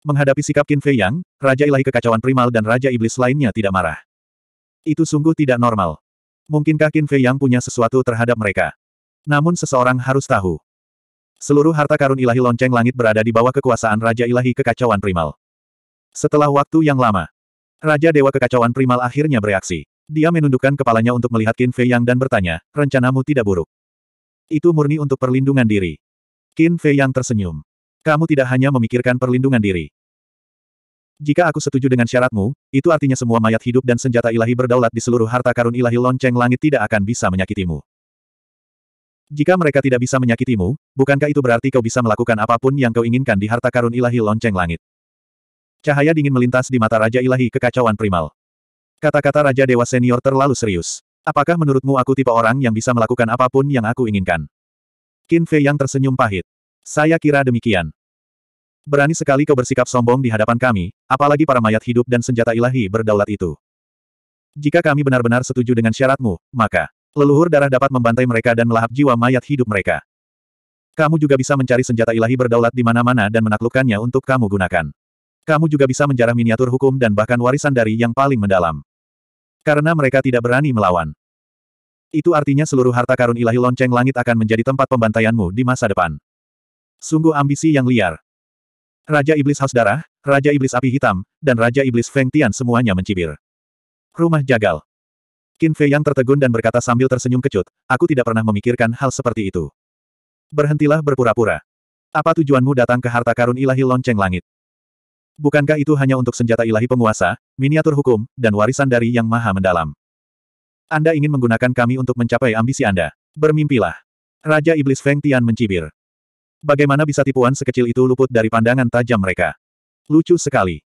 menghadapi sikap Qin Fei yang, Raja Ilahi Kekacauan Primal dan Raja Iblis lainnya tidak marah. Itu sungguh tidak normal. Mungkinkah Qin Fei yang punya sesuatu terhadap mereka? Namun seseorang harus tahu. Seluruh harta karun ilahi lonceng langit berada di bawah kekuasaan Raja Ilahi Kekacauan Primal. Setelah waktu yang lama, Raja Dewa Kekacauan Primal akhirnya bereaksi. Dia menundukkan kepalanya untuk melihat Qin Fei Yang dan bertanya, rencanamu tidak buruk. Itu murni untuk perlindungan diri. Qin Fei Yang tersenyum. Kamu tidak hanya memikirkan perlindungan diri. Jika aku setuju dengan syaratmu, itu artinya semua mayat hidup dan senjata ilahi berdaulat di seluruh harta karun ilahi lonceng langit tidak akan bisa menyakitimu. Jika mereka tidak bisa menyakitimu, bukankah itu berarti kau bisa melakukan apapun yang kau inginkan di harta karun ilahi lonceng langit? Cahaya dingin melintas di mata Raja Ilahi kekacauan primal. Kata-kata Raja Dewa Senior terlalu serius. Apakah menurutmu aku tipe orang yang bisa melakukan apapun yang aku inginkan? Qin Fei yang tersenyum pahit. Saya kira demikian. Berani sekali kau bersikap sombong di hadapan kami, apalagi para mayat hidup dan senjata ilahi berdaulat itu. Jika kami benar-benar setuju dengan syaratmu, maka Leluhur darah dapat membantai mereka dan melahap jiwa mayat hidup mereka. Kamu juga bisa mencari senjata ilahi berdaulat di mana-mana dan menaklukkannya untuk kamu gunakan. Kamu juga bisa menjarah miniatur hukum dan bahkan warisan dari yang paling mendalam. Karena mereka tidak berani melawan. Itu artinya seluruh harta karun ilahi lonceng langit akan menjadi tempat pembantaianmu di masa depan. Sungguh ambisi yang liar. Raja Iblis Haus Darah, Raja Iblis Api Hitam, dan Raja Iblis Feng Tian semuanya mencibir. Rumah Jagal Qin Fei yang tertegun dan berkata sambil tersenyum kecut, aku tidak pernah memikirkan hal seperti itu. Berhentilah berpura-pura. Apa tujuanmu datang ke harta karun ilahi lonceng langit? Bukankah itu hanya untuk senjata ilahi penguasa, miniatur hukum, dan warisan dari yang maha mendalam? Anda ingin menggunakan kami untuk mencapai ambisi Anda. Bermimpilah. Raja Iblis Feng Tian mencibir. Bagaimana bisa tipuan sekecil itu luput dari pandangan tajam mereka? Lucu sekali.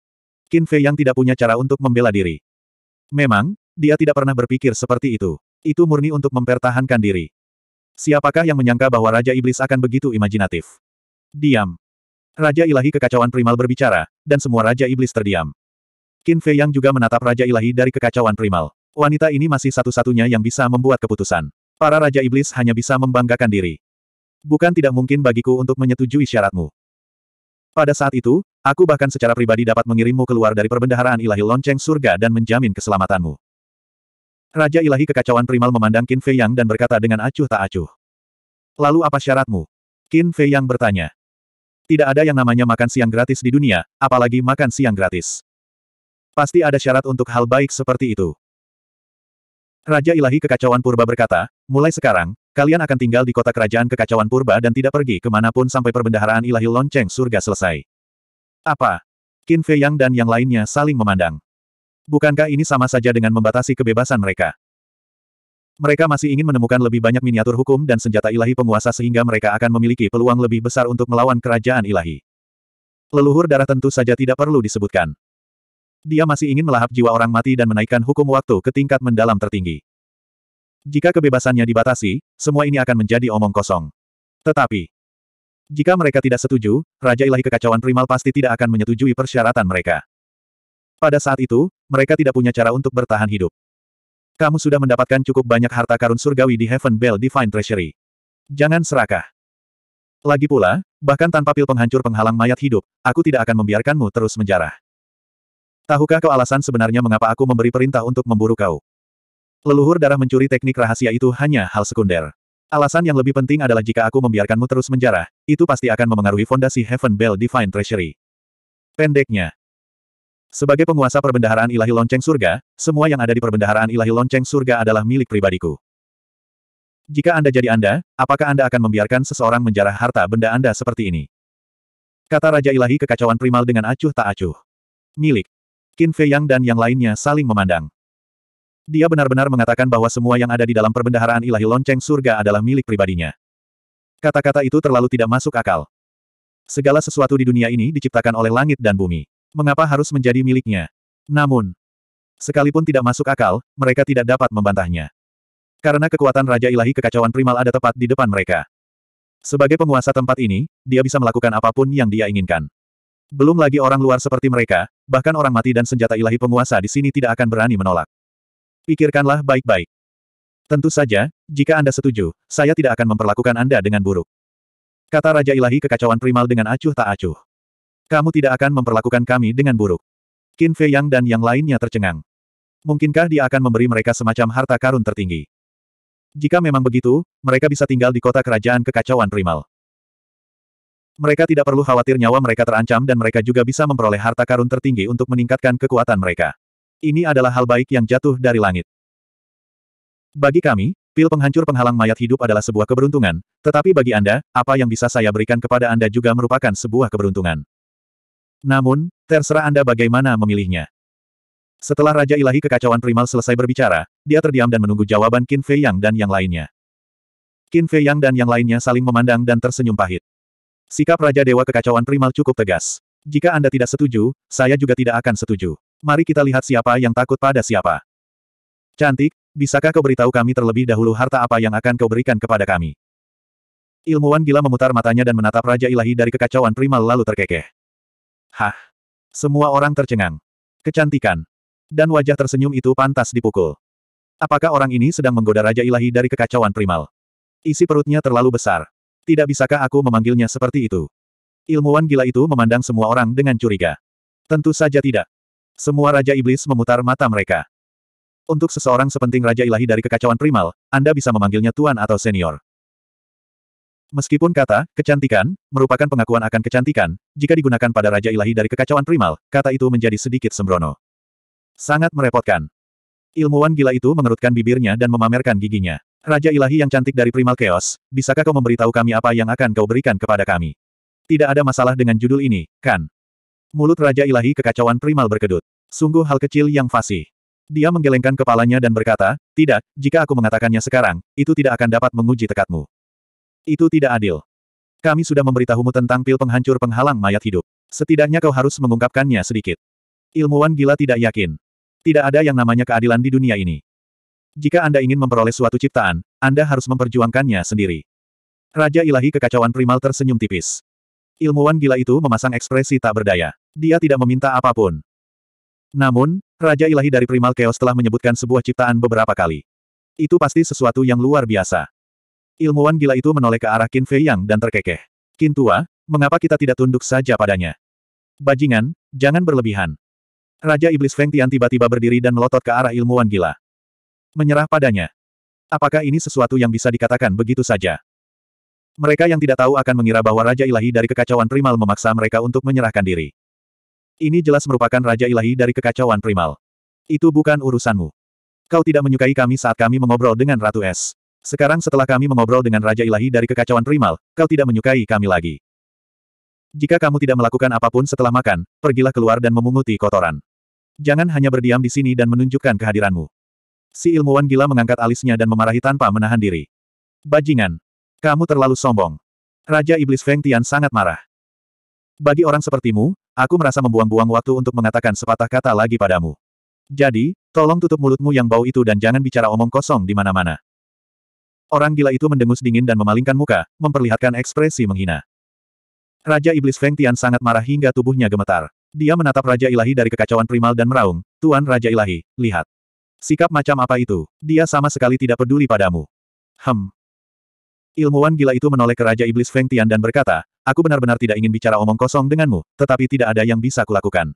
Qin Fei yang tidak punya cara untuk membela diri. Memang, dia tidak pernah berpikir seperti itu. Itu murni untuk mempertahankan diri. Siapakah yang menyangka bahwa Raja Iblis akan begitu imajinatif? Diam. Raja Ilahi Kekacauan Primal berbicara, dan semua Raja Iblis terdiam. Qin Fei yang juga menatap Raja Ilahi dari Kekacauan Primal. Wanita ini masih satu-satunya yang bisa membuat keputusan. Para Raja Iblis hanya bisa membanggakan diri. Bukan tidak mungkin bagiku untuk menyetujui syaratmu. Pada saat itu, aku bahkan secara pribadi dapat mengirimmu keluar dari perbendaharaan ilahi lonceng surga dan menjamin keselamatanmu. Raja ilahi kekacauan primal memandang Qin Fei Yang dan berkata dengan acuh tak acuh. Lalu apa syaratmu? Qin Fei Yang bertanya. Tidak ada yang namanya makan siang gratis di dunia, apalagi makan siang gratis. Pasti ada syarat untuk hal baik seperti itu. Raja ilahi kekacauan purba berkata, mulai sekarang, kalian akan tinggal di kota kerajaan kekacauan purba dan tidak pergi kemanapun sampai perbendaharaan ilahi lonceng surga selesai. Apa? Qin Fei Yang dan yang lainnya saling memandang. Bukankah ini sama saja dengan membatasi kebebasan mereka? Mereka masih ingin menemukan lebih banyak miniatur hukum dan senjata ilahi penguasa sehingga mereka akan memiliki peluang lebih besar untuk melawan kerajaan ilahi. Leluhur darah tentu saja tidak perlu disebutkan. Dia masih ingin melahap jiwa orang mati dan menaikkan hukum waktu ke tingkat mendalam tertinggi. Jika kebebasannya dibatasi, semua ini akan menjadi omong kosong. Tetapi, jika mereka tidak setuju, Raja Ilahi Kekacauan Primal pasti tidak akan menyetujui persyaratan mereka. Pada saat itu, mereka tidak punya cara untuk bertahan hidup. Kamu sudah mendapatkan cukup banyak harta karun surgawi di Heaven Bell Divine Treasury. Jangan serakah. Lagi pula, bahkan tanpa pil penghancur penghalang mayat hidup, aku tidak akan membiarkanmu terus menjarah. Tahukah kau alasan sebenarnya mengapa aku memberi perintah untuk memburu kau? Leluhur darah mencuri teknik rahasia itu hanya hal sekunder. Alasan yang lebih penting adalah jika aku membiarkanmu terus menjarah, itu pasti akan memengaruhi fondasi Heaven Bell Divine Treasury. Pendeknya, sebagai penguasa perbendaharaan ilahi lonceng surga, semua yang ada di perbendaharaan ilahi lonceng surga adalah milik pribadiku. Jika Anda jadi Anda, apakah Anda akan membiarkan seseorang menjarah harta benda Anda seperti ini? Kata Raja Ilahi kekacauan primal dengan acuh tak acuh. Milik. Qin Fei Yang dan yang lainnya saling memandang. Dia benar-benar mengatakan bahwa semua yang ada di dalam perbendaharaan ilahi lonceng surga adalah milik pribadinya. Kata-kata itu terlalu tidak masuk akal. Segala sesuatu di dunia ini diciptakan oleh langit dan bumi mengapa harus menjadi miliknya. Namun, sekalipun tidak masuk akal, mereka tidak dapat membantahnya. Karena kekuatan Raja Ilahi kekacauan primal ada tepat di depan mereka. Sebagai penguasa tempat ini, dia bisa melakukan apapun yang dia inginkan. Belum lagi orang luar seperti mereka, bahkan orang mati dan senjata ilahi penguasa di sini tidak akan berani menolak. Pikirkanlah baik-baik. Tentu saja, jika Anda setuju, saya tidak akan memperlakukan Anda dengan buruk. Kata Raja Ilahi kekacauan primal dengan acuh tak acuh. Kamu tidak akan memperlakukan kami dengan buruk. Qin Fei Yang dan yang lainnya tercengang. Mungkinkah dia akan memberi mereka semacam harta karun tertinggi? Jika memang begitu, mereka bisa tinggal di kota kerajaan kekacauan primal. Mereka tidak perlu khawatir nyawa mereka terancam dan mereka juga bisa memperoleh harta karun tertinggi untuk meningkatkan kekuatan mereka. Ini adalah hal baik yang jatuh dari langit. Bagi kami, Pil penghancur penghalang mayat hidup adalah sebuah keberuntungan, tetapi bagi Anda, apa yang bisa saya berikan kepada Anda juga merupakan sebuah keberuntungan. Namun, terserah Anda bagaimana memilihnya. Setelah Raja Ilahi Kekacauan Primal selesai berbicara, dia terdiam dan menunggu jawaban Qin Fei Yang dan yang lainnya. Qin Fei Yang dan yang lainnya saling memandang dan tersenyum pahit. Sikap Raja Dewa Kekacauan Primal cukup tegas. Jika Anda tidak setuju, saya juga tidak akan setuju. Mari kita lihat siapa yang takut pada siapa. Cantik, bisakah kau beritahu kami terlebih dahulu harta apa yang akan kau berikan kepada kami? Ilmuwan gila memutar matanya dan menatap Raja Ilahi dari kekacauan primal lalu terkekeh. Hah! Semua orang tercengang. Kecantikan. Dan wajah tersenyum itu pantas dipukul. Apakah orang ini sedang menggoda Raja Ilahi dari kekacauan primal? Isi perutnya terlalu besar. Tidak bisakah aku memanggilnya seperti itu? Ilmuwan gila itu memandang semua orang dengan curiga. Tentu saja tidak. Semua Raja Iblis memutar mata mereka. Untuk seseorang sepenting Raja Ilahi dari kekacauan primal, Anda bisa memanggilnya Tuan atau Senior. Meskipun kata, kecantikan, merupakan pengakuan akan kecantikan, jika digunakan pada Raja Ilahi dari kekacauan primal, kata itu menjadi sedikit sembrono. Sangat merepotkan. Ilmuwan gila itu mengerutkan bibirnya dan memamerkan giginya. Raja Ilahi yang cantik dari primal chaos, bisakah kau memberitahu kami apa yang akan kau berikan kepada kami? Tidak ada masalah dengan judul ini, kan? Mulut Raja Ilahi kekacauan primal berkedut. Sungguh hal kecil yang fasih. Dia menggelengkan kepalanya dan berkata, tidak, jika aku mengatakannya sekarang, itu tidak akan dapat menguji tekadmu. Itu tidak adil. Kami sudah memberitahumu tentang pil penghancur penghalang mayat hidup. Setidaknya kau harus mengungkapkannya sedikit. Ilmuwan gila tidak yakin. Tidak ada yang namanya keadilan di dunia ini. Jika Anda ingin memperoleh suatu ciptaan, Anda harus memperjuangkannya sendiri. Raja ilahi kekacauan primal tersenyum tipis. Ilmuwan gila itu memasang ekspresi tak berdaya. Dia tidak meminta apapun. Namun, Raja ilahi dari primal chaos telah menyebutkan sebuah ciptaan beberapa kali. Itu pasti sesuatu yang luar biasa. Ilmuwan gila itu menoleh ke arah Qin Fei Yang dan terkekeh. Qin Tua, mengapa kita tidak tunduk saja padanya? Bajingan, jangan berlebihan. Raja Iblis Feng Tian tiba-tiba berdiri dan melotot ke arah ilmuwan gila. Menyerah padanya. Apakah ini sesuatu yang bisa dikatakan begitu saja? Mereka yang tidak tahu akan mengira bahwa Raja Ilahi dari kekacauan primal memaksa mereka untuk menyerahkan diri. Ini jelas merupakan Raja Ilahi dari kekacauan primal. Itu bukan urusanmu. Kau tidak menyukai kami saat kami mengobrol dengan Ratu Es. Sekarang setelah kami mengobrol dengan Raja Ilahi dari kekacauan primal, kau tidak menyukai kami lagi. Jika kamu tidak melakukan apapun setelah makan, pergilah keluar dan memunguti kotoran. Jangan hanya berdiam di sini dan menunjukkan kehadiranmu. Si ilmuwan gila mengangkat alisnya dan memarahi tanpa menahan diri. Bajingan! Kamu terlalu sombong. Raja Iblis Feng Tian sangat marah. Bagi orang sepertimu, aku merasa membuang-buang waktu untuk mengatakan sepatah kata lagi padamu. Jadi, tolong tutup mulutmu yang bau itu dan jangan bicara omong kosong di mana-mana. Orang gila itu mendengus dingin dan memalingkan muka, memperlihatkan ekspresi menghina. Raja Iblis Feng Tian sangat marah hingga tubuhnya gemetar. Dia menatap Raja Ilahi dari kekacauan primal dan meraung, Tuan Raja Ilahi, lihat. Sikap macam apa itu? Dia sama sekali tidak peduli padamu. Hem. Ilmuwan gila itu menoleh ke Raja Iblis Feng Tian dan berkata, Aku benar-benar tidak ingin bicara omong kosong denganmu, tetapi tidak ada yang bisa kulakukan.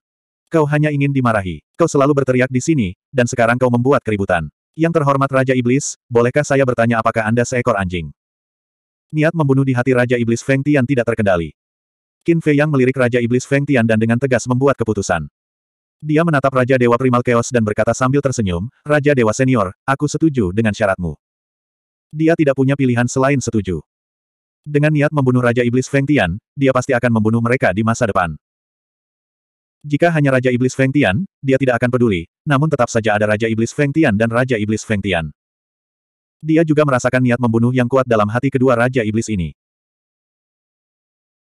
Kau hanya ingin dimarahi. Kau selalu berteriak di sini, dan sekarang kau membuat keributan. Yang terhormat Raja Iblis, bolehkah saya bertanya apakah Anda seekor anjing? Niat membunuh di hati Raja Iblis Feng Tian tidak terkendali. Qin Fei Yang melirik Raja Iblis Feng Tian dan dengan tegas membuat keputusan. Dia menatap Raja Dewa Primal Chaos dan berkata sambil tersenyum, Raja Dewa Senior, aku setuju dengan syaratmu. Dia tidak punya pilihan selain setuju. Dengan niat membunuh Raja Iblis Feng Tian, dia pasti akan membunuh mereka di masa depan. Jika hanya Raja Iblis Feng Tian, dia tidak akan peduli, namun tetap saja ada Raja Iblis Feng Tian dan Raja Iblis Feng Tian. Dia juga merasakan niat membunuh yang kuat dalam hati kedua Raja Iblis ini.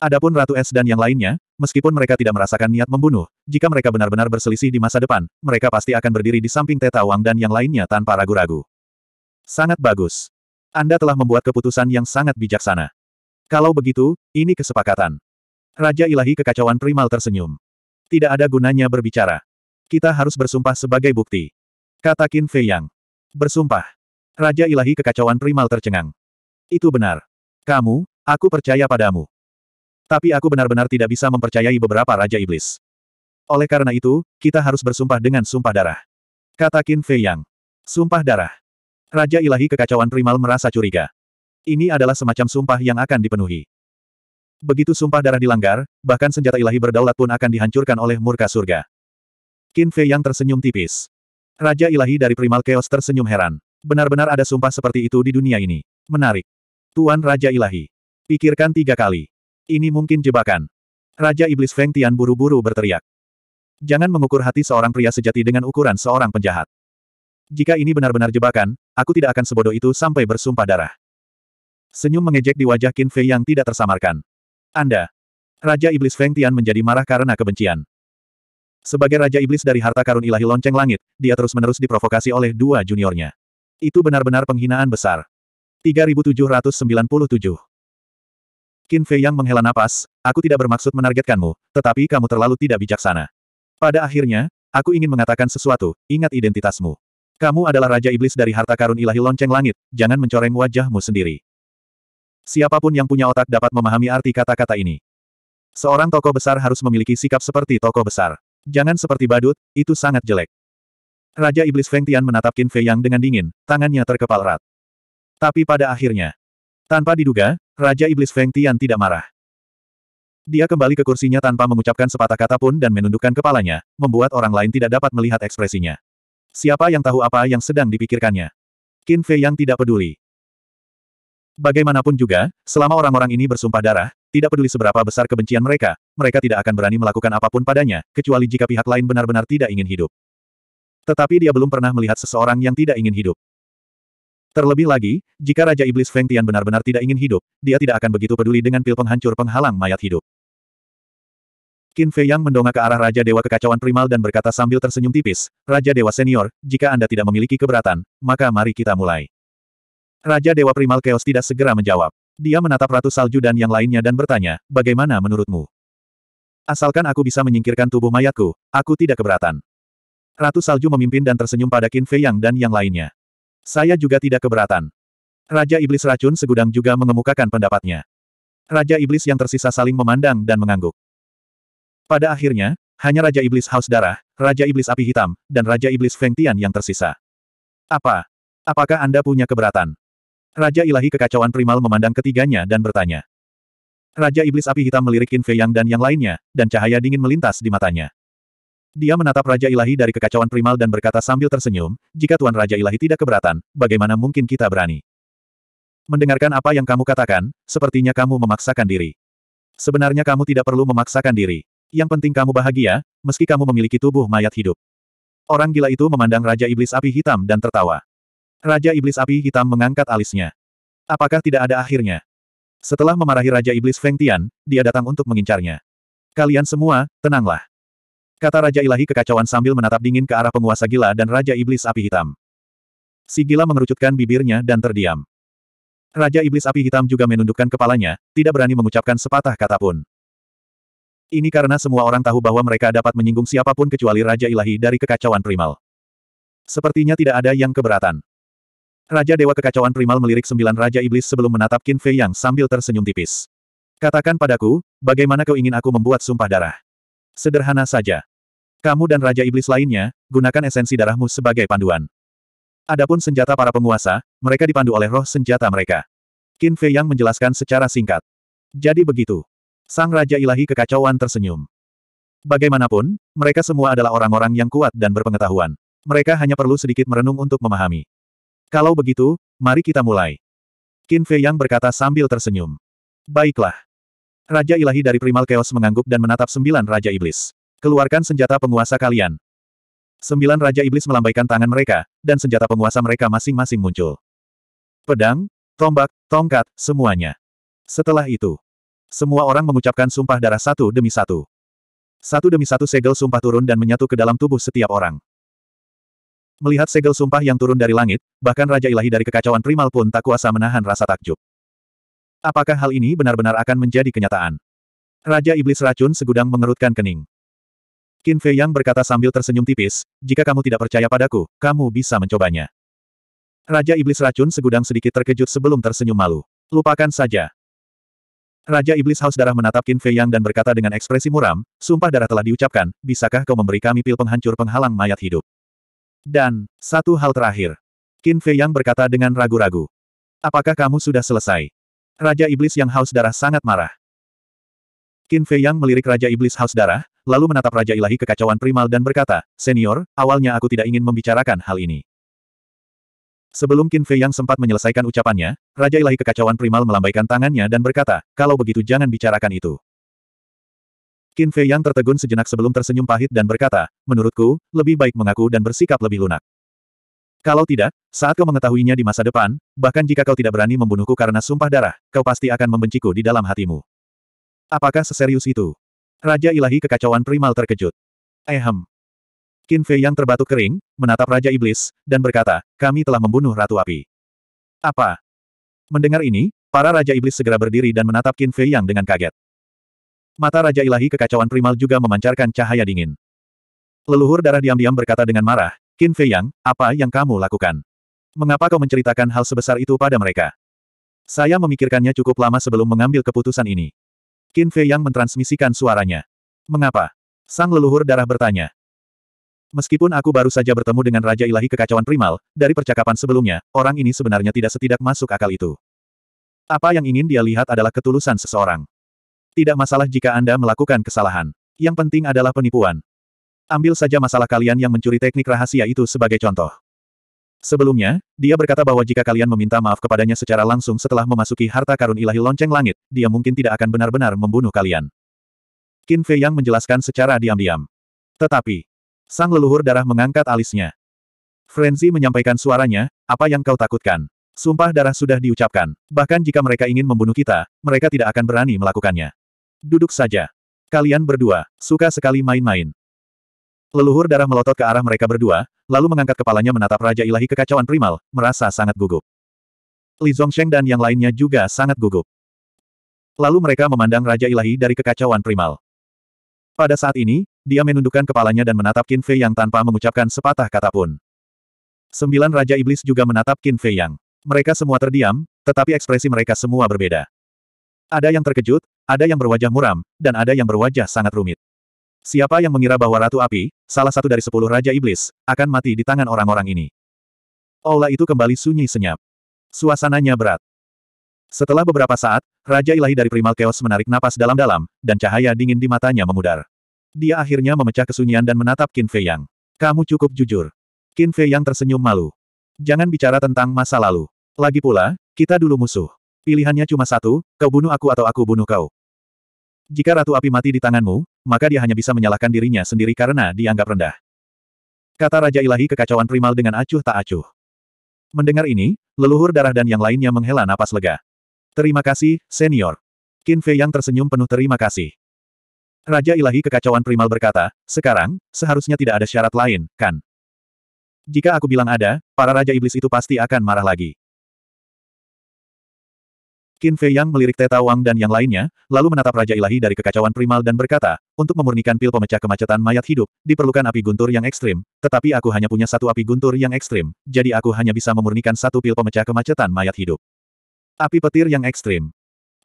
Adapun Ratu Es dan yang lainnya, meskipun mereka tidak merasakan niat membunuh, jika mereka benar-benar berselisih di masa depan, mereka pasti akan berdiri di samping Teta Wang dan yang lainnya tanpa ragu-ragu. Sangat bagus. Anda telah membuat keputusan yang sangat bijaksana. Kalau begitu, ini kesepakatan. Raja Ilahi Kekacauan Primal tersenyum. Tidak ada gunanya berbicara. Kita harus bersumpah sebagai bukti. Kata Qin Fei Yang. Bersumpah. Raja ilahi kekacauan primal tercengang. Itu benar. Kamu, aku percaya padamu. Tapi aku benar-benar tidak bisa mempercayai beberapa Raja Iblis. Oleh karena itu, kita harus bersumpah dengan sumpah darah. Kata Qin Fei Yang. Sumpah darah. Raja ilahi kekacauan primal merasa curiga. Ini adalah semacam sumpah yang akan dipenuhi. Begitu sumpah darah dilanggar, bahkan senjata ilahi berdaulat pun akan dihancurkan oleh murka surga. Qin Fei yang tersenyum tipis. Raja ilahi dari primal chaos tersenyum heran. Benar-benar ada sumpah seperti itu di dunia ini. Menarik. Tuan Raja ilahi. Pikirkan tiga kali. Ini mungkin jebakan. Raja Iblis Feng Tian buru-buru berteriak. Jangan mengukur hati seorang pria sejati dengan ukuran seorang penjahat. Jika ini benar-benar jebakan, aku tidak akan sebodoh itu sampai bersumpah darah. Senyum mengejek di wajah Qin Fei yang tidak tersamarkan. Anda. Raja Iblis Feng Tian menjadi marah karena kebencian. Sebagai Raja Iblis dari harta karun ilahi lonceng langit, dia terus-menerus diprovokasi oleh dua juniornya. Itu benar-benar penghinaan besar. 3797 Qin Fei Yang menghela napas, aku tidak bermaksud menargetkanmu, tetapi kamu terlalu tidak bijaksana. Pada akhirnya, aku ingin mengatakan sesuatu, ingat identitasmu. Kamu adalah Raja Iblis dari harta karun ilahi lonceng langit, jangan mencoreng wajahmu sendiri. Siapapun yang punya otak dapat memahami arti kata-kata ini. Seorang tokoh besar harus memiliki sikap seperti tokoh besar. Jangan seperti badut, itu sangat jelek. Raja Iblis Feng Tian menatap Qin Fei Yang dengan dingin, tangannya terkepal erat. Tapi pada akhirnya, tanpa diduga, Raja Iblis Feng Tian tidak marah. Dia kembali ke kursinya tanpa mengucapkan sepatah kata pun dan menundukkan kepalanya, membuat orang lain tidak dapat melihat ekspresinya. Siapa yang tahu apa yang sedang dipikirkannya? Qin Fei Yang tidak peduli. Bagaimanapun juga, selama orang-orang ini bersumpah darah, tidak peduli seberapa besar kebencian mereka, mereka tidak akan berani melakukan apapun padanya, kecuali jika pihak lain benar-benar tidak ingin hidup. Tetapi dia belum pernah melihat seseorang yang tidak ingin hidup. Terlebih lagi, jika Raja Iblis Feng Tian benar-benar tidak ingin hidup, dia tidak akan begitu peduli dengan pil penghancur penghalang mayat hidup. Qin Fei Yang mendongak ke arah Raja Dewa Kekacauan Primal dan berkata sambil tersenyum tipis, Raja Dewa Senior, jika Anda tidak memiliki keberatan, maka mari kita mulai. Raja Dewa Primal Chaos tidak segera menjawab. Dia menatap Ratu Salju dan yang lainnya dan bertanya, bagaimana menurutmu? Asalkan aku bisa menyingkirkan tubuh mayatku, aku tidak keberatan. Ratu Salju memimpin dan tersenyum pada Qin Fei Yang dan yang lainnya. Saya juga tidak keberatan. Raja Iblis Racun Segudang juga mengemukakan pendapatnya. Raja Iblis yang tersisa saling memandang dan mengangguk. Pada akhirnya, hanya Raja Iblis Haus Darah, Raja Iblis Api Hitam, dan Raja Iblis Feng Tian yang tersisa. Apa? Apakah Anda punya keberatan? Raja ilahi kekacauan primal memandang ketiganya dan bertanya. Raja Iblis Api Hitam melirik Qin Fei Yang dan yang lainnya, dan cahaya dingin melintas di matanya. Dia menatap Raja Ilahi dari kekacauan primal dan berkata sambil tersenyum, jika Tuan Raja Ilahi tidak keberatan, bagaimana mungkin kita berani? Mendengarkan apa yang kamu katakan, sepertinya kamu memaksakan diri. Sebenarnya kamu tidak perlu memaksakan diri. Yang penting kamu bahagia, meski kamu memiliki tubuh mayat hidup. Orang gila itu memandang Raja Iblis Api Hitam dan tertawa. Raja Iblis Api Hitam mengangkat alisnya. Apakah tidak ada akhirnya? Setelah memarahi Raja Iblis Feng Tian, dia datang untuk mengincarnya. Kalian semua, tenanglah. Kata Raja Ilahi kekacauan sambil menatap dingin ke arah penguasa gila dan Raja Iblis Api Hitam. Si gila mengerucutkan bibirnya dan terdiam. Raja Iblis Api Hitam juga menundukkan kepalanya, tidak berani mengucapkan sepatah kata pun. Ini karena semua orang tahu bahwa mereka dapat menyinggung siapapun kecuali Raja Ilahi dari kekacauan primal. Sepertinya tidak ada yang keberatan. Raja Dewa Kekacauan Primal melirik sembilan Raja Iblis sebelum menatap Qin Fei Yang sambil tersenyum tipis. Katakan padaku, bagaimana kau ingin aku membuat sumpah darah? Sederhana saja. Kamu dan Raja Iblis lainnya, gunakan esensi darahmu sebagai panduan. Adapun senjata para penguasa, mereka dipandu oleh roh senjata mereka. Qin Fei Yang menjelaskan secara singkat. Jadi begitu. Sang Raja Ilahi Kekacauan tersenyum. Bagaimanapun, mereka semua adalah orang-orang yang kuat dan berpengetahuan. Mereka hanya perlu sedikit merenung untuk memahami. Kalau begitu, mari kita mulai. Qin Fei Yang berkata sambil tersenyum. Baiklah. Raja ilahi dari Primal Chaos mengangguk dan menatap sembilan Raja Iblis. Keluarkan senjata penguasa kalian. Sembilan Raja Iblis melambaikan tangan mereka, dan senjata penguasa mereka masing-masing muncul. Pedang, tombak, tongkat, semuanya. Setelah itu, semua orang mengucapkan sumpah darah satu demi satu. Satu demi satu segel sumpah turun dan menyatu ke dalam tubuh setiap orang. Melihat segel sumpah yang turun dari langit, bahkan Raja Ilahi dari kekacauan primal pun tak kuasa menahan rasa takjub. Apakah hal ini benar-benar akan menjadi kenyataan? Raja Iblis Racun segudang mengerutkan kening. Qin Fei Yang berkata sambil tersenyum tipis, jika kamu tidak percaya padaku, kamu bisa mencobanya. Raja Iblis Racun segudang sedikit terkejut sebelum tersenyum malu. Lupakan saja. Raja Iblis Haus Darah menatap Qin Fei Yang dan berkata dengan ekspresi muram, sumpah darah telah diucapkan, bisakah kau memberi kami pil penghancur penghalang mayat hidup? Dan, satu hal terakhir. Qin Fei Yang berkata dengan ragu-ragu. Apakah kamu sudah selesai? Raja Iblis yang haus darah sangat marah. Qin Fei Yang melirik Raja Iblis haus darah, lalu menatap Raja Ilahi kekacauan primal dan berkata, Senior, awalnya aku tidak ingin membicarakan hal ini. Sebelum Qin Fei Yang sempat menyelesaikan ucapannya, Raja Ilahi kekacauan primal melambaikan tangannya dan berkata, kalau begitu jangan bicarakan itu. Qin Fei yang tertegun sejenak sebelum tersenyum pahit dan berkata, menurutku, lebih baik mengaku dan bersikap lebih lunak. Kalau tidak, saat kau mengetahuinya di masa depan, bahkan jika kau tidak berani membunuhku karena sumpah darah, kau pasti akan membenciku di dalam hatimu. Apakah seserius itu? Raja ilahi kekacauan primal terkejut. Ehem. Qin Fei yang terbatuk kering, menatap Raja Iblis, dan berkata, kami telah membunuh Ratu Api. Apa? Mendengar ini, para Raja Iblis segera berdiri dan menatap Qin Fei yang dengan kaget. Mata Raja Ilahi Kekacauan Primal juga memancarkan cahaya dingin. Leluhur darah diam-diam berkata dengan marah, Qin Fei Yang, apa yang kamu lakukan? Mengapa kau menceritakan hal sebesar itu pada mereka? Saya memikirkannya cukup lama sebelum mengambil keputusan ini. Qin Fei Yang mentransmisikan suaranya. Mengapa? Sang leluhur darah bertanya. Meskipun aku baru saja bertemu dengan Raja Ilahi Kekacauan Primal, dari percakapan sebelumnya, orang ini sebenarnya tidak setidak masuk akal itu. Apa yang ingin dia lihat adalah ketulusan seseorang. Tidak masalah jika Anda melakukan kesalahan. Yang penting adalah penipuan. Ambil saja masalah kalian yang mencuri teknik rahasia itu sebagai contoh. Sebelumnya, dia berkata bahwa jika kalian meminta maaf kepadanya secara langsung setelah memasuki harta karun ilahi lonceng langit, dia mungkin tidak akan benar-benar membunuh kalian. Qin Fei Yang menjelaskan secara diam-diam. Tetapi, sang leluhur darah mengangkat alisnya. Frenzy menyampaikan suaranya, apa yang kau takutkan? Sumpah darah sudah diucapkan. Bahkan jika mereka ingin membunuh kita, mereka tidak akan berani melakukannya. Duduk saja. Kalian berdua, suka sekali main-main. Leluhur darah melotot ke arah mereka berdua, lalu mengangkat kepalanya menatap Raja Ilahi Kekacauan Primal, merasa sangat gugup. Li Zongsheng dan yang lainnya juga sangat gugup. Lalu mereka memandang Raja Ilahi dari Kekacauan Primal. Pada saat ini, dia menundukkan kepalanya dan menatap Qin Fei Yang tanpa mengucapkan sepatah kata pun. Sembilan Raja Iblis juga menatap Qin Fei Yang. Mereka semua terdiam, tetapi ekspresi mereka semua berbeda. Ada yang terkejut, ada yang berwajah muram, dan ada yang berwajah sangat rumit. Siapa yang mengira bahwa Ratu Api, salah satu dari sepuluh Raja Iblis, akan mati di tangan orang-orang ini? Aula itu kembali sunyi senyap. Suasananya berat. Setelah beberapa saat, Raja Ilahi dari Primal Chaos menarik napas dalam-dalam, dan cahaya dingin di matanya memudar. Dia akhirnya memecah kesunyian dan menatap Qin Fei Yang. Kamu cukup jujur. Qin Fei Yang tersenyum malu. Jangan bicara tentang masa lalu. Lagi pula, kita dulu musuh. Pilihannya cuma satu, kau bunuh aku atau aku bunuh kau. Jika Ratu Api mati di tanganmu, maka dia hanya bisa menyalahkan dirinya sendiri karena dianggap rendah. Kata Raja Ilahi kekacauan primal dengan acuh tak acuh. Mendengar ini, leluhur darah dan yang lainnya menghela napas lega. Terima kasih, senior. Qin Fei yang tersenyum penuh terima kasih. Raja Ilahi Kekacauan Primal berkata, sekarang, seharusnya tidak ada syarat lain, kan? Jika aku bilang ada, para Raja Iblis itu pasti akan marah lagi. Qin Fei Yang melirik Teta Wang dan yang lainnya, lalu menatap Raja Ilahi dari kekacauan primal dan berkata, untuk memurnikan pil pemecah kemacetan mayat hidup, diperlukan api guntur yang ekstrim, tetapi aku hanya punya satu api guntur yang ekstrim, jadi aku hanya bisa memurnikan satu pil pemecah kemacetan mayat hidup. Api petir yang ekstrim.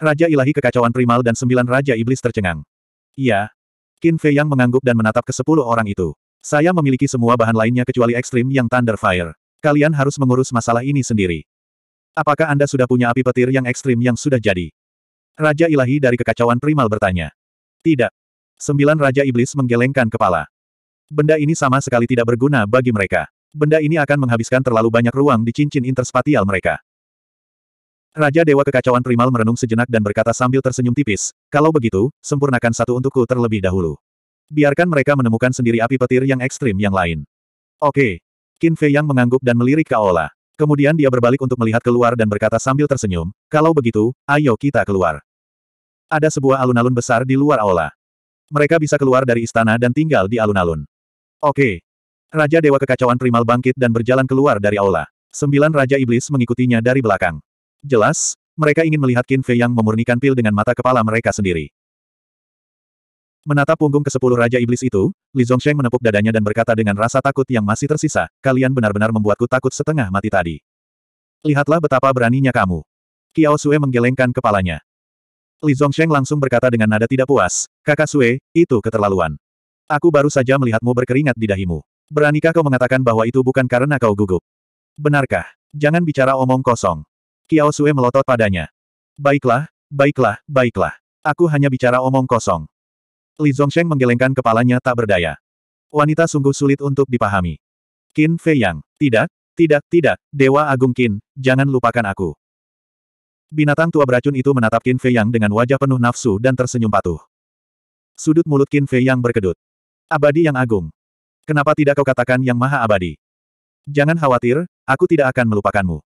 Raja Ilahi kekacauan primal dan sembilan Raja Iblis tercengang. Iya. Qin Fei Yang mengangguk dan menatap ke sepuluh orang itu. Saya memiliki semua bahan lainnya kecuali ekstrim yang Thunder Fire. Kalian harus mengurus masalah ini sendiri. Apakah Anda sudah punya api petir yang ekstrim yang sudah jadi? Raja ilahi dari kekacauan primal bertanya. Tidak. Sembilan Raja Iblis menggelengkan kepala. Benda ini sama sekali tidak berguna bagi mereka. Benda ini akan menghabiskan terlalu banyak ruang di cincin interspatial mereka. Raja Dewa Kekacauan Primal merenung sejenak dan berkata sambil tersenyum tipis, kalau begitu, sempurnakan satu untukku terlebih dahulu. Biarkan mereka menemukan sendiri api petir yang ekstrim yang lain. Oke. Qin Fei yang mengangguk dan melirik Kaola. Kemudian dia berbalik untuk melihat keluar dan berkata sambil tersenyum, kalau begitu, ayo kita keluar. Ada sebuah alun-alun besar di luar aula. Mereka bisa keluar dari istana dan tinggal di alun-alun. Oke. Raja Dewa Kekacauan Primal bangkit dan berjalan keluar dari aula. Sembilan Raja Iblis mengikutinya dari belakang. Jelas, mereka ingin melihat Qin Fei yang memurnikan pil dengan mata kepala mereka sendiri. Menatap punggung ke sepuluh Raja Iblis itu, Li Zhongsheng menepuk dadanya dan berkata dengan rasa takut yang masih tersisa, kalian benar-benar membuatku takut setengah mati tadi. Lihatlah betapa beraninya kamu. Kiao Sue menggelengkan kepalanya. Li Zhongsheng langsung berkata dengan nada tidak puas, kakak Sue, itu keterlaluan. Aku baru saja melihatmu berkeringat di dahimu. Beranikah kau mengatakan bahwa itu bukan karena kau gugup? Benarkah? Jangan bicara omong kosong. Kiao Sue melotot padanya. Baiklah, baiklah, baiklah. Aku hanya bicara omong kosong. Li Zongsheng menggelengkan kepalanya tak berdaya. Wanita sungguh sulit untuk dipahami. Qin Fei Yang, tidak, tidak, tidak, Dewa Agung Qin, jangan lupakan aku. Binatang tua beracun itu menatap Qin Fei Yang dengan wajah penuh nafsu dan tersenyum patuh. Sudut mulut Qin Fei Yang berkedut. Abadi yang agung. Kenapa tidak kau katakan yang maha abadi? Jangan khawatir, aku tidak akan melupakanmu.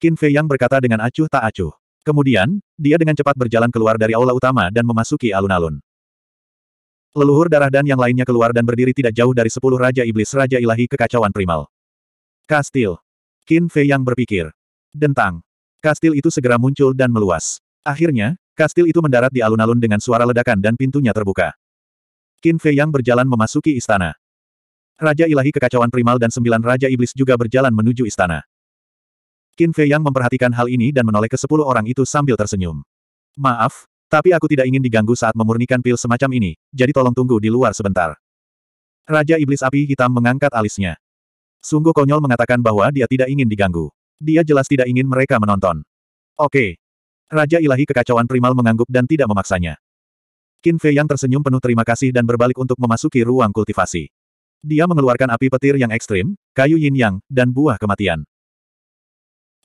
Qin Fei Yang berkata dengan acuh tak acuh. Kemudian, dia dengan cepat berjalan keluar dari aula utama dan memasuki alun-alun. Leluhur darah dan yang lainnya keluar dan berdiri tidak jauh dari sepuluh Raja Iblis Raja Ilahi Kekacauan Primal. Kastil. Qin Fei yang berpikir. Dentang. Kastil itu segera muncul dan meluas. Akhirnya, kastil itu mendarat di alun-alun dengan suara ledakan dan pintunya terbuka. Qin Fei yang berjalan memasuki istana. Raja Ilahi Kekacauan Primal dan sembilan Raja Iblis juga berjalan menuju istana. Qin Fei yang memperhatikan hal ini dan menoleh ke sepuluh orang itu sambil tersenyum. Maaf, tapi aku tidak ingin diganggu saat memurnikan pil semacam ini, jadi tolong tunggu di luar sebentar. Raja Iblis Api Hitam mengangkat alisnya. Sungguh konyol mengatakan bahwa dia tidak ingin diganggu. Dia jelas tidak ingin mereka menonton. Oke. Raja Ilahi Kekacauan Primal mengangguk dan tidak memaksanya. Qin Fei yang tersenyum penuh terima kasih dan berbalik untuk memasuki ruang kultivasi. Dia mengeluarkan api petir yang ekstrim, kayu yin yang, dan buah kematian.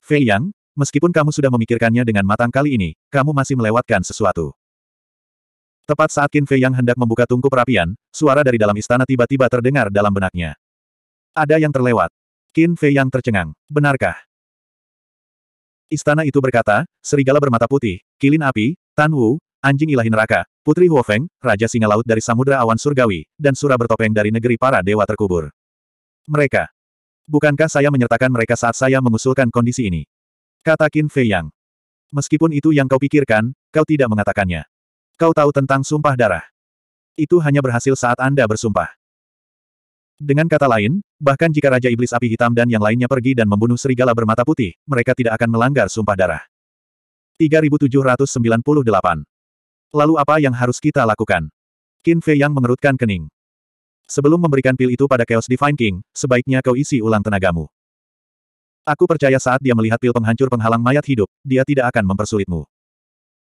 Fei Yang, Meskipun kamu sudah memikirkannya dengan matang kali ini, kamu masih melewatkan sesuatu. Tepat saat Qin Fei yang hendak membuka tungku perapian, suara dari dalam istana tiba-tiba terdengar dalam benaknya. Ada yang terlewat. Qin Fei yang tercengang. Benarkah? Istana itu berkata, serigala bermata putih, kilin api, Tan Wu, anjing ilahi neraka, putri Huofeng, raja singa laut dari samudera awan surgawi, dan sura bertopeng dari negeri para dewa terkubur. Mereka. Bukankah saya menyertakan mereka saat saya mengusulkan kondisi ini? Kata Qin Fei Yang. Meskipun itu yang kau pikirkan, kau tidak mengatakannya. Kau tahu tentang sumpah darah. Itu hanya berhasil saat Anda bersumpah. Dengan kata lain, bahkan jika Raja Iblis Api Hitam dan yang lainnya pergi dan membunuh serigala bermata putih, mereka tidak akan melanggar sumpah darah. 3798 Lalu apa yang harus kita lakukan? Qin Fei Yang mengerutkan kening. Sebelum memberikan pil itu pada Chaos Divine King, sebaiknya kau isi ulang tenagamu. Aku percaya saat dia melihat pil penghancur penghalang mayat hidup, dia tidak akan mempersulitmu.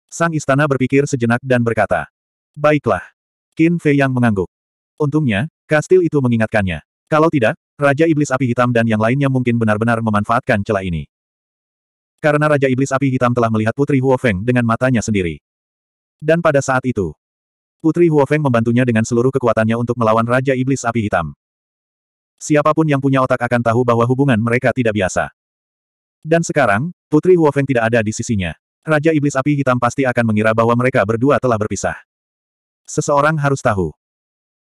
Sang istana berpikir sejenak dan berkata. Baiklah. Qin Fei yang mengangguk. Untungnya, kastil itu mengingatkannya. Kalau tidak, Raja Iblis Api Hitam dan yang lainnya mungkin benar-benar memanfaatkan celah ini. Karena Raja Iblis Api Hitam telah melihat Putri Huofeng dengan matanya sendiri. Dan pada saat itu, Putri Huofeng membantunya dengan seluruh kekuatannya untuk melawan Raja Iblis Api Hitam. Siapapun yang punya otak akan tahu bahwa hubungan mereka tidak biasa. Dan sekarang, Putri Huofeng tidak ada di sisinya. Raja Iblis Api Hitam pasti akan mengira bahwa mereka berdua telah berpisah. Seseorang harus tahu.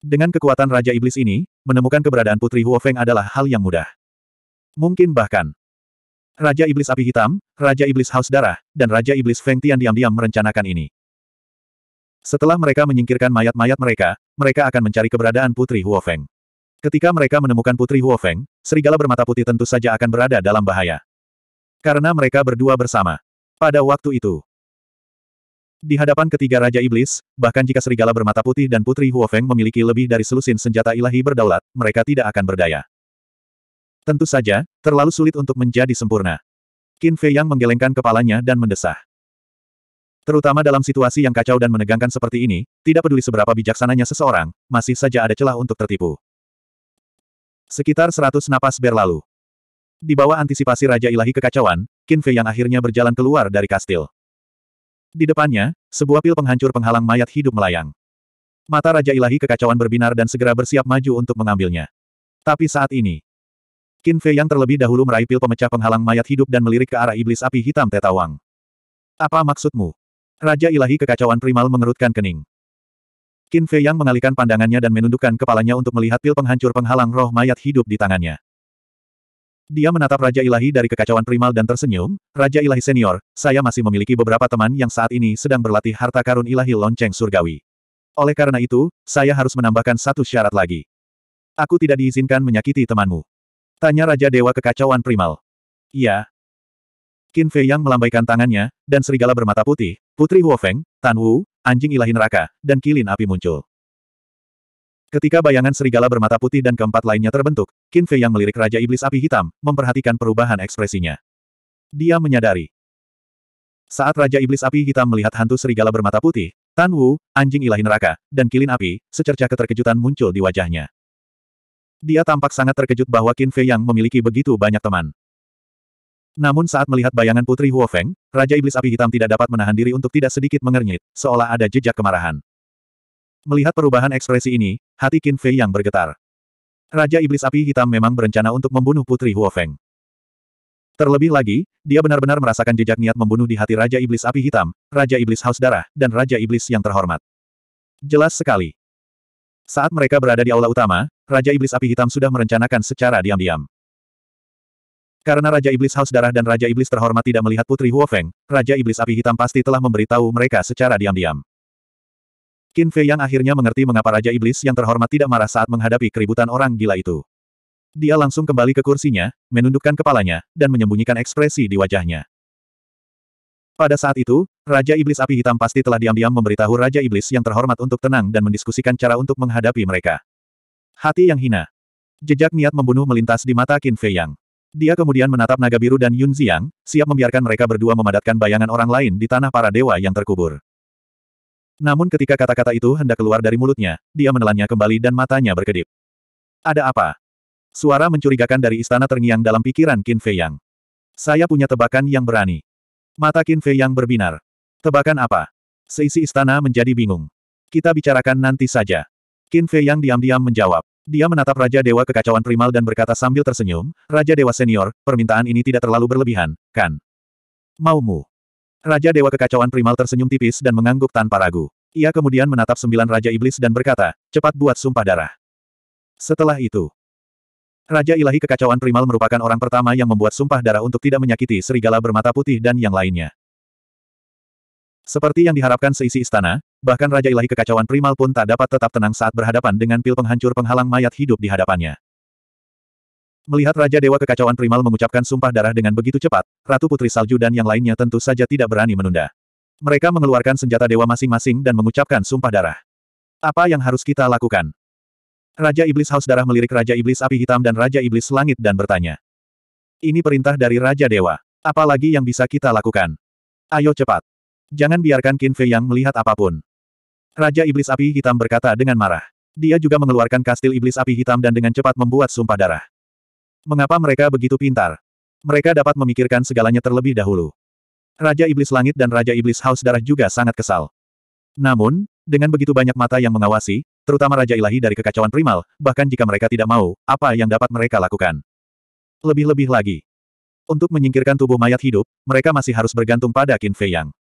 Dengan kekuatan Raja Iblis ini, menemukan keberadaan Putri Huofeng adalah hal yang mudah. Mungkin bahkan. Raja Iblis Api Hitam, Raja Iblis Haus Darah, dan Raja Iblis Feng Tian diam-diam merencanakan ini. Setelah mereka menyingkirkan mayat-mayat mereka, mereka akan mencari keberadaan Putri Huofeng. Ketika mereka menemukan Putri Huofeng, serigala bermata putih tentu saja akan berada dalam bahaya. Karena mereka berdua bersama. Pada waktu itu, di hadapan ketiga Raja Iblis, bahkan jika serigala bermata putih dan Putri Huofeng memiliki lebih dari selusin senjata ilahi berdaulat, mereka tidak akan berdaya. Tentu saja, terlalu sulit untuk menjadi sempurna. Qin Fei Yang menggelengkan kepalanya dan mendesah. Terutama dalam situasi yang kacau dan menegangkan seperti ini, tidak peduli seberapa bijaksananya seseorang, masih saja ada celah untuk tertipu. Sekitar seratus napas berlalu. Di bawah antisipasi Raja Ilahi Kekacauan, Qin Fei yang akhirnya berjalan keluar dari kastil. Di depannya, sebuah pil penghancur penghalang mayat hidup melayang. Mata Raja Ilahi Kekacauan berbinar dan segera bersiap maju untuk mengambilnya. Tapi saat ini, Qin Fei yang terlebih dahulu meraih pil pemecah penghalang mayat hidup dan melirik ke arah iblis api hitam Tetawang. Apa maksudmu? Raja Ilahi Kekacauan Primal mengerutkan kening. Qin Fei Yang mengalihkan pandangannya dan menundukkan kepalanya untuk melihat pil penghancur penghalang roh mayat hidup di tangannya. Dia menatap Raja Ilahi dari kekacauan primal dan tersenyum, Raja Ilahi Senior, saya masih memiliki beberapa teman yang saat ini sedang berlatih harta karun ilahi lonceng surgawi. Oleh karena itu, saya harus menambahkan satu syarat lagi. Aku tidak diizinkan menyakiti temanmu. Tanya Raja Dewa Kekacauan Primal. Iya. Qin Fei Yang melambaikan tangannya, dan serigala bermata putih, Putri Huofeng, Tan Wu, anjing ilahi neraka, dan kilin api muncul. Ketika bayangan serigala bermata putih dan keempat lainnya terbentuk, Qin Fei yang melirik Raja Iblis Api Hitam, memperhatikan perubahan ekspresinya. Dia menyadari. Saat Raja Iblis Api Hitam melihat hantu serigala bermata putih, Tan Wu, anjing ilahi neraka, dan kilin api, secerca keterkejutan muncul di wajahnya. Dia tampak sangat terkejut bahwa Qin Fei yang memiliki begitu banyak teman. Namun saat melihat bayangan Putri Huo Feng, Raja Iblis Api Hitam tidak dapat menahan diri untuk tidak sedikit mengernyit, seolah ada jejak kemarahan. Melihat perubahan ekspresi ini, hati Qin Fei yang bergetar. Raja Iblis Api Hitam memang berencana untuk membunuh Putri Huo Feng. Terlebih lagi, dia benar-benar merasakan jejak niat membunuh di hati Raja Iblis Api Hitam, Raja Iblis Haus Darah, dan Raja Iblis yang terhormat. Jelas sekali. Saat mereka berada di aula utama, Raja Iblis Api Hitam sudah merencanakan secara diam-diam. Karena Raja Iblis Haus Darah dan Raja Iblis Terhormat tidak melihat Putri Huofeng, Raja Iblis Api Hitam pasti telah memberitahu mereka secara diam-diam. Qin Fei yang akhirnya mengerti mengapa Raja Iblis yang terhormat tidak marah saat menghadapi keributan orang gila itu. Dia langsung kembali ke kursinya, menundukkan kepalanya, dan menyembunyikan ekspresi di wajahnya. Pada saat itu, Raja Iblis Api Hitam pasti telah diam-diam memberitahu Raja Iblis yang terhormat untuk tenang dan mendiskusikan cara untuk menghadapi mereka. Hati yang hina. Jejak niat membunuh melintas di mata Qin Fei Yang. Dia kemudian menatap naga biru dan Yun Ziyang, siap membiarkan mereka berdua memadatkan bayangan orang lain di tanah para dewa yang terkubur. Namun ketika kata-kata itu hendak keluar dari mulutnya, dia menelannya kembali dan matanya berkedip. Ada apa? Suara mencurigakan dari istana terngiang dalam pikiran Qin Fei Yang. Saya punya tebakan yang berani. Mata Qin Fei Yang berbinar. Tebakan apa? Seisi istana menjadi bingung. Kita bicarakan nanti saja. Qin Fei Yang diam-diam menjawab. Dia menatap Raja Dewa Kekacauan Primal dan berkata sambil tersenyum, Raja Dewa Senior, permintaan ini tidak terlalu berlebihan, kan? Maumu. Raja Dewa Kekacauan Primal tersenyum tipis dan mengangguk tanpa ragu. Ia kemudian menatap sembilan Raja Iblis dan berkata, cepat buat sumpah darah. Setelah itu, Raja Ilahi Kekacauan Primal merupakan orang pertama yang membuat sumpah darah untuk tidak menyakiti serigala bermata putih dan yang lainnya. Seperti yang diharapkan seisi istana, bahkan Raja Ilahi Kekacauan Primal pun tak dapat tetap tenang saat berhadapan dengan pil penghancur penghalang mayat hidup di hadapannya. Melihat Raja Dewa Kekacauan Primal mengucapkan sumpah darah dengan begitu cepat, Ratu Putri Salju dan yang lainnya tentu saja tidak berani menunda. Mereka mengeluarkan senjata dewa masing-masing dan mengucapkan sumpah darah. Apa yang harus kita lakukan? Raja Iblis Haus Darah melirik Raja Iblis Api Hitam dan Raja Iblis Langit dan bertanya. Ini perintah dari Raja Dewa. Apalagi yang bisa kita lakukan? Ayo cepat. Jangan biarkan Qin Fei Yang melihat apapun. Raja Iblis Api Hitam berkata dengan marah. Dia juga mengeluarkan kastil Iblis Api Hitam dan dengan cepat membuat sumpah darah. Mengapa mereka begitu pintar? Mereka dapat memikirkan segalanya terlebih dahulu. Raja Iblis Langit dan Raja Iblis Haus Darah juga sangat kesal. Namun, dengan begitu banyak mata yang mengawasi, terutama Raja Ilahi dari kekacauan primal, bahkan jika mereka tidak mau, apa yang dapat mereka lakukan? Lebih-lebih lagi. Untuk menyingkirkan tubuh mayat hidup, mereka masih harus bergantung pada Qin Fei Yang.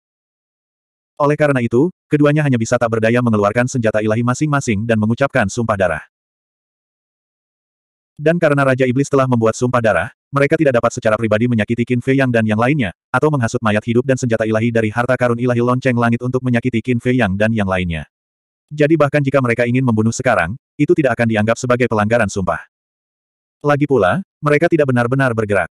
Oleh karena itu, keduanya hanya bisa tak berdaya mengeluarkan senjata ilahi masing-masing dan mengucapkan sumpah darah. Dan karena Raja Iblis telah membuat sumpah darah, mereka tidak dapat secara pribadi menyakiti Qin Fei Yang dan yang lainnya, atau menghasut mayat hidup dan senjata ilahi dari harta karun ilahi lonceng langit untuk menyakiti Qin Fei Yang dan yang lainnya. Jadi bahkan jika mereka ingin membunuh sekarang, itu tidak akan dianggap sebagai pelanggaran sumpah. Lagi pula, mereka tidak benar-benar bergerak.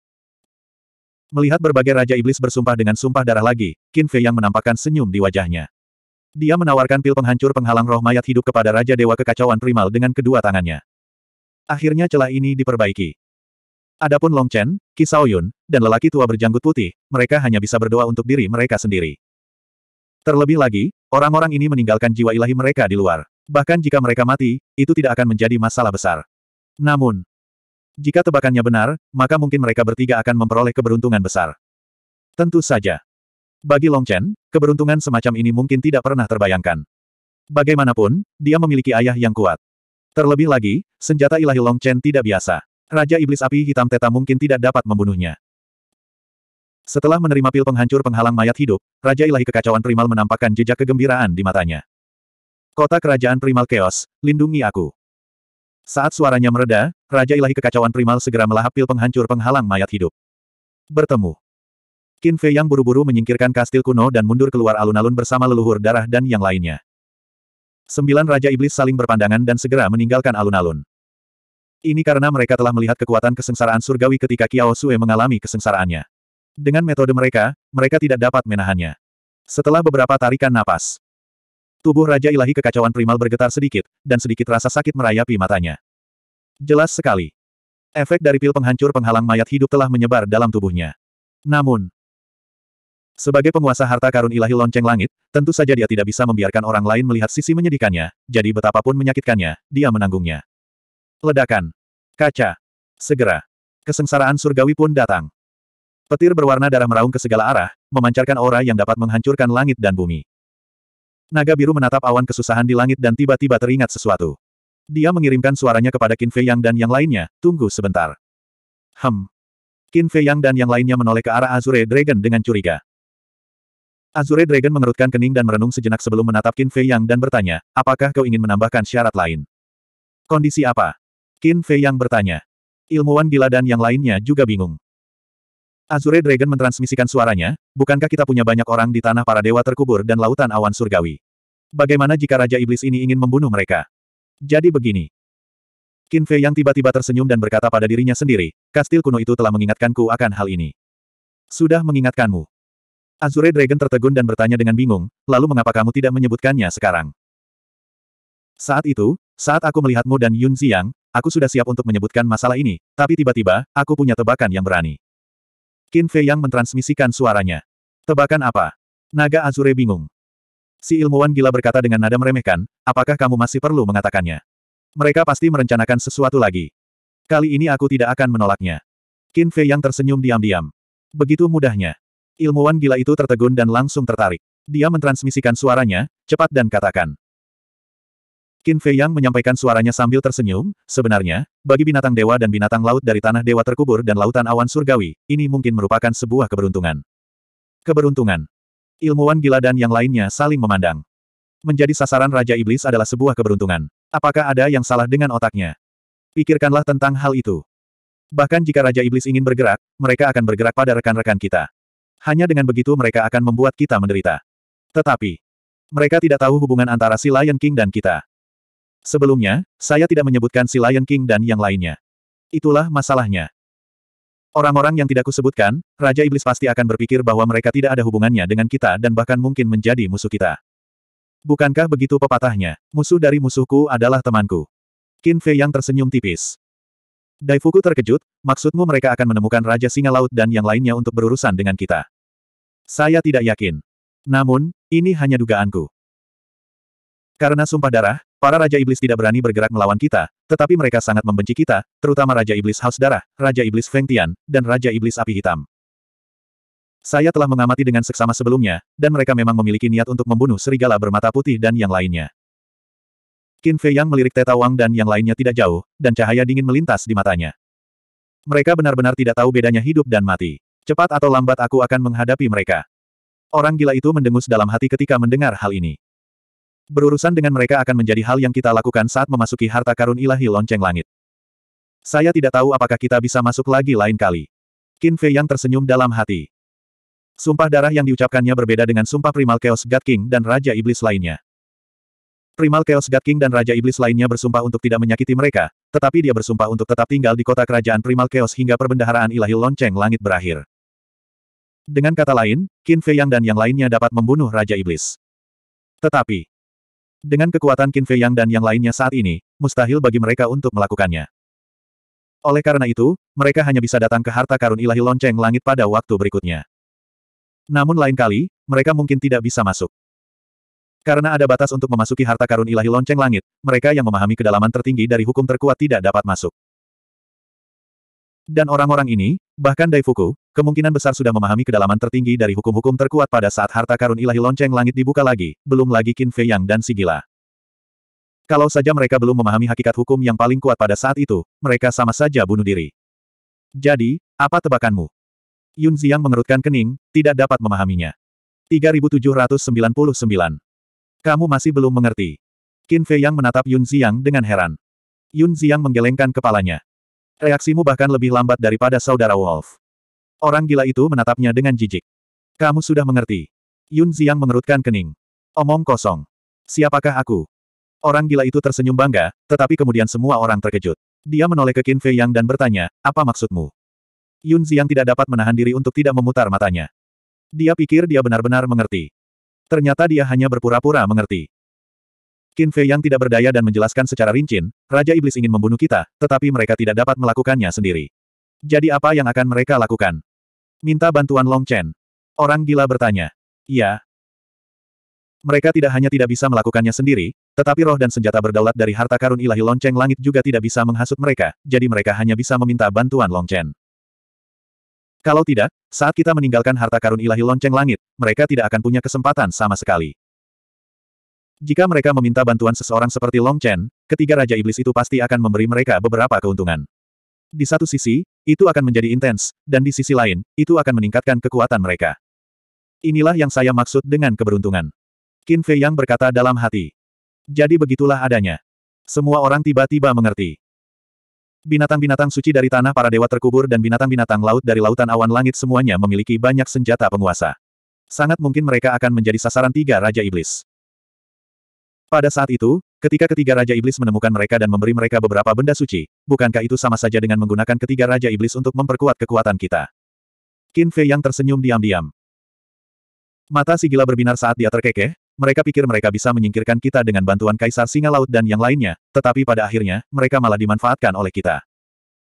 Melihat berbagai raja iblis bersumpah dengan sumpah darah lagi, Qin Fei yang menampakkan senyum di wajahnya. Dia menawarkan pil penghancur penghalang roh mayat hidup kepada Raja Dewa Kekacauan Primal dengan kedua tangannya. Akhirnya celah ini diperbaiki. Adapun Long Chen, Qi Yun, dan lelaki tua berjanggut putih, mereka hanya bisa berdoa untuk diri mereka sendiri. Terlebih lagi, orang-orang ini meninggalkan jiwa ilahi mereka di luar. Bahkan jika mereka mati, itu tidak akan menjadi masalah besar. Namun, jika tebakannya benar, maka mungkin mereka bertiga akan memperoleh keberuntungan besar. Tentu saja. Bagi Long Chen, keberuntungan semacam ini mungkin tidak pernah terbayangkan. Bagaimanapun, dia memiliki ayah yang kuat. Terlebih lagi, senjata ilahi Long Chen tidak biasa. Raja Iblis Api Hitam Teta mungkin tidak dapat membunuhnya. Setelah menerima pil penghancur penghalang mayat hidup, Raja Ilahi Kekacauan Primal menampakkan jejak kegembiraan di matanya. Kota Kerajaan Primal Chaos, lindungi aku. Saat suaranya mereda, Raja Ilahi Kekacauan Primal segera melahap pil penghancur penghalang mayat hidup. Bertemu. Qin Fei yang buru-buru menyingkirkan kastil kuno dan mundur keluar alun-alun bersama leluhur darah dan yang lainnya. Sembilan Raja Iblis saling berpandangan dan segera meninggalkan alun-alun. Ini karena mereka telah melihat kekuatan kesengsaraan surgawi ketika Kiao Sue mengalami kesengsaraannya. Dengan metode mereka, mereka tidak dapat menahannya. Setelah beberapa tarikan napas, Tubuh Raja Ilahi Kekacauan Primal bergetar sedikit, dan sedikit rasa sakit merayapi matanya. Jelas sekali. Efek dari pil penghancur penghalang mayat hidup telah menyebar dalam tubuhnya. Namun, sebagai penguasa harta karun ilahi lonceng langit, tentu saja dia tidak bisa membiarkan orang lain melihat sisi menyedihkannya, jadi betapapun menyakitkannya, dia menanggungnya. Ledakan. Kaca. Segera. Kesengsaraan surgawi pun datang. Petir berwarna darah meraung ke segala arah, memancarkan aura yang dapat menghancurkan langit dan bumi. Naga biru menatap awan kesusahan di langit dan tiba-tiba teringat sesuatu. Dia mengirimkan suaranya kepada Qin Fei Yang dan yang lainnya, tunggu sebentar. Hem. Qin Fei Yang dan yang lainnya menoleh ke arah Azure Dragon dengan curiga. Azure Dragon mengerutkan kening dan merenung sejenak sebelum menatap Qin Fei Yang dan bertanya, apakah kau ingin menambahkan syarat lain? Kondisi apa? Qin Fei Yang bertanya. Ilmuwan gila dan yang lainnya juga bingung. Azure Dragon mentransmisikan suaranya, bukankah kita punya banyak orang di tanah para dewa terkubur dan lautan awan surgawi? Bagaimana jika Raja Iblis ini ingin membunuh mereka? Jadi begini. Qin Fei yang tiba-tiba tersenyum dan berkata pada dirinya sendiri, kastil kuno itu telah mengingatkanku akan hal ini. Sudah mengingatkanmu. Azure Dragon tertegun dan bertanya dengan bingung, lalu mengapa kamu tidak menyebutkannya sekarang? Saat itu, saat aku melihatmu dan Yun Ziyang, aku sudah siap untuk menyebutkan masalah ini, tapi tiba-tiba, aku punya tebakan yang berani. Qin Fei yang mentransmisikan suaranya. Tebakan apa? Naga Azure bingung. Si ilmuwan gila berkata dengan nada meremehkan, apakah kamu masih perlu mengatakannya? Mereka pasti merencanakan sesuatu lagi. Kali ini aku tidak akan menolaknya. Qin Fei yang tersenyum diam-diam. Begitu mudahnya. Ilmuwan gila itu tertegun dan langsung tertarik. Dia mentransmisikan suaranya, cepat dan katakan. Qin Fei Yang menyampaikan suaranya sambil tersenyum, sebenarnya, bagi binatang dewa dan binatang laut dari tanah dewa terkubur dan lautan awan surgawi, ini mungkin merupakan sebuah keberuntungan. Keberuntungan. Ilmuwan gila dan yang lainnya saling memandang. Menjadi sasaran Raja Iblis adalah sebuah keberuntungan. Apakah ada yang salah dengan otaknya? Pikirkanlah tentang hal itu. Bahkan jika Raja Iblis ingin bergerak, mereka akan bergerak pada rekan-rekan kita. Hanya dengan begitu mereka akan membuat kita menderita. Tetapi, mereka tidak tahu hubungan antara si Lion King dan kita. Sebelumnya, saya tidak menyebutkan si Lion King dan yang lainnya. Itulah masalahnya. Orang-orang yang tidak kusebutkan, Raja Iblis pasti akan berpikir bahwa mereka tidak ada hubungannya dengan kita dan bahkan mungkin menjadi musuh kita. Bukankah begitu pepatahnya, musuh dari musuhku adalah temanku. Qin Fei yang tersenyum tipis. Daifuku terkejut, maksudmu mereka akan menemukan Raja Singa Laut dan yang lainnya untuk berurusan dengan kita. Saya tidak yakin. Namun, ini hanya dugaanku. Karena sumpah darah, Para Raja Iblis tidak berani bergerak melawan kita, tetapi mereka sangat membenci kita, terutama Raja Iblis Haus Darah, Raja Iblis Feng Tian, dan Raja Iblis Api Hitam. Saya telah mengamati dengan seksama sebelumnya, dan mereka memang memiliki niat untuk membunuh serigala bermata putih dan yang lainnya. Qin Fei Yang melirik Teta Wang dan yang lainnya tidak jauh, dan cahaya dingin melintas di matanya. Mereka benar-benar tidak tahu bedanya hidup dan mati. Cepat atau lambat aku akan menghadapi mereka. Orang gila itu mendengus dalam hati ketika mendengar hal ini. Berurusan dengan mereka akan menjadi hal yang kita lakukan saat memasuki harta karun ilahi lonceng langit. Saya tidak tahu apakah kita bisa masuk lagi lain kali. Qin Fei yang tersenyum dalam hati. Sumpah darah yang diucapkannya berbeda dengan sumpah primal Chaos God King dan Raja Iblis lainnya. Primal Chaos God King dan Raja Iblis lainnya bersumpah untuk tidak menyakiti mereka, tetapi dia bersumpah untuk tetap tinggal di kota kerajaan Primal Chaos hingga perbendaharaan ilahi lonceng langit berakhir. Dengan kata lain, Qin Fei Yang dan yang lainnya dapat membunuh Raja Iblis. Tetapi, dengan kekuatan Qin Fei Yang dan yang lainnya saat ini, mustahil bagi mereka untuk melakukannya. Oleh karena itu, mereka hanya bisa datang ke harta karun ilahi lonceng langit pada waktu berikutnya. Namun lain kali, mereka mungkin tidak bisa masuk. Karena ada batas untuk memasuki harta karun ilahi lonceng langit, mereka yang memahami kedalaman tertinggi dari hukum terkuat tidak dapat masuk. Dan orang-orang ini, bahkan Daifuku, Kemungkinan besar sudah memahami kedalaman tertinggi dari hukum-hukum terkuat pada saat harta karun ilahi lonceng langit dibuka lagi, belum lagi Qin Fei Yang dan Sigila. Kalau saja mereka belum memahami hakikat hukum yang paling kuat pada saat itu, mereka sama saja bunuh diri. Jadi, apa tebakanmu? Yun Ziyang mengerutkan kening, tidak dapat memahaminya. 3799. Kamu masih belum mengerti. Qin Fei Yang menatap Yun Ziyang dengan heran. Yun Ziyang menggelengkan kepalanya. Reaksimu bahkan lebih lambat daripada saudara Wolf. Orang gila itu menatapnya dengan jijik. Kamu sudah mengerti. Yun Ziyang mengerutkan kening. Omong kosong. Siapakah aku? Orang gila itu tersenyum bangga, tetapi kemudian semua orang terkejut. Dia menoleh ke Qin Fei Yang dan bertanya, apa maksudmu? Yun Ziyang tidak dapat menahan diri untuk tidak memutar matanya. Dia pikir dia benar-benar mengerti. Ternyata dia hanya berpura-pura mengerti. Qin Fei Yang tidak berdaya dan menjelaskan secara rinci. Raja Iblis ingin membunuh kita, tetapi mereka tidak dapat melakukannya sendiri. Jadi apa yang akan mereka lakukan? Minta bantuan Long Chen. Orang gila bertanya. Iya. Mereka tidak hanya tidak bisa melakukannya sendiri, tetapi roh dan senjata berdaulat dari harta karun ilahi Long Chen langit juga tidak bisa menghasut mereka, jadi mereka hanya bisa meminta bantuan Long Chen. Kalau tidak, saat kita meninggalkan harta karun ilahi lonceng langit, mereka tidak akan punya kesempatan sama sekali. Jika mereka meminta bantuan seseorang seperti Long Chen, ketiga Raja Iblis itu pasti akan memberi mereka beberapa keuntungan. Di satu sisi, itu akan menjadi intens, dan di sisi lain, itu akan meningkatkan kekuatan mereka. Inilah yang saya maksud dengan keberuntungan. Qin Fei Yang berkata dalam hati. Jadi begitulah adanya. Semua orang tiba-tiba mengerti. Binatang-binatang suci dari tanah para dewa terkubur dan binatang-binatang laut dari lautan awan langit semuanya memiliki banyak senjata penguasa. Sangat mungkin mereka akan menjadi sasaran tiga Raja Iblis. Pada saat itu, Ketika ketiga Raja Iblis menemukan mereka dan memberi mereka beberapa benda suci, bukankah itu sama saja dengan menggunakan ketiga Raja Iblis untuk memperkuat kekuatan kita? Qin Fei yang tersenyum diam-diam. Mata si gila berbinar saat dia terkekeh, mereka pikir mereka bisa menyingkirkan kita dengan bantuan Kaisar Singa Laut dan yang lainnya, tetapi pada akhirnya, mereka malah dimanfaatkan oleh kita.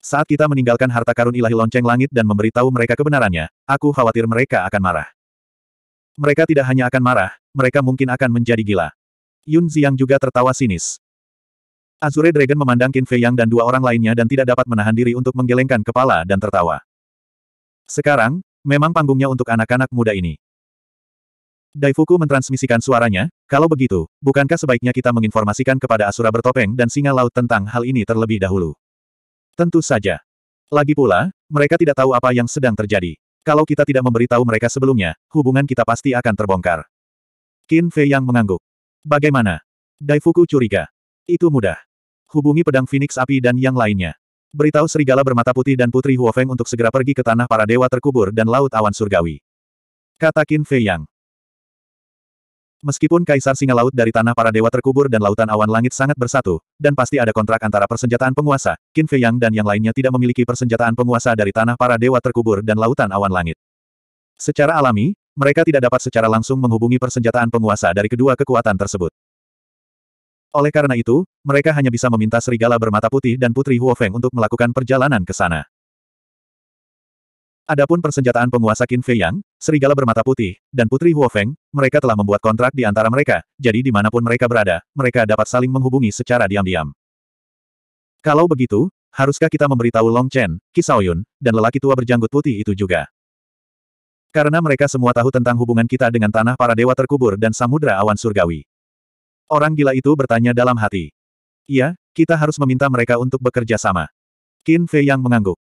Saat kita meninggalkan harta karun ilahi lonceng langit dan memberitahu mereka kebenarannya, aku khawatir mereka akan marah. Mereka tidak hanya akan marah, mereka mungkin akan menjadi gila. Yun Ziyang juga tertawa sinis. Azure Dragon memandang Qin Fei Yang dan dua orang lainnya dan tidak dapat menahan diri untuk menggelengkan kepala dan tertawa. Sekarang, memang panggungnya untuk anak-anak muda ini. Daifuku mentransmisikan suaranya, kalau begitu, bukankah sebaiknya kita menginformasikan kepada Asura bertopeng dan singa laut tentang hal ini terlebih dahulu? Tentu saja. Lagi pula, mereka tidak tahu apa yang sedang terjadi. Kalau kita tidak memberitahu mereka sebelumnya, hubungan kita pasti akan terbongkar. Qin Fei Yang mengangguk. Bagaimana? Daifuku curiga. Itu mudah. Hubungi pedang Phoenix api dan yang lainnya. Beritahu serigala bermata putih dan putri Huofeng untuk segera pergi ke tanah para dewa terkubur dan laut awan surgawi. Kata Qin Fei Yang. Meskipun Kaisar Singa Laut dari tanah para dewa terkubur dan lautan awan langit sangat bersatu, dan pasti ada kontrak antara persenjataan penguasa, Qin Fei Yang dan yang lainnya tidak memiliki persenjataan penguasa dari tanah para dewa terkubur dan lautan awan langit. Secara alami, mereka tidak dapat secara langsung menghubungi persenjataan penguasa dari kedua kekuatan tersebut. Oleh karena itu, mereka hanya bisa meminta serigala bermata putih dan putri Huofeng untuk melakukan perjalanan ke sana. Adapun persenjataan penguasa Qin Fei Yang, serigala bermata putih, dan putri Huofeng, mereka telah membuat kontrak di antara mereka, jadi dimanapun mereka berada, mereka dapat saling menghubungi secara diam-diam. Kalau begitu, haruskah kita memberitahu Long Chen, Kisaoyun, dan lelaki tua berjanggut putih itu juga? Karena mereka semua tahu tentang hubungan kita dengan tanah para dewa terkubur dan samudra awan surgawi. Orang gila itu bertanya dalam hati. Iya, kita harus meminta mereka untuk bekerja sama. Qin Fei yang mengangguk.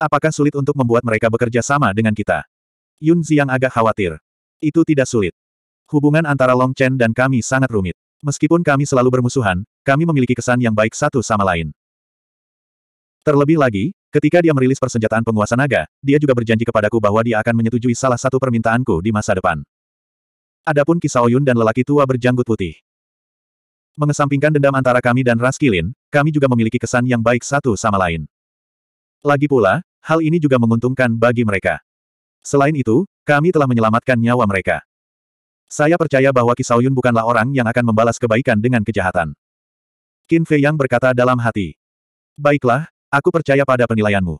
Apakah sulit untuk membuat mereka bekerja sama dengan kita? Yun Ziyang agak khawatir. Itu tidak sulit. Hubungan antara Long Chen dan kami sangat rumit. Meskipun kami selalu bermusuhan, kami memiliki kesan yang baik satu sama lain. Terlebih lagi, Ketika dia merilis persenjataan penguasa naga, dia juga berjanji kepadaku bahwa dia akan menyetujui salah satu permintaanku di masa depan. Adapun Yun dan lelaki tua berjanggut putih. Mengesampingkan dendam antara kami dan Raskilin, kami juga memiliki kesan yang baik satu sama lain. Lagi pula, hal ini juga menguntungkan bagi mereka. Selain itu, kami telah menyelamatkan nyawa mereka. Saya percaya bahwa Yun bukanlah orang yang akan membalas kebaikan dengan kejahatan. Qin Fei Yang berkata dalam hati. Baiklah, Aku percaya pada penilaianmu.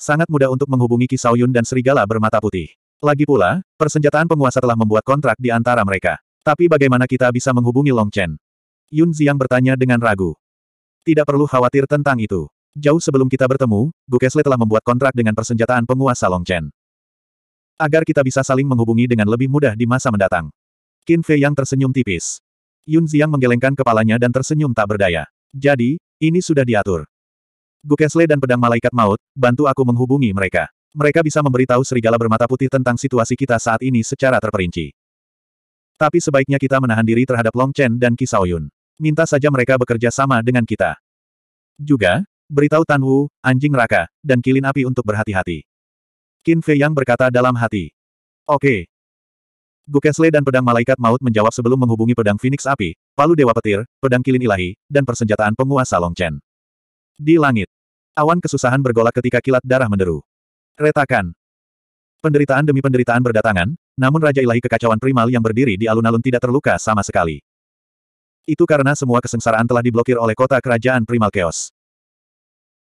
Sangat mudah untuk menghubungi Kisao Yun dan Serigala bermata putih. Lagi pula, persenjataan penguasa telah membuat kontrak di antara mereka. Tapi bagaimana kita bisa menghubungi Long Chen? Yun Ziang bertanya dengan ragu. Tidak perlu khawatir tentang itu. Jauh sebelum kita bertemu, Bu Kesle telah membuat kontrak dengan persenjataan penguasa Long Chen. Agar kita bisa saling menghubungi dengan lebih mudah di masa mendatang. Qin Fei yang tersenyum tipis. Yun Ziang menggelengkan kepalanya dan tersenyum tak berdaya. Jadi, ini sudah diatur. Gukensle dan pedang malaikat maut, bantu aku menghubungi mereka. Mereka bisa memberitahu serigala bermata putih tentang situasi kita saat ini secara terperinci. Tapi sebaiknya kita menahan diri terhadap Long Chen dan Kisaoyun. Minta saja mereka bekerja sama dengan kita. Juga, beritahu Tan Wu, anjing raka, dan kilin api untuk berhati-hati. Qin Fei Yang berkata dalam hati. Oke. Okay. Gukensle dan pedang malaikat maut menjawab sebelum menghubungi pedang Phoenix api, palu dewa petir, pedang kilin ilahi, dan persenjataan penguasa Long Chen. Di langit, Awan kesusahan bergolak ketika kilat darah menderu. Retakan. Penderitaan demi penderitaan berdatangan, namun Raja Ilahi Kekacauan Primal yang berdiri di alun-alun tidak terluka sama sekali. Itu karena semua kesengsaraan telah diblokir oleh kota kerajaan Primal Chaos.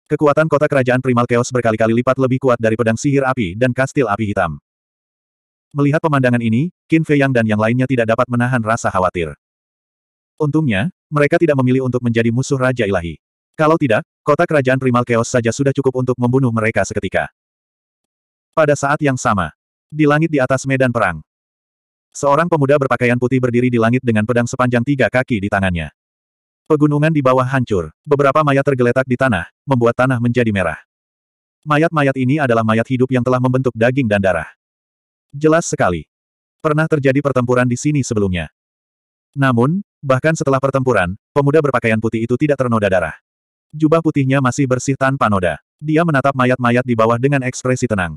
Kekuatan kota kerajaan Primal Chaos berkali-kali lipat lebih kuat dari pedang sihir api dan kastil api hitam. Melihat pemandangan ini, Qin Fei Yang dan yang lainnya tidak dapat menahan rasa khawatir. Untungnya, mereka tidak memilih untuk menjadi musuh Raja Ilahi. Kalau tidak, kota kerajaan primal chaos saja sudah cukup untuk membunuh mereka seketika. Pada saat yang sama, di langit di atas medan perang, seorang pemuda berpakaian putih berdiri di langit dengan pedang sepanjang tiga kaki di tangannya. Pegunungan di bawah hancur, beberapa mayat tergeletak di tanah, membuat tanah menjadi merah. Mayat-mayat ini adalah mayat hidup yang telah membentuk daging dan darah. Jelas sekali. Pernah terjadi pertempuran di sini sebelumnya. Namun, bahkan setelah pertempuran, pemuda berpakaian putih itu tidak ternoda darah. Jubah putihnya masih bersih tanpa noda. Dia menatap mayat-mayat di bawah dengan ekspresi tenang.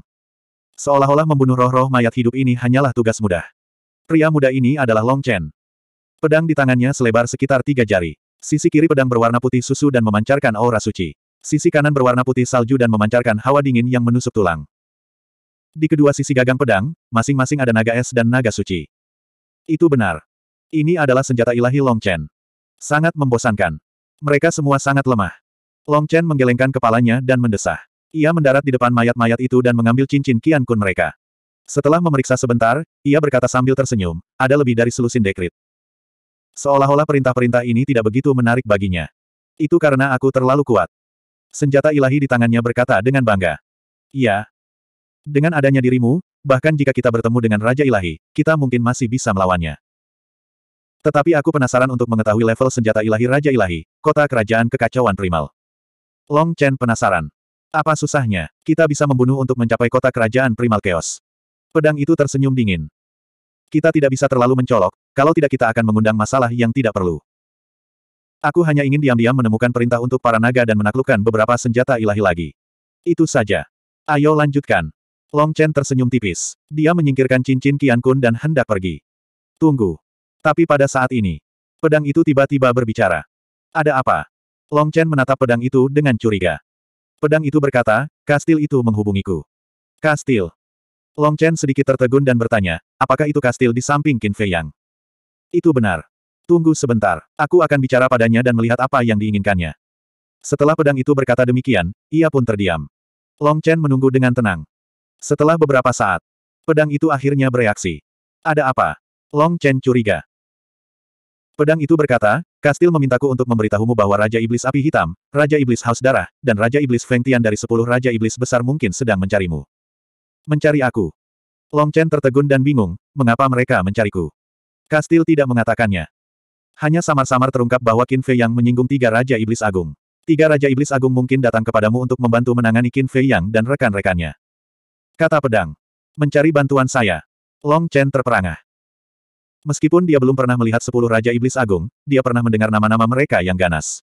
Seolah-olah membunuh roh-roh mayat hidup ini hanyalah tugas mudah. Pria muda ini adalah Long Chen. Pedang di tangannya selebar sekitar tiga jari. Sisi kiri pedang berwarna putih susu dan memancarkan aura suci. Sisi kanan berwarna putih salju dan memancarkan hawa dingin yang menusuk tulang. Di kedua sisi gagang pedang, masing-masing ada naga es dan naga suci. Itu benar. Ini adalah senjata ilahi Long Chen. Sangat membosankan. Mereka semua sangat lemah. Long Chen menggelengkan kepalanya dan mendesah. Ia mendarat di depan mayat-mayat itu dan mengambil cincin Kian Kun mereka. Setelah memeriksa sebentar, ia berkata sambil tersenyum, ada lebih dari selusin dekrit. Seolah-olah perintah-perintah ini tidak begitu menarik baginya. Itu karena aku terlalu kuat. Senjata ilahi di tangannya berkata dengan bangga. Iya. Dengan adanya dirimu, bahkan jika kita bertemu dengan Raja Ilahi, kita mungkin masih bisa melawannya. Tetapi aku penasaran untuk mengetahui level senjata ilahi Raja Ilahi, kota kerajaan kekacauan primal. Long Chen penasaran. Apa susahnya, kita bisa membunuh untuk mencapai kota kerajaan primal chaos. Pedang itu tersenyum dingin. Kita tidak bisa terlalu mencolok, kalau tidak kita akan mengundang masalah yang tidak perlu. Aku hanya ingin diam-diam menemukan perintah untuk para naga dan menaklukkan beberapa senjata ilahi lagi. Itu saja. Ayo lanjutkan. Long Chen tersenyum tipis. Dia menyingkirkan cincin Qian Kun dan hendak pergi. Tunggu. Tapi pada saat ini, pedang itu tiba-tiba berbicara. Ada apa? Long Chen menatap pedang itu dengan curiga. Pedang itu berkata, kastil itu menghubungiku. Kastil. Long Chen sedikit tertegun dan bertanya, apakah itu kastil di samping Qin Fei Yang? Itu benar. Tunggu sebentar, aku akan bicara padanya dan melihat apa yang diinginkannya. Setelah pedang itu berkata demikian, ia pun terdiam. Long Chen menunggu dengan tenang. Setelah beberapa saat, pedang itu akhirnya bereaksi. Ada apa? Long Chen curiga. Pedang itu berkata, Kastil memintaku untuk memberitahumu bahwa Raja Iblis Api Hitam, Raja Iblis Haus Darah, dan Raja Iblis Feng Tian dari sepuluh Raja Iblis besar mungkin sedang mencarimu. Mencari aku. Long Chen tertegun dan bingung, mengapa mereka mencariku. Kastil tidak mengatakannya. Hanya samar-samar terungkap bahwa Qin Fei Yang menyinggung tiga Raja Iblis Agung. Tiga Raja Iblis Agung mungkin datang kepadamu untuk membantu menangani Qin Fei Yang dan rekan-rekannya. Kata pedang. Mencari bantuan saya. Long Chen terperangah. Meskipun dia belum pernah melihat sepuluh Raja Iblis Agung, dia pernah mendengar nama-nama mereka yang ganas.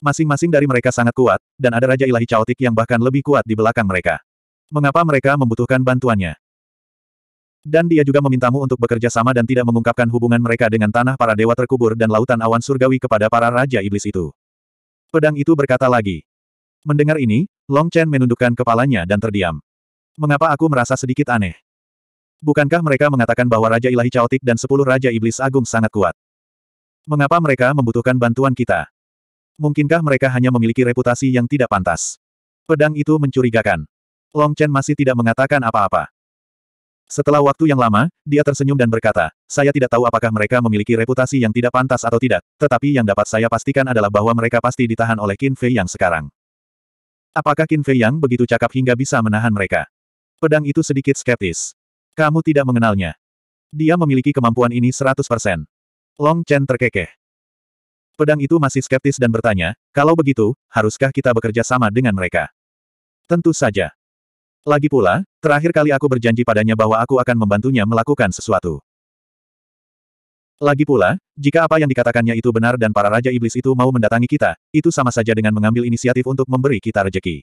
Masing-masing dari mereka sangat kuat, dan ada Raja Ilahi Chaotic yang bahkan lebih kuat di belakang mereka. Mengapa mereka membutuhkan bantuannya? Dan dia juga memintamu untuk bekerja sama dan tidak mengungkapkan hubungan mereka dengan tanah para dewa terkubur dan lautan awan surgawi kepada para Raja Iblis itu. Pedang itu berkata lagi. Mendengar ini, Long Chen menundukkan kepalanya dan terdiam. Mengapa aku merasa sedikit aneh? Bukankah mereka mengatakan bahwa Raja Ilahi Caotik dan sepuluh Raja Iblis Agung sangat kuat? Mengapa mereka membutuhkan bantuan kita? Mungkinkah mereka hanya memiliki reputasi yang tidak pantas? Pedang itu mencurigakan. Long Chen masih tidak mengatakan apa-apa. Setelah waktu yang lama, dia tersenyum dan berkata, saya tidak tahu apakah mereka memiliki reputasi yang tidak pantas atau tidak, tetapi yang dapat saya pastikan adalah bahwa mereka pasti ditahan oleh Qin Fei yang sekarang. Apakah Qin Fei yang begitu cakap hingga bisa menahan mereka? Pedang itu sedikit skeptis. Kamu tidak mengenalnya. Dia memiliki kemampuan ini 100%. Long Chen terkekeh. Pedang itu masih skeptis dan bertanya, kalau begitu, haruskah kita bekerja sama dengan mereka? Tentu saja. Lagi pula, terakhir kali aku berjanji padanya bahwa aku akan membantunya melakukan sesuatu. Lagi pula, jika apa yang dikatakannya itu benar dan para Raja Iblis itu mau mendatangi kita, itu sama saja dengan mengambil inisiatif untuk memberi kita rejeki.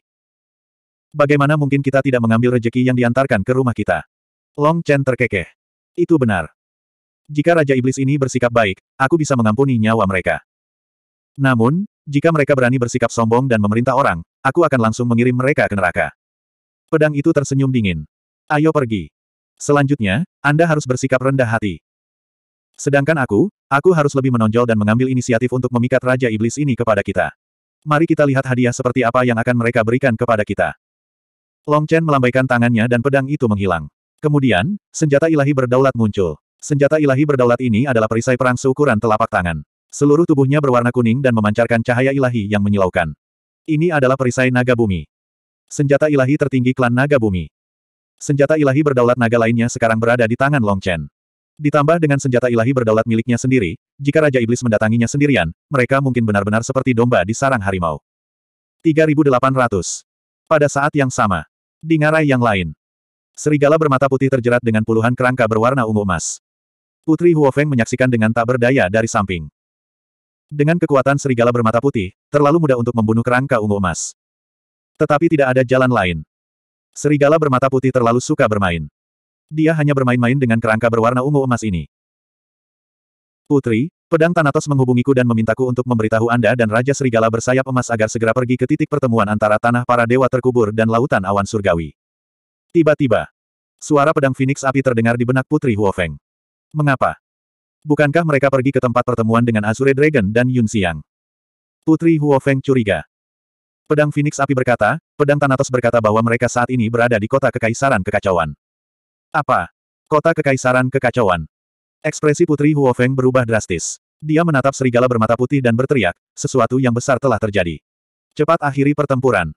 Bagaimana mungkin kita tidak mengambil rejeki yang diantarkan ke rumah kita? Long Chen terkekeh. Itu benar. Jika Raja Iblis ini bersikap baik, aku bisa mengampuni nyawa mereka. Namun, jika mereka berani bersikap sombong dan memerintah orang, aku akan langsung mengirim mereka ke neraka. Pedang itu tersenyum dingin. Ayo pergi. Selanjutnya, Anda harus bersikap rendah hati. Sedangkan aku, aku harus lebih menonjol dan mengambil inisiatif untuk memikat Raja Iblis ini kepada kita. Mari kita lihat hadiah seperti apa yang akan mereka berikan kepada kita. Long Chen melambaikan tangannya dan pedang itu menghilang. Kemudian, senjata ilahi berdaulat muncul. Senjata ilahi berdaulat ini adalah perisai perang seukuran telapak tangan. Seluruh tubuhnya berwarna kuning dan memancarkan cahaya ilahi yang menyilaukan. Ini adalah perisai naga bumi. Senjata ilahi tertinggi klan naga bumi. Senjata ilahi berdaulat naga lainnya sekarang berada di tangan Long Chen. Ditambah dengan senjata ilahi berdaulat miliknya sendiri, jika Raja Iblis mendatanginya sendirian, mereka mungkin benar-benar seperti domba di sarang harimau. 3800. Pada saat yang sama, di ngarai yang lain, Serigala bermata putih terjerat dengan puluhan kerangka berwarna ungu emas. Putri Huofeng menyaksikan dengan tak berdaya dari samping. Dengan kekuatan serigala bermata putih, terlalu mudah untuk membunuh kerangka ungu emas. Tetapi tidak ada jalan lain. Serigala bermata putih terlalu suka bermain. Dia hanya bermain-main dengan kerangka berwarna ungu emas ini. Putri, Pedang Tanatos menghubungiku dan memintaku untuk memberitahu Anda dan Raja Serigala bersayap emas agar segera pergi ke titik pertemuan antara tanah para dewa terkubur dan lautan awan surgawi. Tiba-tiba, suara pedang Phoenix api terdengar di benak Putri Huofeng. Mengapa? Bukankah mereka pergi ke tempat pertemuan dengan Azure Dragon dan Yun Xiang? Putri Huofeng curiga. Pedang Phoenix api berkata, pedang Tanatos berkata bahwa mereka saat ini berada di kota kekaisaran kekacauan. Apa? Kota kekaisaran kekacauan. Ekspresi Putri Huofeng berubah drastis. Dia menatap serigala bermata putih dan berteriak, sesuatu yang besar telah terjadi. Cepat akhiri pertempuran.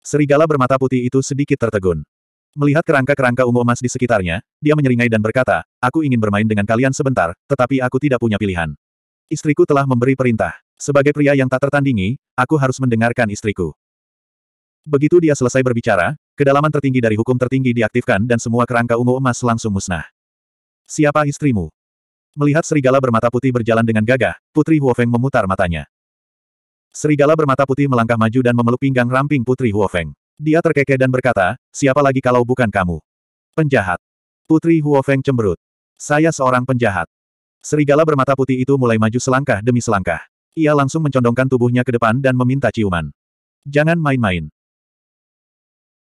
Serigala bermata putih itu sedikit tertegun. Melihat kerangka-kerangka ungu emas di sekitarnya, dia menyeringai dan berkata, aku ingin bermain dengan kalian sebentar, tetapi aku tidak punya pilihan. Istriku telah memberi perintah. Sebagai pria yang tak tertandingi, aku harus mendengarkan istriku. Begitu dia selesai berbicara, kedalaman tertinggi dari hukum tertinggi diaktifkan dan semua kerangka ungu emas langsung musnah. Siapa istrimu? Melihat serigala bermata putih berjalan dengan gagah, Putri Huofeng memutar matanya. Serigala bermata putih melangkah maju dan memeluk pinggang ramping Putri Huofeng. Dia terkekeh dan berkata, siapa lagi kalau bukan kamu? Penjahat. Putri Huofeng cemberut. Saya seorang penjahat. Serigala bermata putih itu mulai maju selangkah demi selangkah. Ia langsung mencondongkan tubuhnya ke depan dan meminta ciuman. Jangan main-main.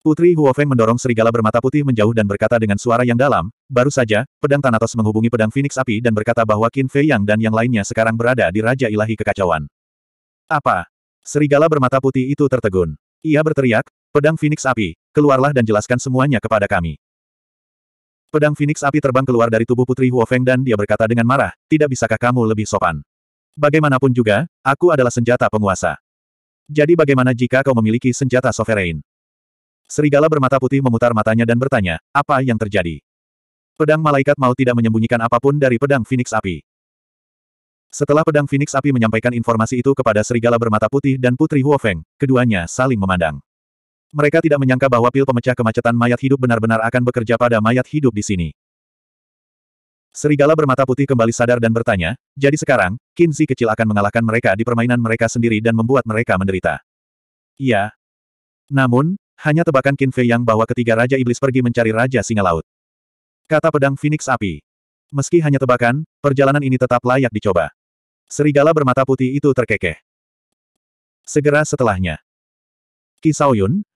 Putri Huofeng mendorong serigala bermata putih menjauh dan berkata dengan suara yang dalam, baru saja, pedang Thanatos menghubungi pedang Phoenix Api dan berkata bahwa Qin Fei Yang dan yang lainnya sekarang berada di Raja Ilahi Kekacauan. Apa? Serigala bermata putih itu tertegun. Ia berteriak, Pedang Phoenix Api, keluarlah dan jelaskan semuanya kepada kami. Pedang Phoenix Api terbang keluar dari tubuh Putri Huofeng dan dia berkata dengan marah, tidak bisakah kamu lebih sopan? Bagaimanapun juga, aku adalah senjata penguasa. Jadi bagaimana jika kau memiliki senjata sovereign? Serigala bermata putih memutar matanya dan bertanya, apa yang terjadi? Pedang malaikat mau tidak menyembunyikan apapun dari pedang Phoenix Api. Setelah pedang Phoenix Api menyampaikan informasi itu kepada serigala bermata putih dan Putri Huofeng, keduanya saling memandang. Mereka tidak menyangka bahwa pil pemecah kemacetan mayat hidup benar-benar akan bekerja pada mayat hidup di sini. Serigala bermata putih kembali sadar dan bertanya, jadi sekarang, Kinzi kecil akan mengalahkan mereka di permainan mereka sendiri dan membuat mereka menderita. Iya. Namun, hanya tebakan Qin Fei yang bahwa ketiga Raja Iblis pergi mencari Raja Singa Laut. Kata pedang Phoenix Api. Meski hanya tebakan, perjalanan ini tetap layak dicoba. Serigala bermata putih itu terkekeh. Segera setelahnya. Ki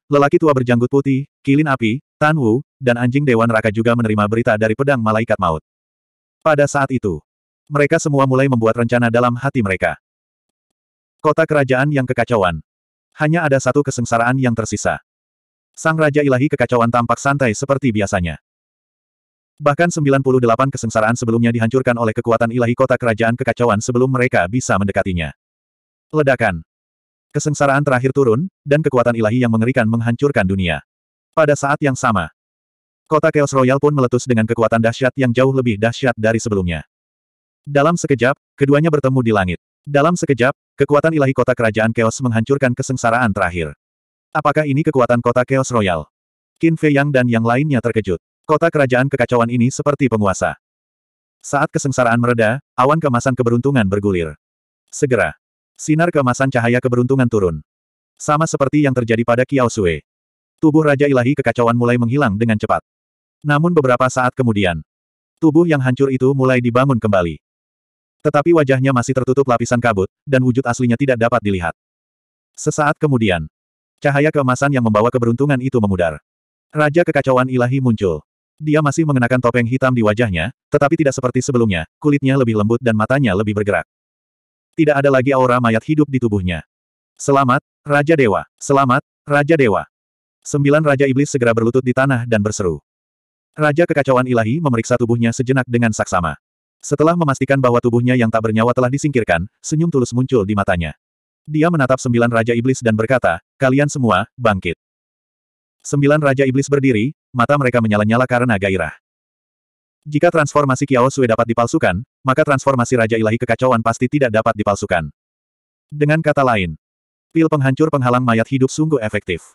Lelaki tua berjanggut putih, kilin api, Tan Wu, dan anjing Dewan Raka juga menerima berita dari pedang malaikat maut. Pada saat itu, mereka semua mulai membuat rencana dalam hati mereka. Kota kerajaan yang kekacauan. Hanya ada satu kesengsaraan yang tersisa. Sang Raja Ilahi kekacauan tampak santai seperti biasanya. Bahkan 98 kesengsaraan sebelumnya dihancurkan oleh kekuatan ilahi kota kerajaan kekacauan sebelum mereka bisa mendekatinya. Ledakan. Kesengsaraan terakhir turun, dan kekuatan ilahi yang mengerikan menghancurkan dunia. Pada saat yang sama, kota Chaos Royal pun meletus dengan kekuatan dahsyat yang jauh lebih dahsyat dari sebelumnya. Dalam sekejap, keduanya bertemu di langit. Dalam sekejap, kekuatan ilahi kota kerajaan Chaos menghancurkan kesengsaraan terakhir. Apakah ini kekuatan kota Chaos Royal? Qin Fei Yang dan yang lainnya terkejut. Kota kerajaan kekacauan ini seperti penguasa. Saat kesengsaraan mereda, awan kemasan keberuntungan bergulir. Segera, Sinar keemasan cahaya keberuntungan turun. Sama seperti yang terjadi pada Kiao Sui. Tubuh Raja Ilahi kekacauan mulai menghilang dengan cepat. Namun beberapa saat kemudian, tubuh yang hancur itu mulai dibangun kembali. Tetapi wajahnya masih tertutup lapisan kabut, dan wujud aslinya tidak dapat dilihat. Sesaat kemudian, cahaya keemasan yang membawa keberuntungan itu memudar. Raja kekacauan ilahi muncul. Dia masih mengenakan topeng hitam di wajahnya, tetapi tidak seperti sebelumnya, kulitnya lebih lembut dan matanya lebih bergerak tidak ada lagi aura mayat hidup di tubuhnya. Selamat, Raja Dewa! Selamat, Raja Dewa! Sembilan Raja Iblis segera berlutut di tanah dan berseru. Raja Kekacauan Ilahi memeriksa tubuhnya sejenak dengan saksama. Setelah memastikan bahwa tubuhnya yang tak bernyawa telah disingkirkan, senyum tulus muncul di matanya. Dia menatap sembilan Raja Iblis dan berkata, kalian semua, bangkit. Sembilan Raja Iblis berdiri, mata mereka menyala-nyala karena gairah. Jika transformasi Kiao Sui dapat dipalsukan, maka transformasi Raja Ilahi Kekacauan pasti tidak dapat dipalsukan. Dengan kata lain, pil penghancur penghalang mayat hidup sungguh efektif.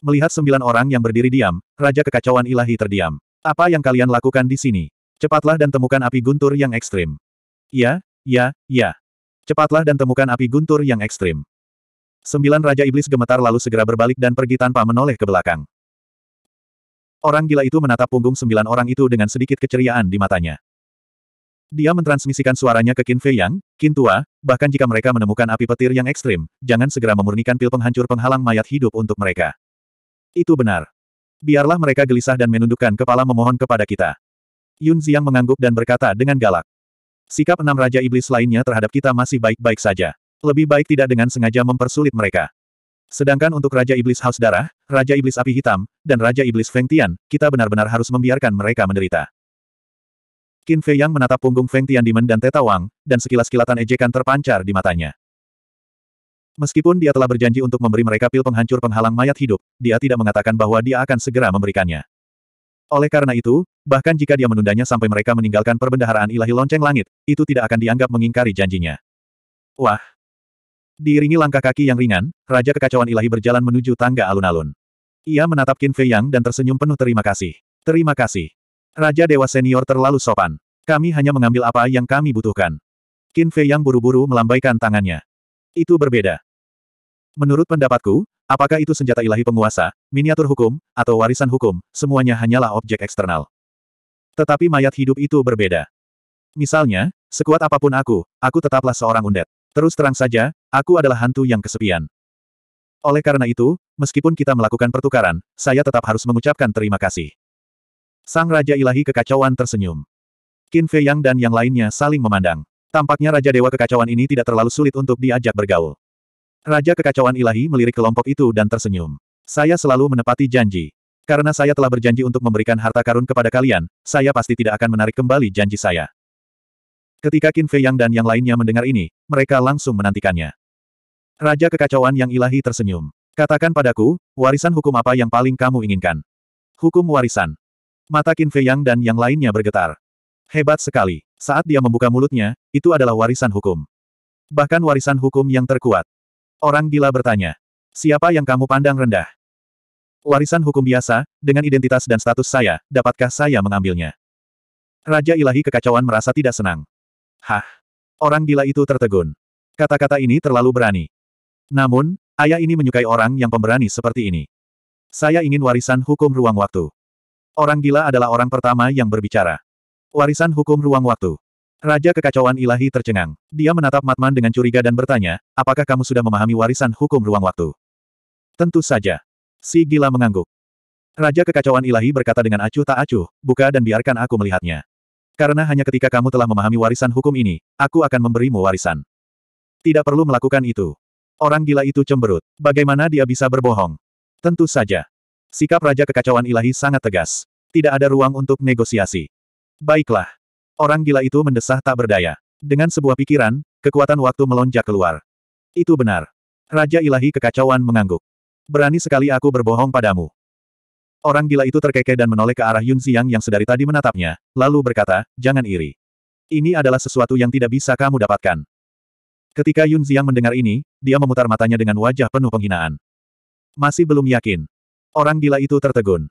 Melihat sembilan orang yang berdiri diam, Raja Kekacauan Ilahi terdiam. Apa yang kalian lakukan di sini? Cepatlah dan temukan api guntur yang ekstrim. Ya, ya, ya. Cepatlah dan temukan api guntur yang ekstrim. Sembilan Raja Iblis gemetar lalu segera berbalik dan pergi tanpa menoleh ke belakang. Orang gila itu menatap punggung sembilan orang itu dengan sedikit keceriaan di matanya. Dia mentransmisikan suaranya ke Qin Fei Yang, Qin Tua, bahkan jika mereka menemukan api petir yang ekstrim, jangan segera memurnikan pil penghancur penghalang mayat hidup untuk mereka. Itu benar. Biarlah mereka gelisah dan menundukkan kepala memohon kepada kita. Yun Ziang mengangguk dan berkata dengan galak. Sikap enam Raja Iblis lainnya terhadap kita masih baik-baik saja. Lebih baik tidak dengan sengaja mempersulit mereka. Sedangkan untuk Raja Iblis Haus Darah, Raja Iblis Api Hitam, dan Raja Iblis Feng Tian, kita benar-benar harus membiarkan mereka menderita. Qin Fei Yang menatap punggung Feng Tian Dimen dan Teta Wang, dan sekilas kilatan ejekan terpancar di matanya. Meskipun dia telah berjanji untuk memberi mereka pil penghancur penghalang mayat hidup, dia tidak mengatakan bahwa dia akan segera memberikannya. Oleh karena itu, bahkan jika dia menundanya sampai mereka meninggalkan perbendaharaan ilahi lonceng langit, itu tidak akan dianggap mengingkari janjinya. Wah! Diiringi langkah kaki yang ringan, Raja Kekacauan Ilahi berjalan menuju tangga alun-alun. Ia menatap Qin Fei Yang dan tersenyum penuh terima kasih. Terima kasih. Raja Dewa Senior terlalu sopan. Kami hanya mengambil apa yang kami butuhkan. Qin Fei yang buru-buru melambaikan tangannya. Itu berbeda. Menurut pendapatku, apakah itu senjata ilahi penguasa, miniatur hukum, atau warisan hukum, semuanya hanyalah objek eksternal. Tetapi mayat hidup itu berbeda. Misalnya, sekuat apapun aku, aku tetaplah seorang undet. Terus terang saja, aku adalah hantu yang kesepian. Oleh karena itu, meskipun kita melakukan pertukaran, saya tetap harus mengucapkan terima kasih. Sang Raja Ilahi Kekacauan tersenyum. Qin Fei Yang dan yang lainnya saling memandang. Tampaknya Raja Dewa Kekacauan ini tidak terlalu sulit untuk diajak bergaul. Raja Kekacauan Ilahi melirik kelompok itu dan tersenyum. Saya selalu menepati janji. Karena saya telah berjanji untuk memberikan harta karun kepada kalian, saya pasti tidak akan menarik kembali janji saya. Ketika Qin Fei Yang dan yang lainnya mendengar ini, mereka langsung menantikannya. Raja Kekacauan Yang Ilahi tersenyum. Katakan padaku, warisan hukum apa yang paling kamu inginkan? Hukum warisan. Mata Qin Fei Yang dan yang lainnya bergetar. Hebat sekali. Saat dia membuka mulutnya, itu adalah warisan hukum. Bahkan warisan hukum yang terkuat. Orang gila bertanya. Siapa yang kamu pandang rendah? Warisan hukum biasa, dengan identitas dan status saya, dapatkah saya mengambilnya? Raja ilahi kekacauan merasa tidak senang. Hah? Orang gila itu tertegun. Kata-kata ini terlalu berani. Namun, ayah ini menyukai orang yang pemberani seperti ini. Saya ingin warisan hukum ruang waktu. Orang gila adalah orang pertama yang berbicara. Warisan hukum ruang waktu. Raja kekacauan ilahi tercengang. Dia menatap Matman dengan curiga dan bertanya, apakah kamu sudah memahami warisan hukum ruang waktu? Tentu saja. Si gila mengangguk. Raja kekacauan ilahi berkata dengan acuh tak acuh, buka dan biarkan aku melihatnya. Karena hanya ketika kamu telah memahami warisan hukum ini, aku akan memberimu warisan. Tidak perlu melakukan itu. Orang gila itu cemberut. Bagaimana dia bisa berbohong? Tentu saja. Sikap Raja Kekacauan Ilahi sangat tegas. Tidak ada ruang untuk negosiasi. Baiklah. Orang gila itu mendesah tak berdaya. Dengan sebuah pikiran, kekuatan waktu melonjak keluar. Itu benar. Raja Ilahi Kekacauan mengangguk. Berani sekali aku berbohong padamu. Orang gila itu terkekeh dan menoleh ke arah Yun Xiang yang sedari tadi menatapnya, lalu berkata, jangan iri. Ini adalah sesuatu yang tidak bisa kamu dapatkan. Ketika Yun Xiang mendengar ini, dia memutar matanya dengan wajah penuh penghinaan. Masih belum yakin. Orang gila itu tertegun.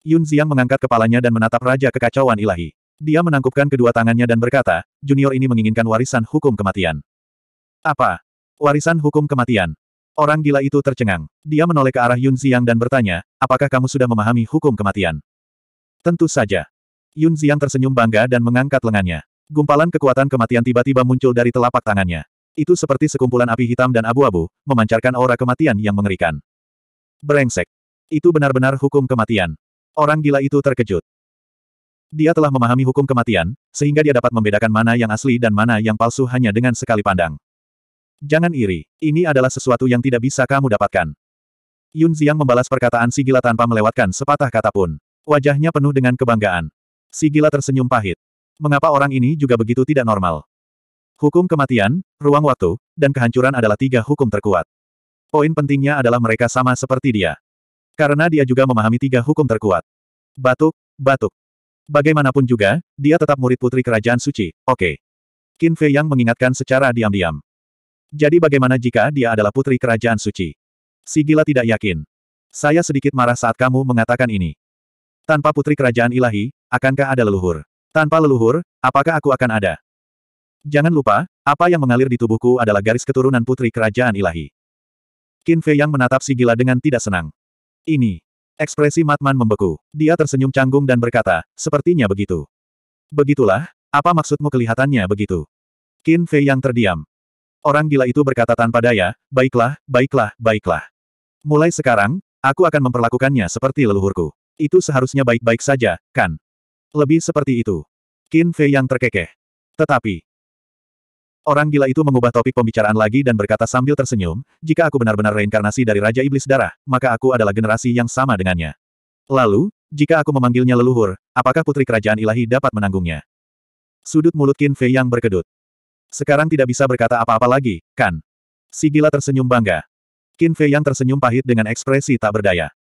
Yun Xiang mengangkat kepalanya dan menatap Raja Kekacauan Ilahi. Dia menangkupkan kedua tangannya dan berkata, junior ini menginginkan warisan hukum kematian. Apa? Warisan hukum kematian. Orang gila itu tercengang. Dia menoleh ke arah Yun Xiang dan bertanya, apakah kamu sudah memahami hukum kematian? Tentu saja. Yun Xiang tersenyum bangga dan mengangkat lengannya. Gumpalan kekuatan kematian tiba-tiba muncul dari telapak tangannya. Itu seperti sekumpulan api hitam dan abu-abu, memancarkan aura kematian yang mengerikan. Berengsek. Itu benar-benar hukum kematian. Orang gila itu terkejut. Dia telah memahami hukum kematian, sehingga dia dapat membedakan mana yang asli dan mana yang palsu hanya dengan sekali pandang. Jangan iri, ini adalah sesuatu yang tidak bisa kamu dapatkan. Yun Ziang membalas perkataan si gila tanpa melewatkan sepatah kata pun. Wajahnya penuh dengan kebanggaan. Si gila tersenyum pahit. Mengapa orang ini juga begitu tidak normal? Hukum kematian, ruang waktu, dan kehancuran adalah tiga hukum terkuat. Poin pentingnya adalah mereka sama seperti dia. Karena dia juga memahami tiga hukum terkuat. Batuk, batuk. Bagaimanapun juga, dia tetap murid putri kerajaan suci, oke. Okay. Qin Fei Yang mengingatkan secara diam-diam. Jadi bagaimana jika dia adalah putri kerajaan suci? Si gila tidak yakin. Saya sedikit marah saat kamu mengatakan ini. Tanpa putri kerajaan ilahi, akankah ada leluhur? Tanpa leluhur, apakah aku akan ada? Jangan lupa, apa yang mengalir di tubuhku adalah garis keturunan putri kerajaan ilahi. Qin Fei Yang menatap si gila dengan tidak senang. Ini. Ekspresi Matman membeku. Dia tersenyum canggung dan berkata, sepertinya begitu. Begitulah, apa maksudmu kelihatannya begitu? Qin Fei yang terdiam. Orang gila itu berkata tanpa daya, baiklah, baiklah, baiklah. Mulai sekarang, aku akan memperlakukannya seperti leluhurku. Itu seharusnya baik-baik saja, kan? Lebih seperti itu. Qin Fei yang terkekeh. Tetapi, Orang gila itu mengubah topik pembicaraan lagi dan berkata sambil tersenyum, jika aku benar-benar reinkarnasi dari Raja Iblis Darah, maka aku adalah generasi yang sama dengannya. Lalu, jika aku memanggilnya leluhur, apakah putri kerajaan ilahi dapat menanggungnya? Sudut mulut Qin Fei yang berkedut. Sekarang tidak bisa berkata apa-apa lagi, kan? Si gila tersenyum bangga. Qin Fei yang tersenyum pahit dengan ekspresi tak berdaya.